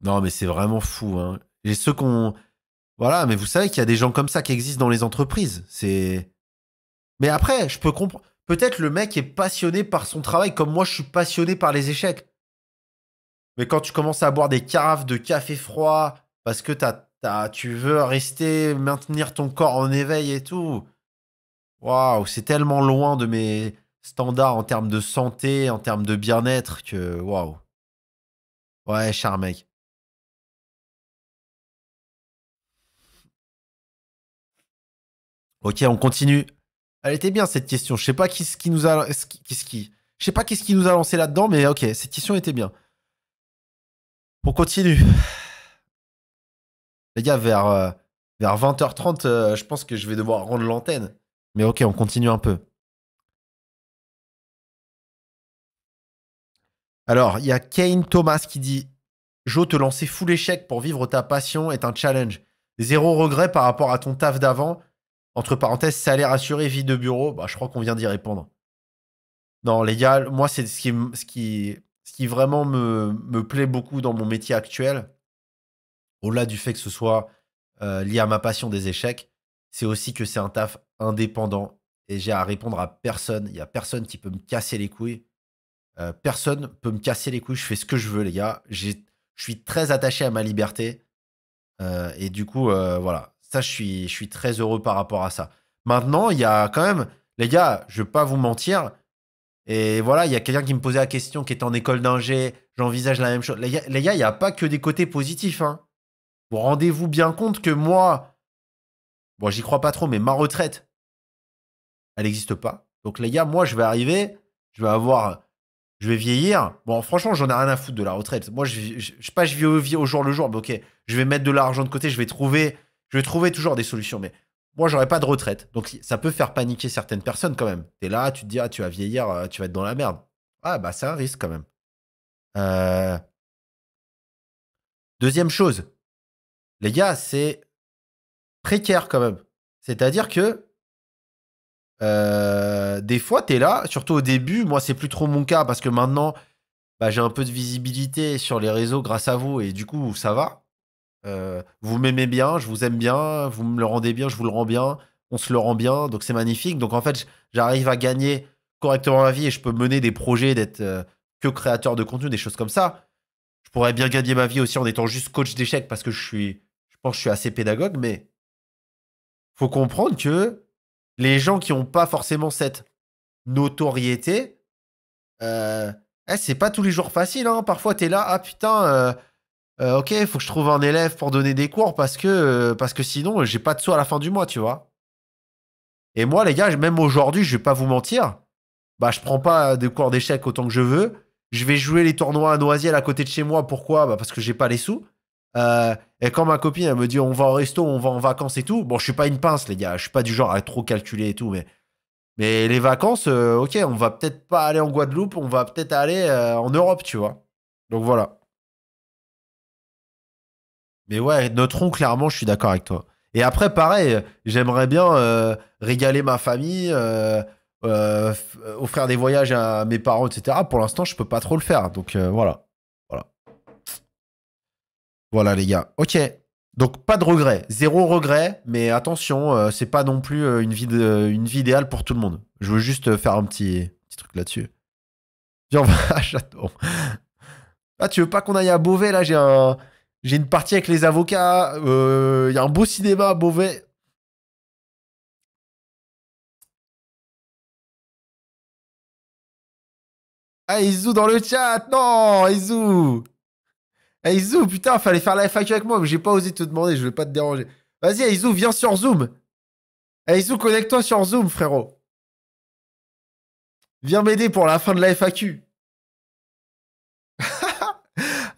non, mais c'est vraiment fou. Hein. j'ai ceux qu'on voilà, mais vous savez qu'il y a des gens comme ça qui existent dans les entreprises. C'est. Mais après, je peux comprendre. Peut-être le mec est passionné par son travail, comme moi je suis passionné par les échecs. Mais quand tu commences à boire des carafes de café froid parce que tu veux rester, maintenir ton corps en éveil et tout, waouh, c'est tellement loin de mes standards en termes de santé, en termes de bien-être que waouh. Ouais, cher mec. Ok, on continue. Elle était bien cette question. Je sais pas qui, qui nous a qui, je sais pas qui, qui nous a lancé là-dedans, mais ok, cette question était bien. On continue. Les gars, vers, euh, vers 20h30, euh, je pense que je vais devoir rendre l'antenne. Mais ok, on continue un peu. Alors, il y a Kane Thomas qui dit Joe, te lancer full échec pour vivre ta passion est un challenge. Zéro regret par rapport à ton taf d'avant. Entre parenthèses, salaire assuré, vie de bureau, bah, je crois qu'on vient d'y répondre. Non, les gars, moi, c'est ce qui, ce qui, ce qui vraiment me, me plaît beaucoup dans mon métier actuel, au-delà du fait que ce soit euh, lié à ma passion des échecs, c'est aussi que c'est un taf indépendant et j'ai à répondre à personne. Il n'y a personne qui peut me casser les couilles. Euh, personne peut me casser les couilles. Je fais ce que je veux, les gars. Je suis très attaché à ma liberté. Euh, et du coup, voilà, ça, je suis, très heureux par rapport à ça. Maintenant, il y a quand même, les gars, je ne vais pas vous mentir. Et voilà, il y a quelqu'un qui me posait la question, qui est en école d'ingé. J'envisage la même chose. Les gars, il n'y a pas que des côtés positifs. Hein. Vous rendez-vous bien compte que moi, bon, j'y crois pas trop, mais ma retraite, elle n'existe pas. Donc, les gars, moi, je vais arriver, je vais avoir je vais vieillir. Bon, franchement, j'en ai rien à foutre de la retraite. Moi, je, ne sais pas, je vis au, au, jour le jour, mais ok, je vais mettre de l'argent de côté, je vais trouver je vais trouver toujours des solutions, mais moi, j'aurais pas de retraite. Donc, ça peut faire paniquer certaines personnes quand même. Tu es là, tu te dis, ah, tu vas vieillir, euh, tu vas être dans la merde. Ah, bah, c'est un risque quand même. Euh, deuxième chose, les gars, c'est précaire quand même. C'est-à-dire que euh, des fois, tu es là, surtout au début. Moi, c'est plus trop mon cas parce que maintenant, bah, j'ai un peu de visibilité sur les réseaux grâce à vous et du coup, ça va. Euh, vous m'aimez bien, je vous aime bien, vous me le rendez bien, je vous le rends bien, on se le rend bien, donc c'est magnifique. Donc en fait, j'arrive à gagner correctement ma vie et je peux mener des projets, d'être euh, que créateur de contenu, des choses comme ça. Je pourrais bien gagner ma vie aussi en étant juste coach d'échecs parce que je suis, je pense que je suis assez pédagogue, mais faut comprendre que les gens qui n'ont pas forcément cette notoriété, euh, eh, c'est pas tous les jours facile. Hein. Parfois, tu es là, ah putain, euh, ok, il faut que je trouve un élève pour donner des cours parce que, euh, parce que sinon, j'ai pas de sous à la fin du mois, tu vois. Et moi, les gars, même aujourd'hui, je vais pas vous mentir, bah, je prends pas de cours d'échecs autant que je veux. Je vais jouer les tournois à Noisiel à côté de chez moi. Pourquoi bah, Parce que j'ai pas les sous. Euh, et quand ma copine me dit on va au resto, on va en vacances et tout, bon, je suis pas une pince, les gars. Je suis pas du genre à trop calculer et tout, mais, mais les vacances, ok, on va peut-être pas aller en Guadeloupe, on va peut-être aller en Europe, tu vois. Donc voilà. Mais ouais, Neutron, clairement, je suis d'accord avec toi. Et après, pareil, j'aimerais bien euh, régaler ma famille, euh, euh, offrir des voyages à mes parents, etc. Pour l'instant, je peux pas trop le faire. Donc voilà. Voilà. Voilà, les gars. Ok. Donc pas de regrets. zéro regret, mais attention, c'est pas non plus une vie, une idéale pour tout le monde. Je veux juste faire un petit, truc là-dessus. Viens, Ah, tu veux pas qu'on aille à Beauvais Là, j'ai un, j'ai une partie avec les avocats. Il euh, y a un beau cinéma mauvais. Beauvais. Ah, dans le chat Non, Aizou Ah, eh, putain, fallait faire la FAQ avec moi, mais j'ai pas osé te demander, je vais pas te déranger. Vas-y, Aizou, eh, viens sur Zoom Ah, connecte-toi sur Zoom, frérot Viens m'aider pour la fin de la FAQ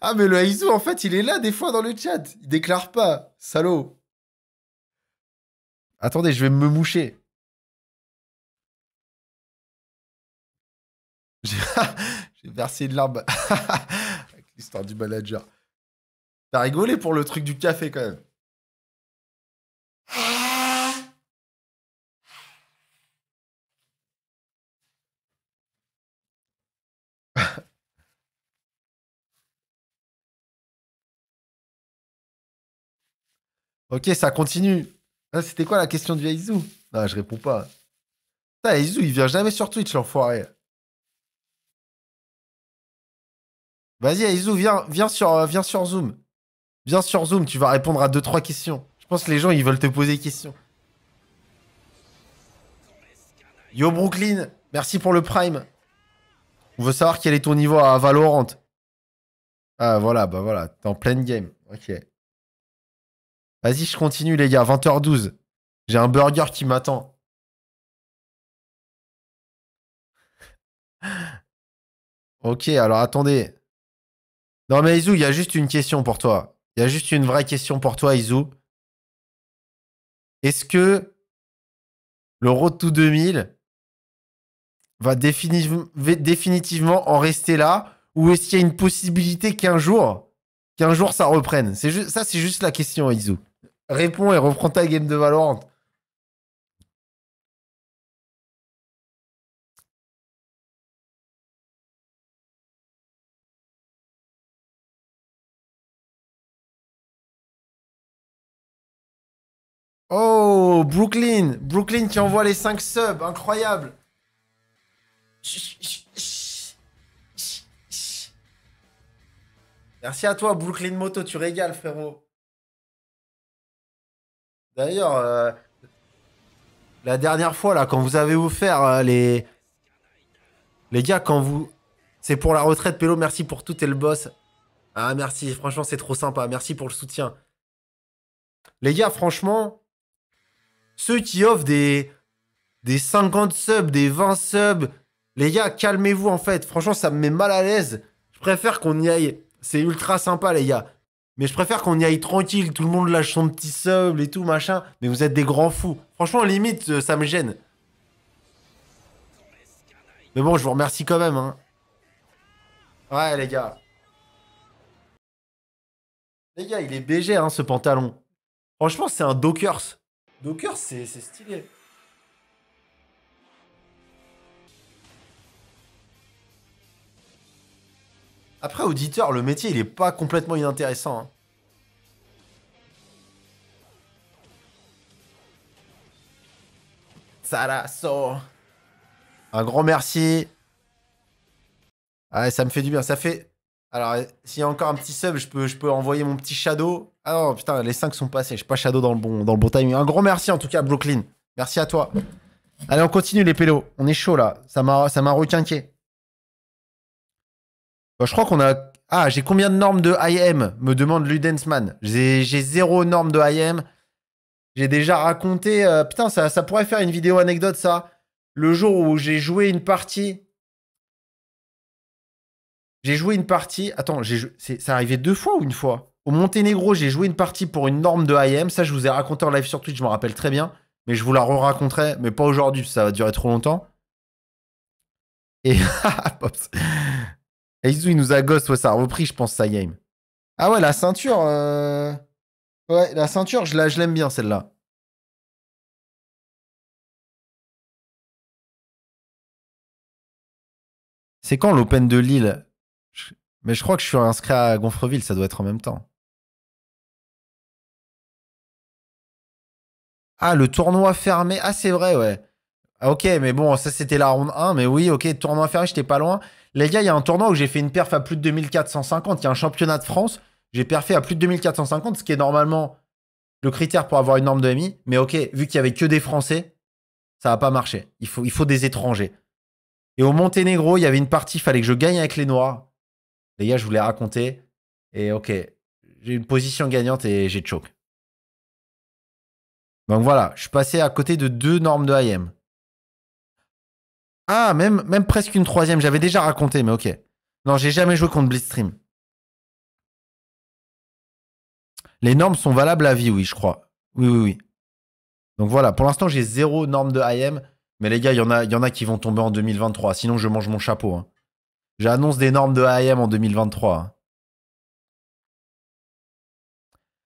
ah, mais le Aizu, en fait, il est là des fois dans le chat. Il déclare pas. Salaud. Attendez, je vais me moucher. [LAUGHS] J'ai versé une larme [LAUGHS] l'histoire du manager. T'as rigolé pour le truc du café quand même. Ok, ça continue. Ah, c'était quoi la question du Aizu Ah, je réponds pas. Aizu, il vient jamais sur Twitch, l'enfoiré. Vas-y, Aizu, viens, viens, sur, euh, viens sur Zoom. Viens sur Zoom, tu vas répondre à 2-3 questions. Je pense que les gens, ils veulent te poser des questions. Yo Brooklyn, merci pour le prime. On veut savoir quel est ton niveau à Valorant. Ah voilà, bah voilà, t'es en pleine game. Ok. Vas-y, je continue, les gars. 20h12. J'ai un burger qui m'attend. ok, alors attendez. Non, mais Izu, il y a juste une question pour toi. Il y a juste une vraie question pour toi, Izu. Est-ce que le Road to 2000 va définitivement en rester là ou est-ce qu'il y a une possibilité qu'un jour, qu'un jour ça reprenne ça, c'est juste la question, Izu. Réponds et reprends ta game de Valorant. Oh, Brooklyn. Brooklyn qui envoie les 5 subs. Incroyable. Merci à toi, Brooklyn Moto. Tu régales, frérot. D'ailleurs, euh, la dernière fois, là, quand vous avez offert faire euh, les. Les gars, quand vous. C'est pour la retraite, Pélo, merci pour tout et le boss. Ah, merci, franchement, c'est trop sympa. Merci pour le soutien. Les gars, franchement, ceux qui offrent des, des 50 subs, des 20 subs, les gars, calmez-vous en fait. Franchement, ça me met mal à l'aise. Je préfère qu'on y aille. C'est ultra sympa, les gars. Mais je préfère qu'on y aille tranquille, tout le monde lâche son petit sub et tout, machin. Mais vous êtes des grands fous. Franchement, limite, euh, ça me gêne. Mais bon, je vous remercie quand même. Hein. Ouais, les gars. Les gars, il est BG, hein, ce pantalon. Franchement, c'est un Dockers. Dockers, c'est stylé. Après, auditeur, le métier, il est pas complètement inintéressant. Hein. Un grand merci. Ah, ça me fait du bien. Ça fait. Alors, s'il y a encore un petit sub, je peux, je peux envoyer mon petit shadow. Ah non, putain, les 5 sont passés. Je suis pas shadow dans le bon, dans le bon timing. Un grand merci en tout cas, Brooklyn. Merci à toi. Allez, on continue les pélos. On est chaud là. Ça m'a requinqué. Bah, je crois qu'on a. Ah, j'ai combien de normes de IM Me demande Ludensman. J'ai zéro norme de IM. J'ai déjà raconté. Euh, putain, ça, ça pourrait faire une vidéo anecdote, ça. Le jour où j'ai joué une partie. J'ai joué une partie. Attends, j'ai c'est arrivé deux fois ou une fois Au Monténégro, j'ai joué une partie pour une norme de IM. Ça, je vous ai raconté en live sur Twitch, je m'en rappelle très bien. Mais je vous la re-raconterai, mais pas aujourd'hui, ça va durer trop longtemps. Et [LAUGHS] Aizu, il nous a ghost, ouais, ça a repris, je pense, sa game. Ah ouais, la ceinture. Euh, ouais, la ceinture, je l'aime bien, celle-là. C'est quand l'Open de Lille Mais je crois que je suis inscrit à Gonfreville, ça doit être en même temps. Ah, le tournoi fermé. Ah, c'est vrai, ouais. Ah, ok, mais bon, ça c'était la ronde 1, mais oui, ok, tournoi ferré, j'étais pas loin. Les gars, il y a un tournoi où j'ai fait une perf à plus de 2450. Il y a un championnat de France, j'ai perfé à plus de 2450, ce qui est normalement le critère pour avoir une norme de MI. Mais ok, vu qu'il y avait que des Français, ça n'a pas marché. Il faut, des étrangers. Et au Monténégro, il y avait une partie, il fallait que je gagne avec les Noirs. Les gars, je vous l'ai raconté. Et ok, j'ai une position gagnante et j'ai choke. Donc voilà, je suis passé à côté de deux normes de IM. Ah, même, même presque une troisième. J'avais déjà raconté, mais ok. Non, j'ai jamais joué contre Blitzstream. Les normes sont valables à vie, oui, je crois. Oui, oui, oui. Donc voilà, pour l'instant, j'ai zéro norme de IM. Mais les gars, il y, en a, y en a qui vont tomber en 2023. Sinon, je mange mon chapeau. Hein. J'annonce des normes de IM en 2023. Hein.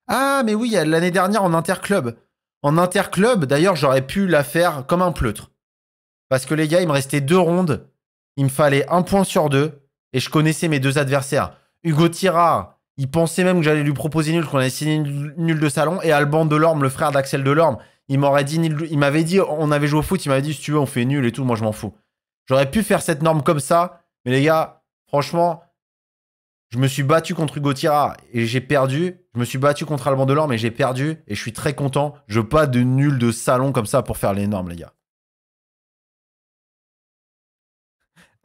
Ah, mais oui, l'année dernière en interclub. En interclub, d'ailleurs, j'aurais pu la faire comme un pleutre. Parce que les gars, il me restait deux rondes. Il me fallait un point sur deux. Et je connaissais mes deux adversaires. Hugo Tirard, il pensait même que j'allais lui proposer nul, qu'on allait signer nul de salon. Et Alban Delorme, le frère d'Axel Delorme, il m'aurait dit, il m'avait dit, on avait joué au foot, il m'avait dit, si tu veux, on fait nul et tout, moi je m'en fous. J'aurais pu faire cette norme comme ça, mais les gars, franchement, je me suis battu contre Hugo Tirard et j'ai perdu. Je me suis battu contre Alban Delorme et j'ai perdu. Et je suis très content. Je veux pas de nul de salon comme ça pour faire les normes, les gars.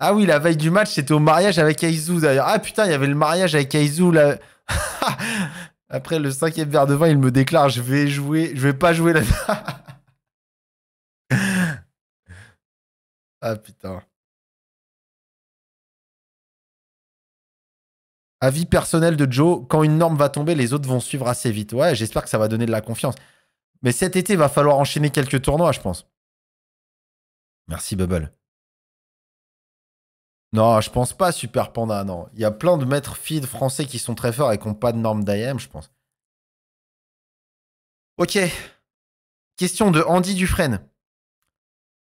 Ah oui, la veille du match, c'était au mariage avec Aizu d'ailleurs. Ah putain, il y avait le mariage avec Aizu là. [LAUGHS] Après le cinquième verre de vin, il me déclare je vais jouer, je vais pas jouer là." [LAUGHS] ah putain. Avis personnel de Joe, quand une norme va tomber, les autres vont suivre assez vite. Ouais, j'espère que ça va donner de la confiance. Mais cet été, il va falloir enchaîner quelques tournois, je pense. Merci, Bubble. Non, je pense pas Super Panda, non. Il y a plein de maîtres feed français qui sont très forts et qui n'ont pas de normes d'IAM, je pense. Ok. Question de Andy Dufresne.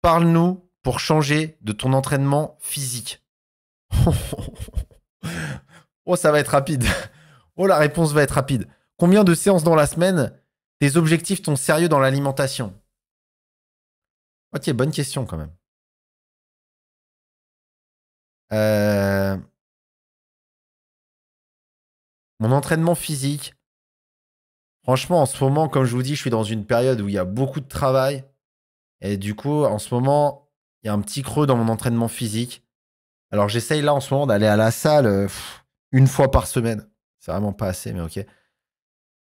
Parle-nous pour changer de ton entraînement physique. [LAUGHS] oh, ça va être rapide. [LAUGHS] Oh, la réponse va être rapide. Combien de séances dans la semaine Tes objectifs sont sérieux dans l'alimentation Ok, bonne question quand même. Euh, mon entraînement physique. Franchement, en ce moment, comme je vous dis, je suis dans une période où il y a beaucoup de travail. Et du coup, en ce moment, il y a un petit creux dans mon entraînement physique. Alors j'essaye là en ce moment d'aller à la salle euh, une fois par semaine. C'est vraiment pas assez, mais ok.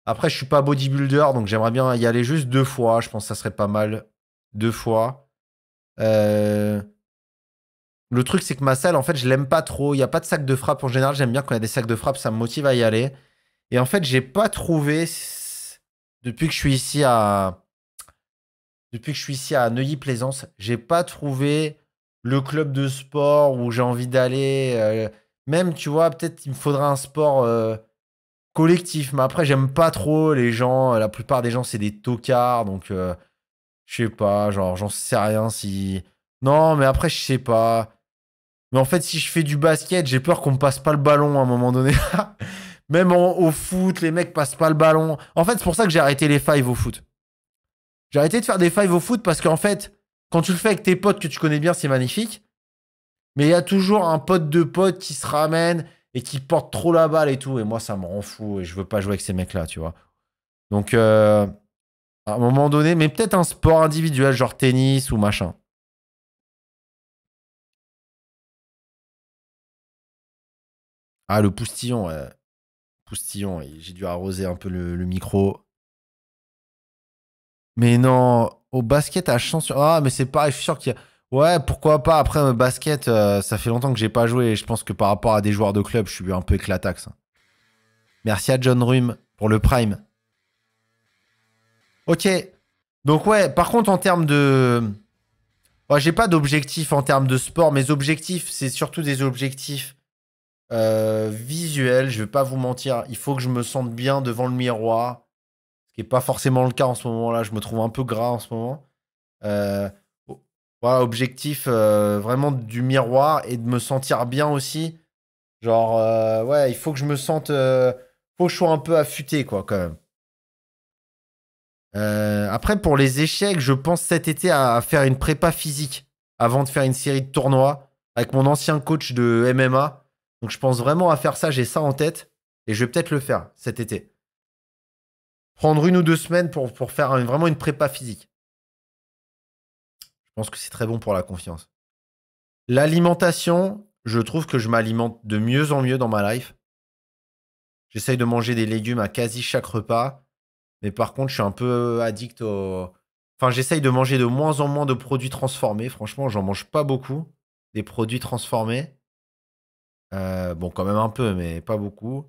Après, je suis pas bodybuilder, donc j'aimerais bien y aller juste deux fois. Je pense que ça serait pas mal. Deux fois. Euh, le truc, c'est que ma salle, en fait, je l'aime pas trop. Il n'y a pas de sac de frappe en général. J'aime bien qu'on il a des sacs de frappe, ça me motive à y aller. Et en fait, j'ai pas trouvé depuis que je suis ici à depuis que je suis ici à Neuilly-Plaisance, j'ai pas trouvé le club de sport où j'ai envie d'aller. Euh, même, tu vois, peut-être il me faudra un sport euh, collectif. Mais après, j'aime pas trop les gens. Euh, la plupart des gens, c'est des tocards. Donc, je sais pas, genre, j'en sais rien si. Non, mais après, je sais pas. Mais en fait, si je fais du basket, j'ai peur qu'on me passe pas le ballon à un moment donné. [LAUGHS] Même au foot, les mecs passent pas le ballon. En fait, c'est pour ça que j'ai arrêté les fives au foot. J'ai arrêté de faire des fives au foot parce qu'en fait, quand tu le fais avec tes potes que tu connais bien, c'est magnifique. Mais il y a toujours un pote de pote qui se ramène et qui porte trop la balle et tout. Et moi, ça me rend fou et je veux pas jouer avec ces mecs-là, tu vois. Donc, euh, à un moment donné, mais peut-être un sport individuel, genre tennis ou machin. Ah, le poustillon, ouais. Poustillon, j'ai dû arroser un peu le, micro. Mais non, au basket à chance. Ah, mais c'est pas. je suis sûr qu'il y a. Ouais, pourquoi pas. Après, le euh, basket, euh, ça fait longtemps que j'ai pas joué. Et je pense que par rapport à des joueurs de club, je suis un peu éclatax. Hein. Merci à John Rum pour le prime. Ok. Donc, ouais, par contre, en termes de. Ouais, j'ai pas d'objectif en termes de sport. Mes objectifs, c'est surtout des objectifs euh, visuel, je vais pas vous mentir, il faut que je me sente bien devant le miroir, ce qui est pas forcément le cas en ce moment-là. Je me trouve un peu gras en ce moment. Euh, voilà, objectif euh, vraiment du miroir et de me sentir bien aussi. Genre, ouais, il faut que je me sente, faut que je sois un peu affûté, quoi, quand même. après, pour les échecs, je pense cet été à faire une prépa physique avant de faire une série de tournois avec mon ancien coach de MMA. Donc je pense vraiment à faire ça, j'ai ça en tête et je vais peut-être le faire cet été. Prendre une ou deux semaines pour, pour faire vraiment une prépa physique. Je pense que c'est très bon pour la confiance. L'alimentation, je trouve que je m'alimente de mieux en mieux dans ma life. J'essaye de manger des légumes à quasi chaque repas. Mais par contre, je suis un peu addict au. Enfin, j'essaye de manger de moins en moins de produits transformés. Franchement, j'en mange pas beaucoup. Des produits transformés. Euh, bon, quand même un peu, mais pas beaucoup.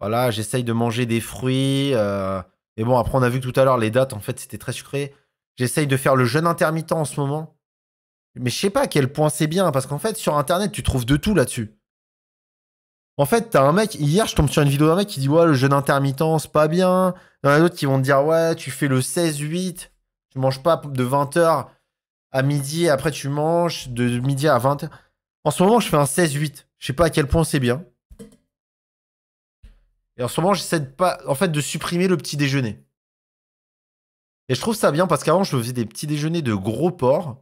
Voilà, j'essaye de manger des fruits. Euh, et bon, après, on a vu tout à l'heure, les dates, en fait, c'était très sucré. J'essaye de faire le jeûne intermittent en ce moment. Mais je sais pas à quel point c'est bien, parce qu'en fait, sur Internet, tu trouves de tout là-dessus. En fait, t'as un mec, hier, je tombe sur une vidéo d'un mec qui dit Ouais, le jeûne intermittent, c'est pas bien. Il y en a d'autres qui vont te dire Ouais, tu fais le 16-8, tu manges pas de 20h à midi, après tu manges de midi à 20h. En ce moment, je fais un 16-8. Je sais pas à quel point c'est bien. Et en ce moment, j'essaie de pas, en fait, de supprimer le petit déjeuner. Et je trouve ça bien parce qu'avant, je faisais des petits déjeuners de gros porc.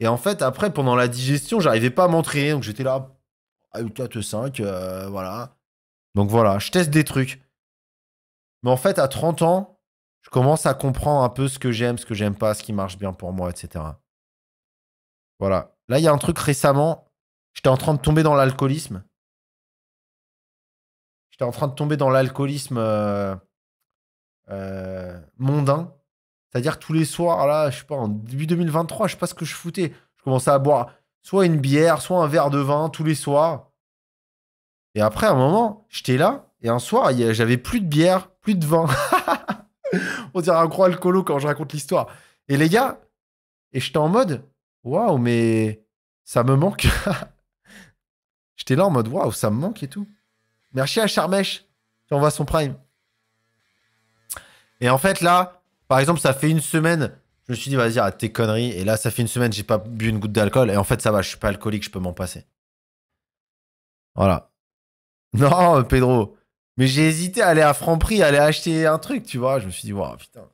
Et en fait, après, pendant la digestion, j'arrivais pas à m'entraîner. Donc j'étais là, 4, ah, 5, euh, voilà. Donc voilà, je teste des trucs. Mais en fait, à 30 ans, je commence à comprendre un peu ce que j'aime, ce que j'aime pas, ce qui marche bien pour moi, etc. Voilà. Là, il y a un truc récemment J'étais en train de tomber dans l'alcoolisme. J'étais en train de tomber dans l'alcoolisme euh, euh, mondain. C'est-à-dire tous les soirs, là, je sais pas, en début 2023, je sais pas ce que je foutais. Je commençais à boire soit une bière, soit un verre de vin tous les soirs. Et après, à un moment, j'étais là, et un soir, j'avais plus de bière, plus de vin. [LAUGHS] On dirait un gros alcoolo quand je raconte l'histoire. Et les gars, et j'étais en mode, waouh, mais ça me manque. [LAUGHS] J'étais là en mode, waouh, ça me manque et tout. Merci à Charmèche, Tu envoies son prime. Et en fait, là, par exemple, ça fait une semaine, je me suis dit, vas-y, à tes conneries. Et là, ça fait une semaine, j'ai pas bu une goutte d'alcool. Et en fait, ça va, je suis pas alcoolique, je peux m'en passer. Voilà. [LAUGHS] Non, Pedro. Mais j'ai hésité à aller à Franprix, à aller acheter un truc, tu vois. Je me suis dit, waouh, putain.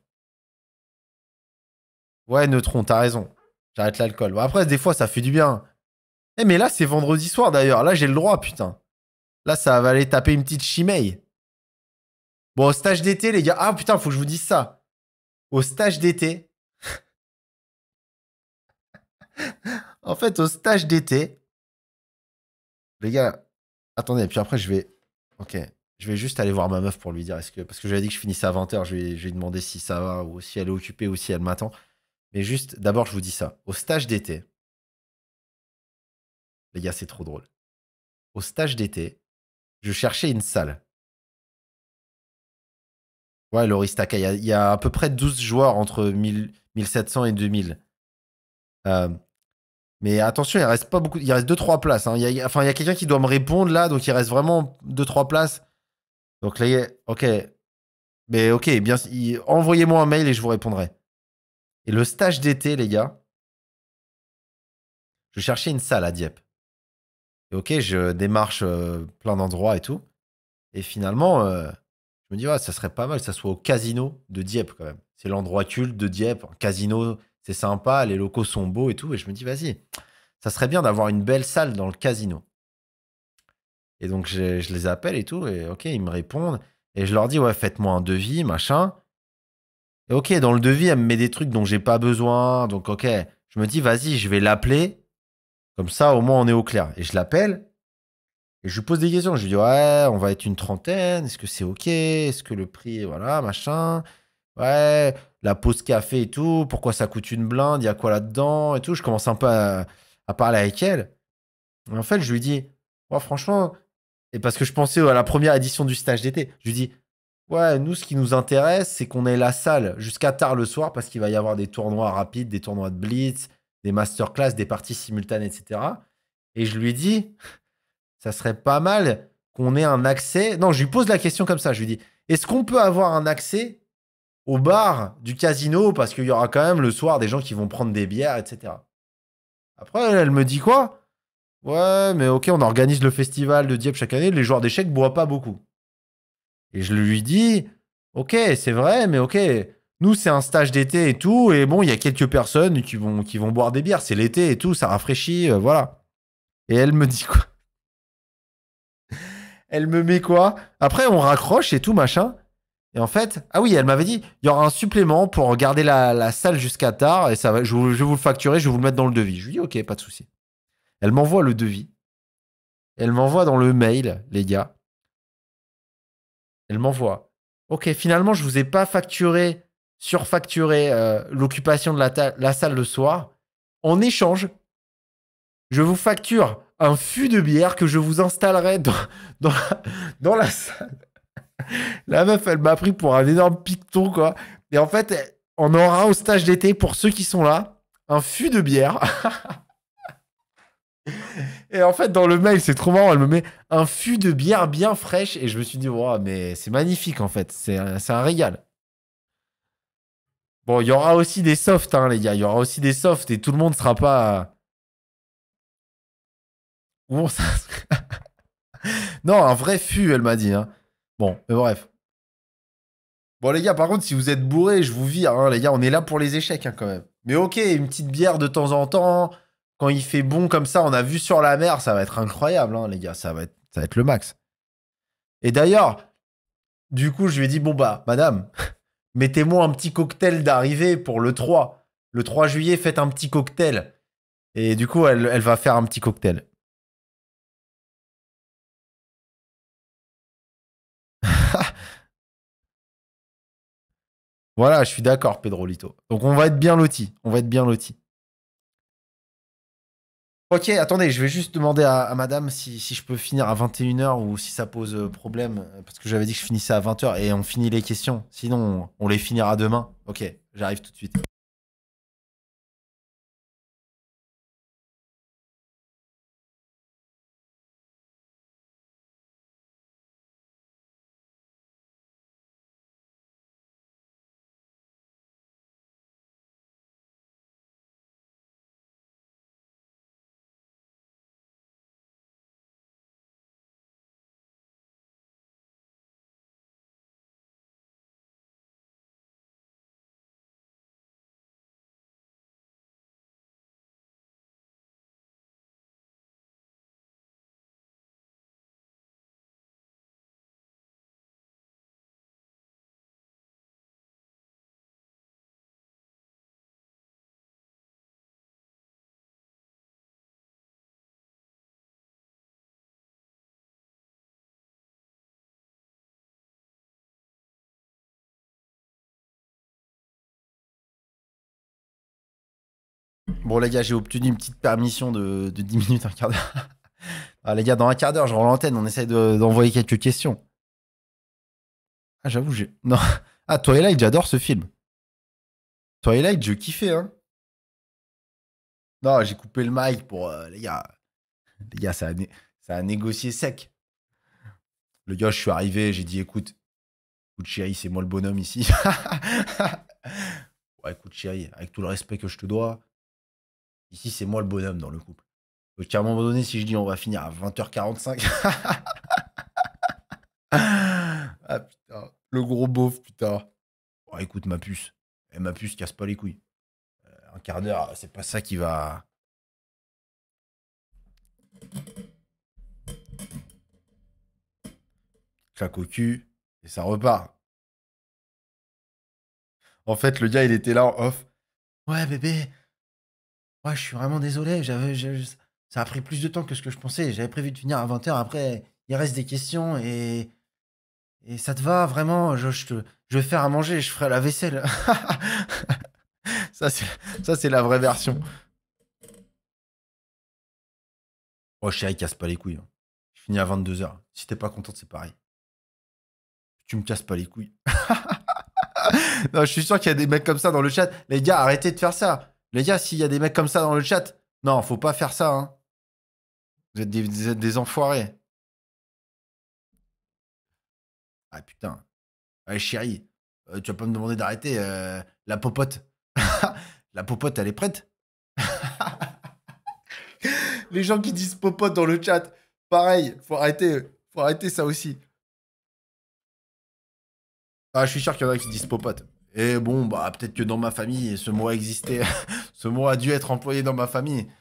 Ouais, Neutron, t'as raison. J'arrête l'alcool. après, des fois, ça fait du bien. Eh, mais là, c'est vendredi soir d'ailleurs. Là, j'ai le droit, putain. Là, ça va aller taper une petite chimeille. Bon, au stage d'été, les gars. Ah, putain, faut que je vous dise ça. Au stage d'été. [LAUGHS] en fait, au stage d'été. Les gars, attendez, puis après, je vais. Ok. Je vais juste aller voir ma meuf pour lui dire est que. Parce que j'avais dit que je finissais à 20h, je vais, lui demander si ça va, ou si elle est occupée, ou si elle m'attend. Mais juste, d'abord, je vous dis ça. Au stage d'été, les gars, c'est trop drôle. Au stage d'été, je cherchais une salle. Ouais, Loristaka, il y, a à peu près 12 joueurs entre 1700 et 2000. Euh, mais attention, il reste pas beaucoup. Il reste 2-3 places. Hein. Il y a, enfin, il y a quelqu'un qui doit me répondre là, donc il reste vraiment 2-3 places. Donc là, ok. Mais ok, bien, envoyez-moi un mail et je vous répondrai. Et le stage d'été, les gars, je cherchais une salle à Dieppe ok, je démarche euh, plein d'endroits et tout. Et finalement, euh, je me dis, ouais, ça serait pas mal que ça soit au casino de Dieppe quand même. C'est l'endroit culte de Dieppe. Un casino, c'est sympa, les locaux sont beaux et tout. Et je me dis, vas-y, ça serait bien d'avoir une belle salle dans le casino. Et donc, je, les appelle et tout. Et ok, ils me répondent. Et je leur dis, ouais, faites-moi un devis, machin. Et ok, dans le devis, elle me met des trucs dont j'ai pas besoin. Donc, ok, je me dis, vas-y, je vais l'appeler comme ça, au moins, on est au clair. Et je l'appelle et je lui pose des questions. Je lui dis, ouais, on va être une trentaine. Est-ce que c'est OK Est-ce que le prix, voilà, machin Ouais, la pause café et tout. Pourquoi ça coûte une blinde Il y a quoi là-dedans Et tout. Je commence un peu à, à parler avec elle. en fait, je lui dis, ouais, franchement, et parce que je pensais à la première édition du stage d'été, je lui dis, Ouais, nous, ce qui nous intéresse, c'est qu'on ait la salle jusqu'à tard le soir parce qu'il va y avoir des tournois rapides, des tournois de blitz, des masterclass, des parties simultanées, etc. Et je lui dis, ça serait pas mal qu'on ait un accès. Non, je lui pose la question comme ça. Je lui dis, est-ce qu'on peut avoir un accès au bar du casino parce qu'il y aura quand même le soir des gens qui vont prendre des bières, etc. Après, elle, me dit quoi Ouais, mais ok, on organise le festival de Dieppe chaque année, les joueurs d'échecs boivent pas beaucoup. Et je lui dis, ok, c'est vrai, mais ok, nous, c'est un stage d'été et tout. Et bon, il y a quelques personnes qui vont, boire des bières. C'est l'été et tout, ça rafraîchit, euh, voilà. Et elle me dit quoi [LAUGHS] Elle me met quoi Après, on raccroche et tout, machin. Et en fait, ah oui, elle m'avait dit, il y aura un supplément pour garder la, salle jusqu'à tard. Et ça va, je, vais vous le facturer, je vais vous le mettre dans le devis. Je lui dis, ok, pas de souci. Elle m'envoie le devis. Elle m'envoie dans le mail, les gars. Elle m'envoie. Ok, finalement, je vous ai pas facturé surfacturer euh, l'occupation de la, salle le soir. En échange, je vous facture un fût de bière que je vous installerai dans, [LAUGHS] la, salle. La meuf, elle m'a pris pour un énorme picton, quoi. Et en fait, eh, on aura au stage d'été, pour ceux qui sont là, un fût de bière. [LAUGHS] et en fait, dans le mail, c'est trop marrant. Elle me met un fût de bière bien fraîche. Et je me suis dit, mais c'est magnifique, en fait. C'est un régal. Bon, il y aura aussi des softs, hein, les gars. Il y aura aussi des softs et tout le monde sera pas. [LAUGHS] non, un vrai fût, elle m'a dit. Hein. Bon, mais bref. Bon, les gars, par contre, si vous êtes bourrés, je vous vire, hein, les gars. On est là pour les échecs, hein, quand même. Mais ok, une petite bière de temps en temps. Quand il fait bon comme ça, on a vu sur la mer, ça va être incroyable, hein, les gars. Ça va être, ça va être le max. Et d'ailleurs, du coup, je lui ai dit, bon, bah, madame, mettez-moi un petit cocktail d'arrivée pour le 3. Le 3 juillet, faites un petit cocktail. Et du coup, elle, va faire un petit cocktail. [LAUGHS] voilà, je suis d'accord, Pedro Lito. Donc on va être bien loti. On va être bien loti. Ok, attendez, je vais juste demander à, madame si, je peux finir à 21h ou si ça pose euh, problème, euh, parce que j'avais dit que je finissais à 20h et on finit les questions. Sinon, on les finira demain. Ok, j'arrive tout de suite. Bon, les gars, j'ai obtenu une petite permission de, 10 minutes, un quart d'heure. [LAUGHS] Ah, les gars, dans un quart d'heure, je rends l'antenne, on essaie d'envoyer quelques questions. Ah, j'avoue, j'ai. Non. [LAUGHS] Ah, Twilight, j'adore ce film. Twilight, je kiffais, hein. Non, j'ai coupé le mic pour. Euh, les gars, les gars, ça a, négocié sec. Le gars, je suis arrivé, j'ai dit écoute, écoute, chérie, c'est moi le bonhomme ici. [LAUGHS] ouais, écoute, chérie, avec tout le respect que je te dois Ici, c'est moi le bonhomme dans le couple. Donc, à un moment donné, si je dis on va finir à 20h45. [LAUGHS] ah putain, le gros beauf, putain. écoute, ma puce. Et eh, ma puce casse pas les couilles. Euh, un quart d'heure, c'est pas ça qui va. Claque au cul, et ça repart. En fait, le gars, il était là en off. Ouais, bébé, je suis vraiment désolé, j'avais, ça a pris plus de temps que ce que je pensais. J'avais prévu de finir à 20h. Après, il reste des questions et, ça te va vraiment. Je, te- je vais faire à manger, je ferai la vaisselle. [LAUGHS] ça, c'est, la vraie version. Oh, chérie, casse pas les couilles. Hein. Je finis à 22h. Si t'es pas contente, c'est pareil. Tu me casses pas les couilles. [LAUGHS] non, je suis sûr qu'il y a des mecs comme ça dans le chat. Les gars, arrêtez de faire ça. Les gars, s'il y a des mecs comme ça dans le chat, non, faut pas faire ça. Hein. Vous, êtes des, enfoirés. Ah putain. Allez, chérie, euh, tu vas pas me demander d'arrêter euh, la popote. [LAUGHS] la popote, elle est prête. [LAUGHS] Les gens qui disent popote dans le chat, pareil, faut arrêter, faut arrêter ça aussi. Ah, je suis sûr qu'il y en a qui disent popote. Et eh bon, bah peut-être que dans ma famille, ce mot existait. [LAUGHS] Ce mot a dû être employé dans ma famille.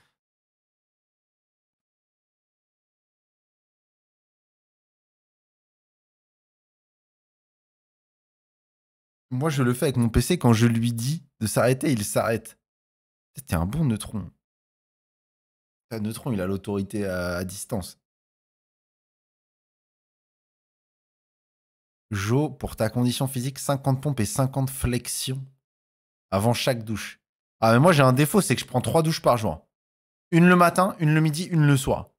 Moi, je le fais avec mon PC. Quand je lui dis de s'arrêter, il s'arrête. C'était un bon neutron. Un neutron, il a l'autorité à, distance. Jo, pour ta condition physique, 50 pompes et 50 flexions avant chaque douche. Ah, mais moi, j'ai un défaut, c'est que je prends trois douches par jour. Une le matin, une le midi, une le soir.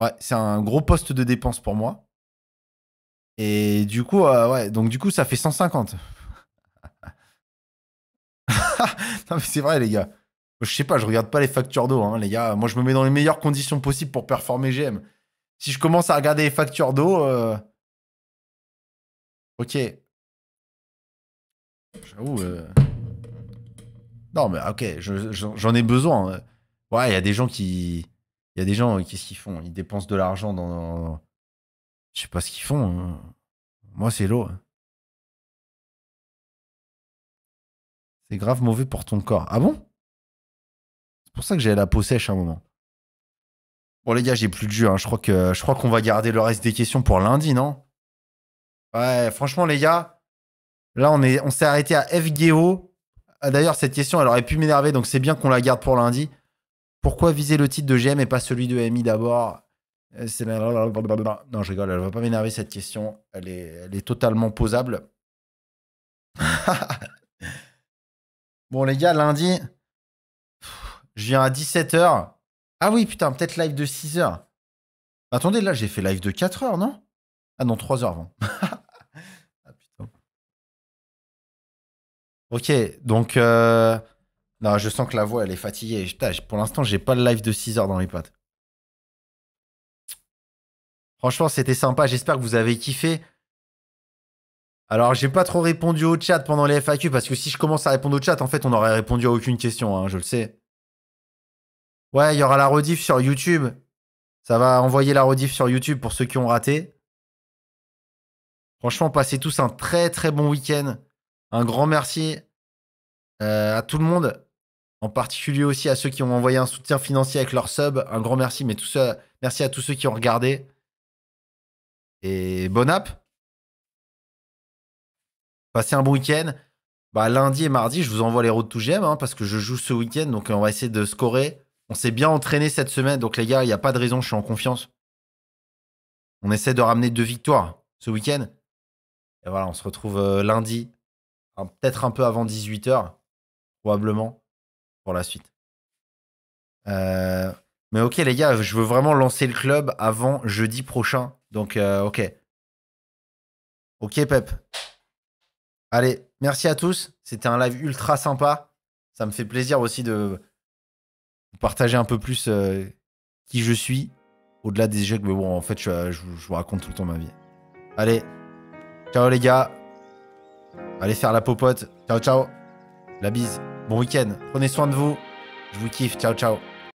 Ouais, c'est un gros poste de dépense pour moi. Et du coup, euh, ouais, donc du coup, ça fait 150. [LAUGHS] non, mais c'est vrai, les gars. Je sais pas, je regarde pas les factures d'eau, hein, les gars. Moi, je me mets dans les meilleures conditions possibles pour performer GM. Si je commence à regarder les factures d'eau. Euh, ok. J'avoue. Euh, non, mais ok, j'en ai besoin. Ouais, il y a des gens qui. Il y a des gens, euh, qu'est-ce qu'ils font Ils dépensent de l'argent dans. Je sais pas ce qu'ils font. Hein. Moi, c'est l'eau. Hein. C'est grave mauvais pour ton corps. Ah bon C'est pour ça que j'ai la peau sèche à un moment. Bon, les gars, j'ai plus de jus. Hein. Je crois que Je qu'on va garder le reste des questions pour lundi, non Ouais, franchement, les gars, là, on s'est on arrêté à FGO. Ah, d'ailleurs, cette question, elle aurait pu m'énerver, donc c'est bien qu'on la garde pour lundi. Pourquoi viser le titre de GM et pas celui de MI d'abord Non, je rigole, elle va pas m'énerver cette question. Elle est, elle est totalement posable. [LAUGHS] bon, les gars, lundi, je viens à 17h. Ah oui, putain, peut-être live de 6h. Attendez, là, j'ai fait live de 4h, non Ah non, 3h avant. [LAUGHS] Ok, donc. Euh... Non, je sens que la voix, elle est fatiguée. Putain, pour l'instant, j'ai pas le live de 6 heures dans les pattes. Franchement, c'était sympa. J'espère que vous avez kiffé. Alors, j'ai pas trop répondu au chat pendant les FAQ parce que si je commence à répondre au chat, en fait, on aurait répondu à aucune question, hein, je le sais. Ouais, il y aura la rediff sur YouTube. Ça va envoyer la rediff sur YouTube pour ceux qui ont raté. Franchement, passez tous un très très bon week-end. Un grand merci euh, à tout le monde, en particulier aussi à ceux qui ont envoyé un soutien financier avec leur sub. Un grand merci, mais tout ça, merci à tous ceux qui ont regardé. Et bon app. Passez un bon week-end. Bah, lundi et mardi, je vous envoie les routes tout GM hein, parce que je joue ce week-end, donc euh, on va essayer de scorer. On s'est bien entraîné cette semaine, donc les gars, il n'y a pas de raison, je suis en confiance. On essaie de ramener deux victoires ce week-end. Et voilà, on se retrouve euh, lundi peut-être un peu avant 18h, probablement, pour la suite. Euh, mais ok, les gars, je veux vraiment lancer le club avant jeudi prochain. Donc, euh, ok. Ok, Pep. Allez, merci à tous. C'était un live ultra sympa. Ça me fait plaisir aussi de partager un peu plus euh, qui je suis, au-delà des jeux. Mais bon, en fait, je, je vous raconte tout le temps ma vie. Allez, ciao les gars. Allez faire la popote. Ciao, ciao. La bise. Bon week-end. Prenez soin de vous. Je vous kiffe. Ciao, ciao.